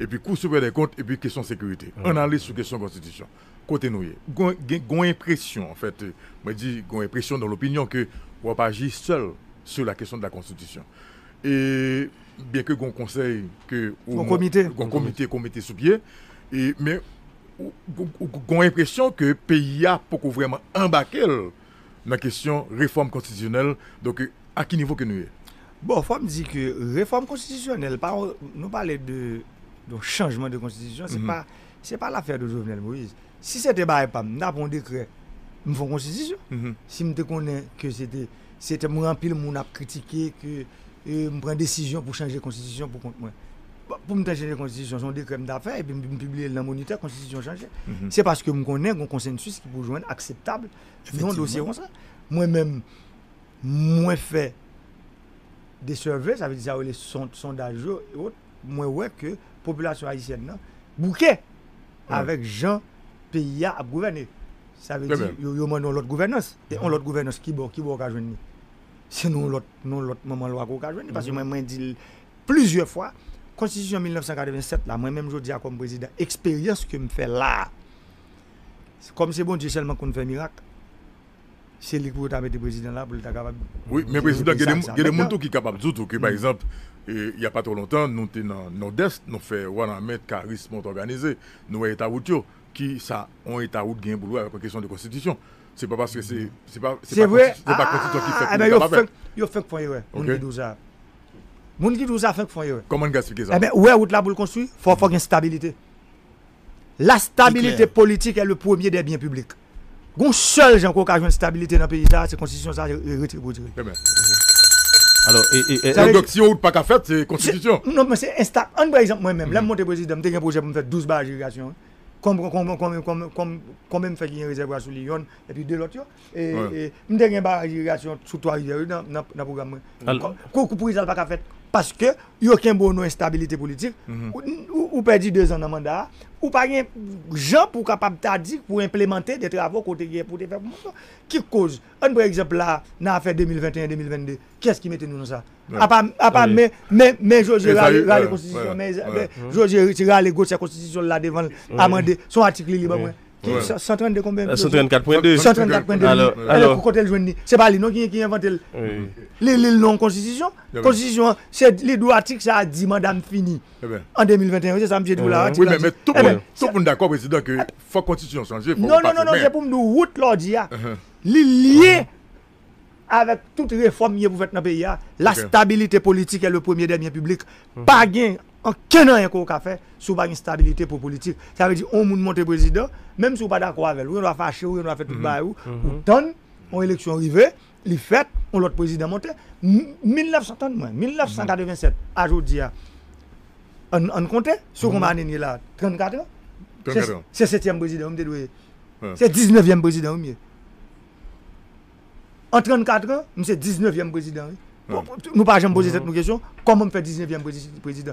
epi kou sou pre de kont, epi kesyon sekurite. Anan li sou kesyon konstitisyon. Kote nou ye. Gon impresyon en fèt, mwen di, gon impresyon nan l'opinyon ke wap agi sel sou la kesyon de la konstitisyon. E, ben ke gon konsey kon komite, kon komite sou pye, e, men gon impresyon ke pe ya pokou vreman ambakel nan kesyon
reform konstitisyonel donke a ki nivou ke nou ye. Bon, Fom di ke reform konstitisyonel nou pale de Don chanjman de konstitusyon se mhm. pa se pa la fèr de Jovenel Moïse. Si se mhm. te barè pa, mna pon de kre mfon konstitusyon. Si mte konè ke se te moun apil, moun ap kritike, ke moun pren desisyon pou chanjè konstitusyon pou kont mwen. Po mte chanjè konstitusyon, son de kre mda fè e pi mpibli lè la monite, konstitusyon chanjè. Se paske mkonè, mkon konseyne suisse ki pou jwen akseptable, mwen dosye mwen sa. Mwen mèm mwen fè de servè, sa vè disa ou lè sondajou ou mwen wè ke Populasyon ayisyen nan, bouke hmm. avek jan pe ya ap gouvene. Sa ve di, yo mwen non lot gouvenos. E on lot gouvenos ki bo, ki bo akajweni. Se non lot, non lot mwen mwen lwa akajweni. Pas yo mwen mwen di plizye fwa, konstisyon 1997 la, mwen mwen mwen di akom prezident, eksperyans ke mwen fe la. Kom se bon di selman kon fè mirak, se li pou ta meti prezident la, pou li ta kapab. Oui, men prezident, gen de moun tou
ki kapab zoutou. Ke bayzap, E, y a pa tro lontan, nou te nan nord-est, nou fe wana met ka rispont organize, nou e ta wout yo, ki sa an e ta wout gen boulou apre kesyon de konstitisyon. Se pa paske se pa konstitisyon ki fek moun.
Eman yo feng fwenye wè, moun ki dousa feng fwenye wè. Koman gen aspeke zan? Eman wè wout la boul konstitisyon, fwen fwen gen stabilite. La stabilite politik e le pwemye de bien publik. Goun sel jan kou ka jwen stabilite nan pi, sa, se konstitisyon sa, e reti boulou.
Alors, l'indoksion
ou l'paka fèt, c'est constitution? Non, mwen se insta... An, par exemple, mwen mèm, lè mwen te pozitif, mwen te gen proje pou mwen fèt 12 bar jirigasyon, kon mèm fèk yon rezervo asou liyon, epi 2 lot yon, mwen te gen bar jirigasyon, toutou a jirigasyon nan program mwen. Kou pou yon alpaka fèt, paske yon ken bon nou instabilite politik, mhm. ou pedi 2 an nan mandat, Ou pa gen jen pou kapap ta dik pou implemente de travo kote gen pou te pep moun son. Ki koz? An pre exemple la nan afe 2021-2022. Kès ki mette nou nan sa? A pa men Jojira le gosye konstitusyon la devan amande son atikli liba mwen. 132 combien 134.2. Euh, 134.2. Alors, Côté joue, c'est pas lui qui, qui inventé les non constitution. Constitution, c'est les deux articles, ça a dit madame fini. Eh ben. En 2021, c'est ça, monsieur Doula. Oui, mais, eh ben, tout le monde d'accord,
président, que faut constitution changer. Non, non, non, non, c'est
pour nous route l'ordia. Ah. Uh-huh. lié uh-huh. avec toute réforme réformes vous pour faire dans le pays. Ah. La stabilité politique est le premier dernier public. Uh-huh. Pas gain Anken an fait kon ka fe sou instabilité pour Ça ça veut dire monte di, président, président monte si pas pas d'accord avec on On va fache ou, on va faire tout le mhm. ou. Mhm. on donne, on élection arrivée, il on on l'autre président monter. 1930 En 1987, à jour on on sur sou kon manen yon là 34 C'est le 7e président, c'est le 19e président. En 34 ans, 34 le 19e président.
Nous, pas jamais poser cette
mhm. question, comment on fait le 19e président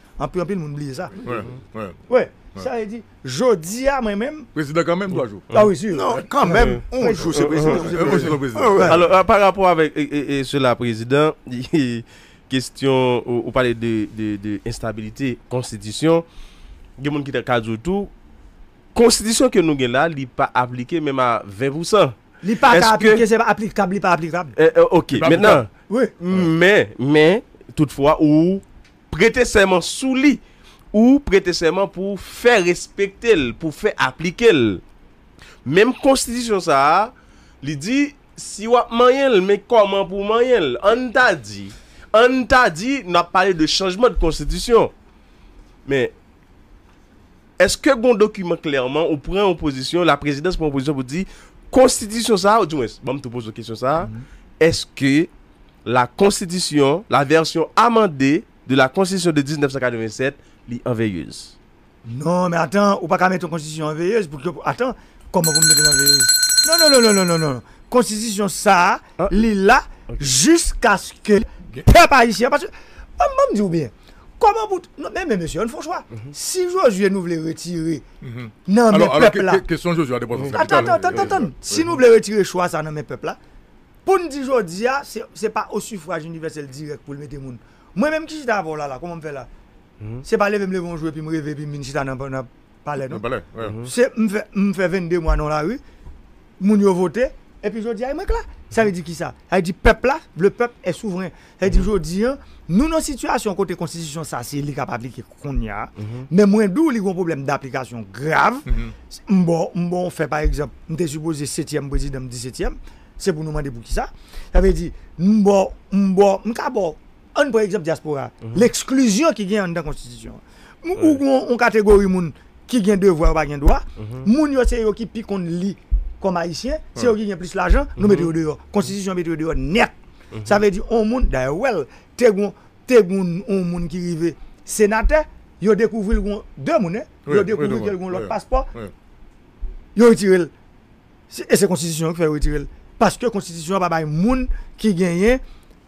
An pi an pi nou moun oubliye sa. Ouè, sa yè di, jodi ya mwen mèm. Prezident kan mèm, do ajo. Kan mèm, oujou se prezident.
Alors, euh, par rapport se la prezident, question ou pale de instabilite, konstitisyon, konstitisyon ke nou gen la, li pa aplike mèm a 20%? Li pa aplike, se pa aplike, li pa aplike. Ok, menan, mè, mè, toutfwa ou ou, Prete seman sou li, ou prete seman pou fè respektel, pou fè aplikel. Mem konstidisyon sa, li di, si wap manyel, men koman pou manyel. An ta di, an ta di, nan pale de chanjman de konstidisyon. Men, eske bon dokumen klerman, ou pren oposisyon, la prezidans pou oposisyon pou di, konstidisyon sa, ou di wes, banm tou pou zo kisyon sa, mhm. eske la konstidisyon, la versyon amande, de la Constitution de 1987 li enveilleuse.
Non, mais attends, ou pas qu'à mettre une Constitution enveilleuse pour que... Attends, comment vous mettez enveilleuse? Non, non, non, non, non, non, non. Constitution ça, ah. li là, jusqu'à ce que okay. peuple ici. Parce que, on me dit ou bien, comment vous... Non, mais, monsieur, on fait choix. Mhm. Si aujourd'hui, nous voulons retirer... Mhm. Non, mais peuple là... Question
Josué à mhm. Attends, attends, hein. attends, attends.
Si nous voulons retirer choix ça, non, mais peuple là... Pour nous dire aujourd'hui, ah, ce n'est pas au suffrage universel direct pour le mettre monde. Moi même qui j'étais avant là, là, comment on fait là hmm? C'est pas les mêmes les bons joueurs, puis me réveille, puis me dis ça dans le palais. Non, le palais,
ouais. Hmm. C'est,
me fait, me fait 22 mois dans la rue, mon yo voter, et puis je dis, ah, mec là, ça veut dire qui ça Ça veut dire, peuple là, le peuple est souverain. Ça veut dire, hmm. je dis, hein, nous, nos situations côté constitution, ça, c'est les capables qui qu'on a. Mais moi, d'où, les gros problèmes un problème d'application grave. mm Bon, bon, on fait par exemple, on était supposé 7e président, 17e, c'est pour nous demander pour qui ça. Ça veut dire, bon, bon, bon, bon, un exemple diaspora, mhm. l'exclusion qui gagne dans la constitution. on, on catégorie moun qui gagne devoir ou pas gagne droit, mm -hmm. moun yo c'est yo qui pique on lit comme haïtien, c'est eux qui gagne plus l'argent, nous mhm. mettons dehors. Constitution mettons dehors net. Mhm. Ça veut dire on moun d'ailleurs well, te gon te on qui rive sénateur, yo découvre découvert deux moun, hein. yo découvre découvert l'autre passeport. Yo retire Et c'est constitution qui fait retirer parce que constitution pas bail moun qui gagne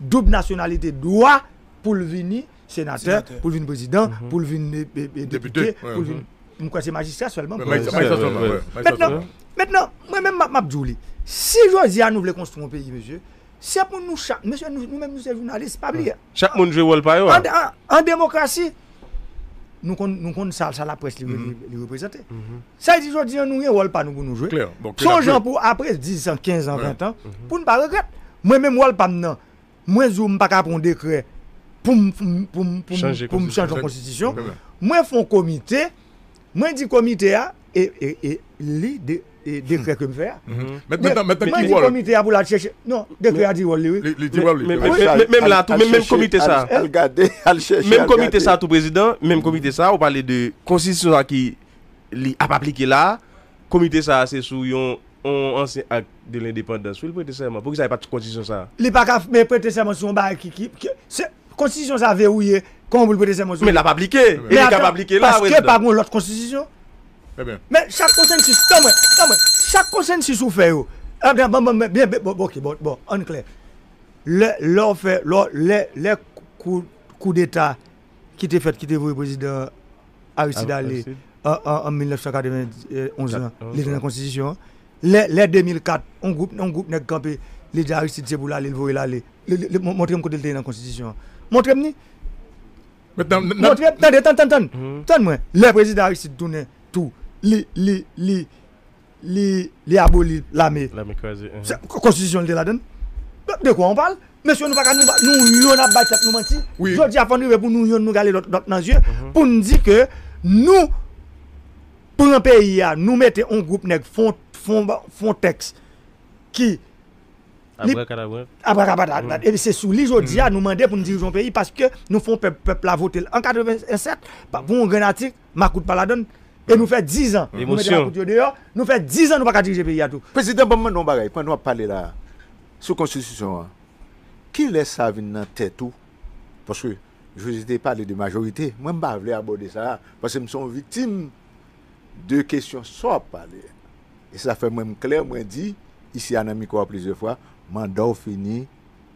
double nationalité droit pour venir sénateur, pour venir président, mhm. pour venir député, pour le venir mhm. c'est magistrat seulement. Maintenant, moi-même, Mabdouli, si je à nous voulons construire un pays, monsieur, c'est pour nous, chaque, monsieur, nous-mêmes, nous sommes journalistes, pas oublier. Chaque monde
joue le pas.
En démocratie, nous nous ça, ça la presse les mhm. représenter. Ça dit, je dis, nous ne pas nous nous jouer. gens pour après 10 ans, 15 ans, 20 ans, pour ne pas regretter. Moi-même, je ne pas moi je ne pas prendre un décret pour pour changer la constitution moi font comité moi dis comité a et et et les décret que me faire
mm-hmm.
maintenant maintenant qui comité
a pour la chercher non décret a dit oui
même là tout même comité ça même comité ça
tout président même comité ça on parlait de constitution qui a pas appliqué là comité ça c'est sous On ansi ak de l'independens. Sou l'prété serman? Pou ki sa y apat tout konstitisyons sa?
L'ipak ap prété serman, sou l'on bare ki ki. Konstitisyons sa verouye konp l'prété serman. Men la
pablike. Men la pablike. Paske pablike
l'ot konstitisyons. Mè chak konsen si sou fè yo. Mè chak konsen si sou fè yo. Ok, bon. An bon, klè. Le kou d'eta ki te fèt ki te vouye prezidè ha wisi d'ali an 1991 l'itè nan konstitisyons. Le 2004, an goup nek gampi, li jarisit jebou la, li vore la, li montrem kou delte yon an konstitusyon. Montrem ni? Montrem? Tan, tan, tan, tan. Le prezidari sit toune, tou. Li, li, li, li aboli la me. Konstitusyon delade. De kwa an pal? Meseyo nou baka nou yon ap bacep nou manti. Jodi a fondi we pou nou yon nou gale dot nan zye. Poun di ke, nou, pou an peyi ya, nou mette an goup nek font Fon teks ki...
Abrakadabat.
Abrakadabat. E se sou li mm. jodi ya nou mande pou nou dirijon peyi paske nou fon pepe la vote. En 87, pa bon genatik, Makoud Paladon, e nou fe 10 an. Emosyon. Nou fe 10 an nou baka dirijon peyi atou. Prezident, pou mwen non bagay, kwen nou ap pale la sou konstitusyon an,
ki lè sa vin nan tè tou? Paske jose te pale de majorite, mwen mba vle abode sa la, paske mson vitim de kèsyon so pale. E sa fè mwen m'klè, mwen di, isi anan mi kwa plizye fwa, manda ou fini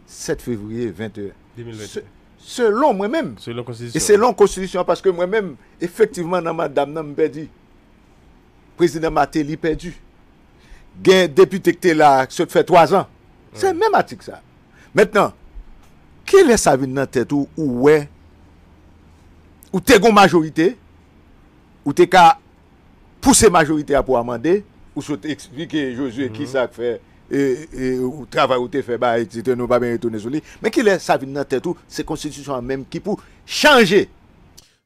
7 fevriye 21. Selon mwen mèm. E selon konstidisyon. Paske mwen mèm, efektivman nan mwen dam nan mwen pèdi. Prezident Maté li pèdi. Gen deputè kte la sot fè 3 an. Se mè matik sa. Mètnan, kè lè sa vin nan tèt ou wè ou te goun majorité ou te ka pousse majorité a pou amande? ou expliquer t'explique, Josué, qui mhm. ça fait, et et travail ou travail, ou te fait, ba eti te nou bien ben etone Mais sa dans tête ou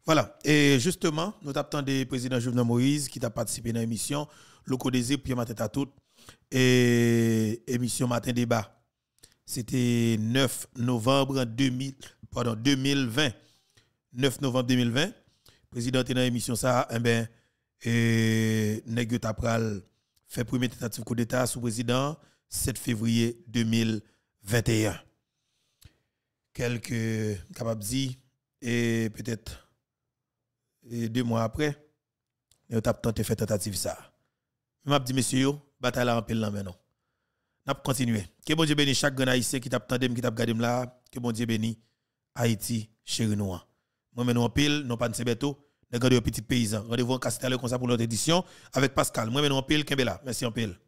Voilà, et justement, nous avons le président Jovenel Moïse qui t'a participé à l'émission Loco îles, puis matin à tout, et émission Matin Débat. C'était 9 novembre 2000, 2020. 9 novembre 2020, président était dans l'émission ça, et eh ben, et Negut pral fait première tentative coup d'État sous président 7 février 2021. Quelques capables et peut-être deux mois après, nous avons tenté faire tentative ça. Je dis, monsieur bataille en pile là maintenant. Nous avons continué. Que bon Dieu bénisse chaque grand haïtien qui t'a attendu, qui t'a gardé là. Que bon Dieu bénisse Haïti, chérie nous. Moi, maintenant en pile, nous pas de les gars de petits paysans. Rendez-vous en Castel comme ça pour notre édition avec Pascal. Moi, maintenant, Pile Kembela. Merci en pile.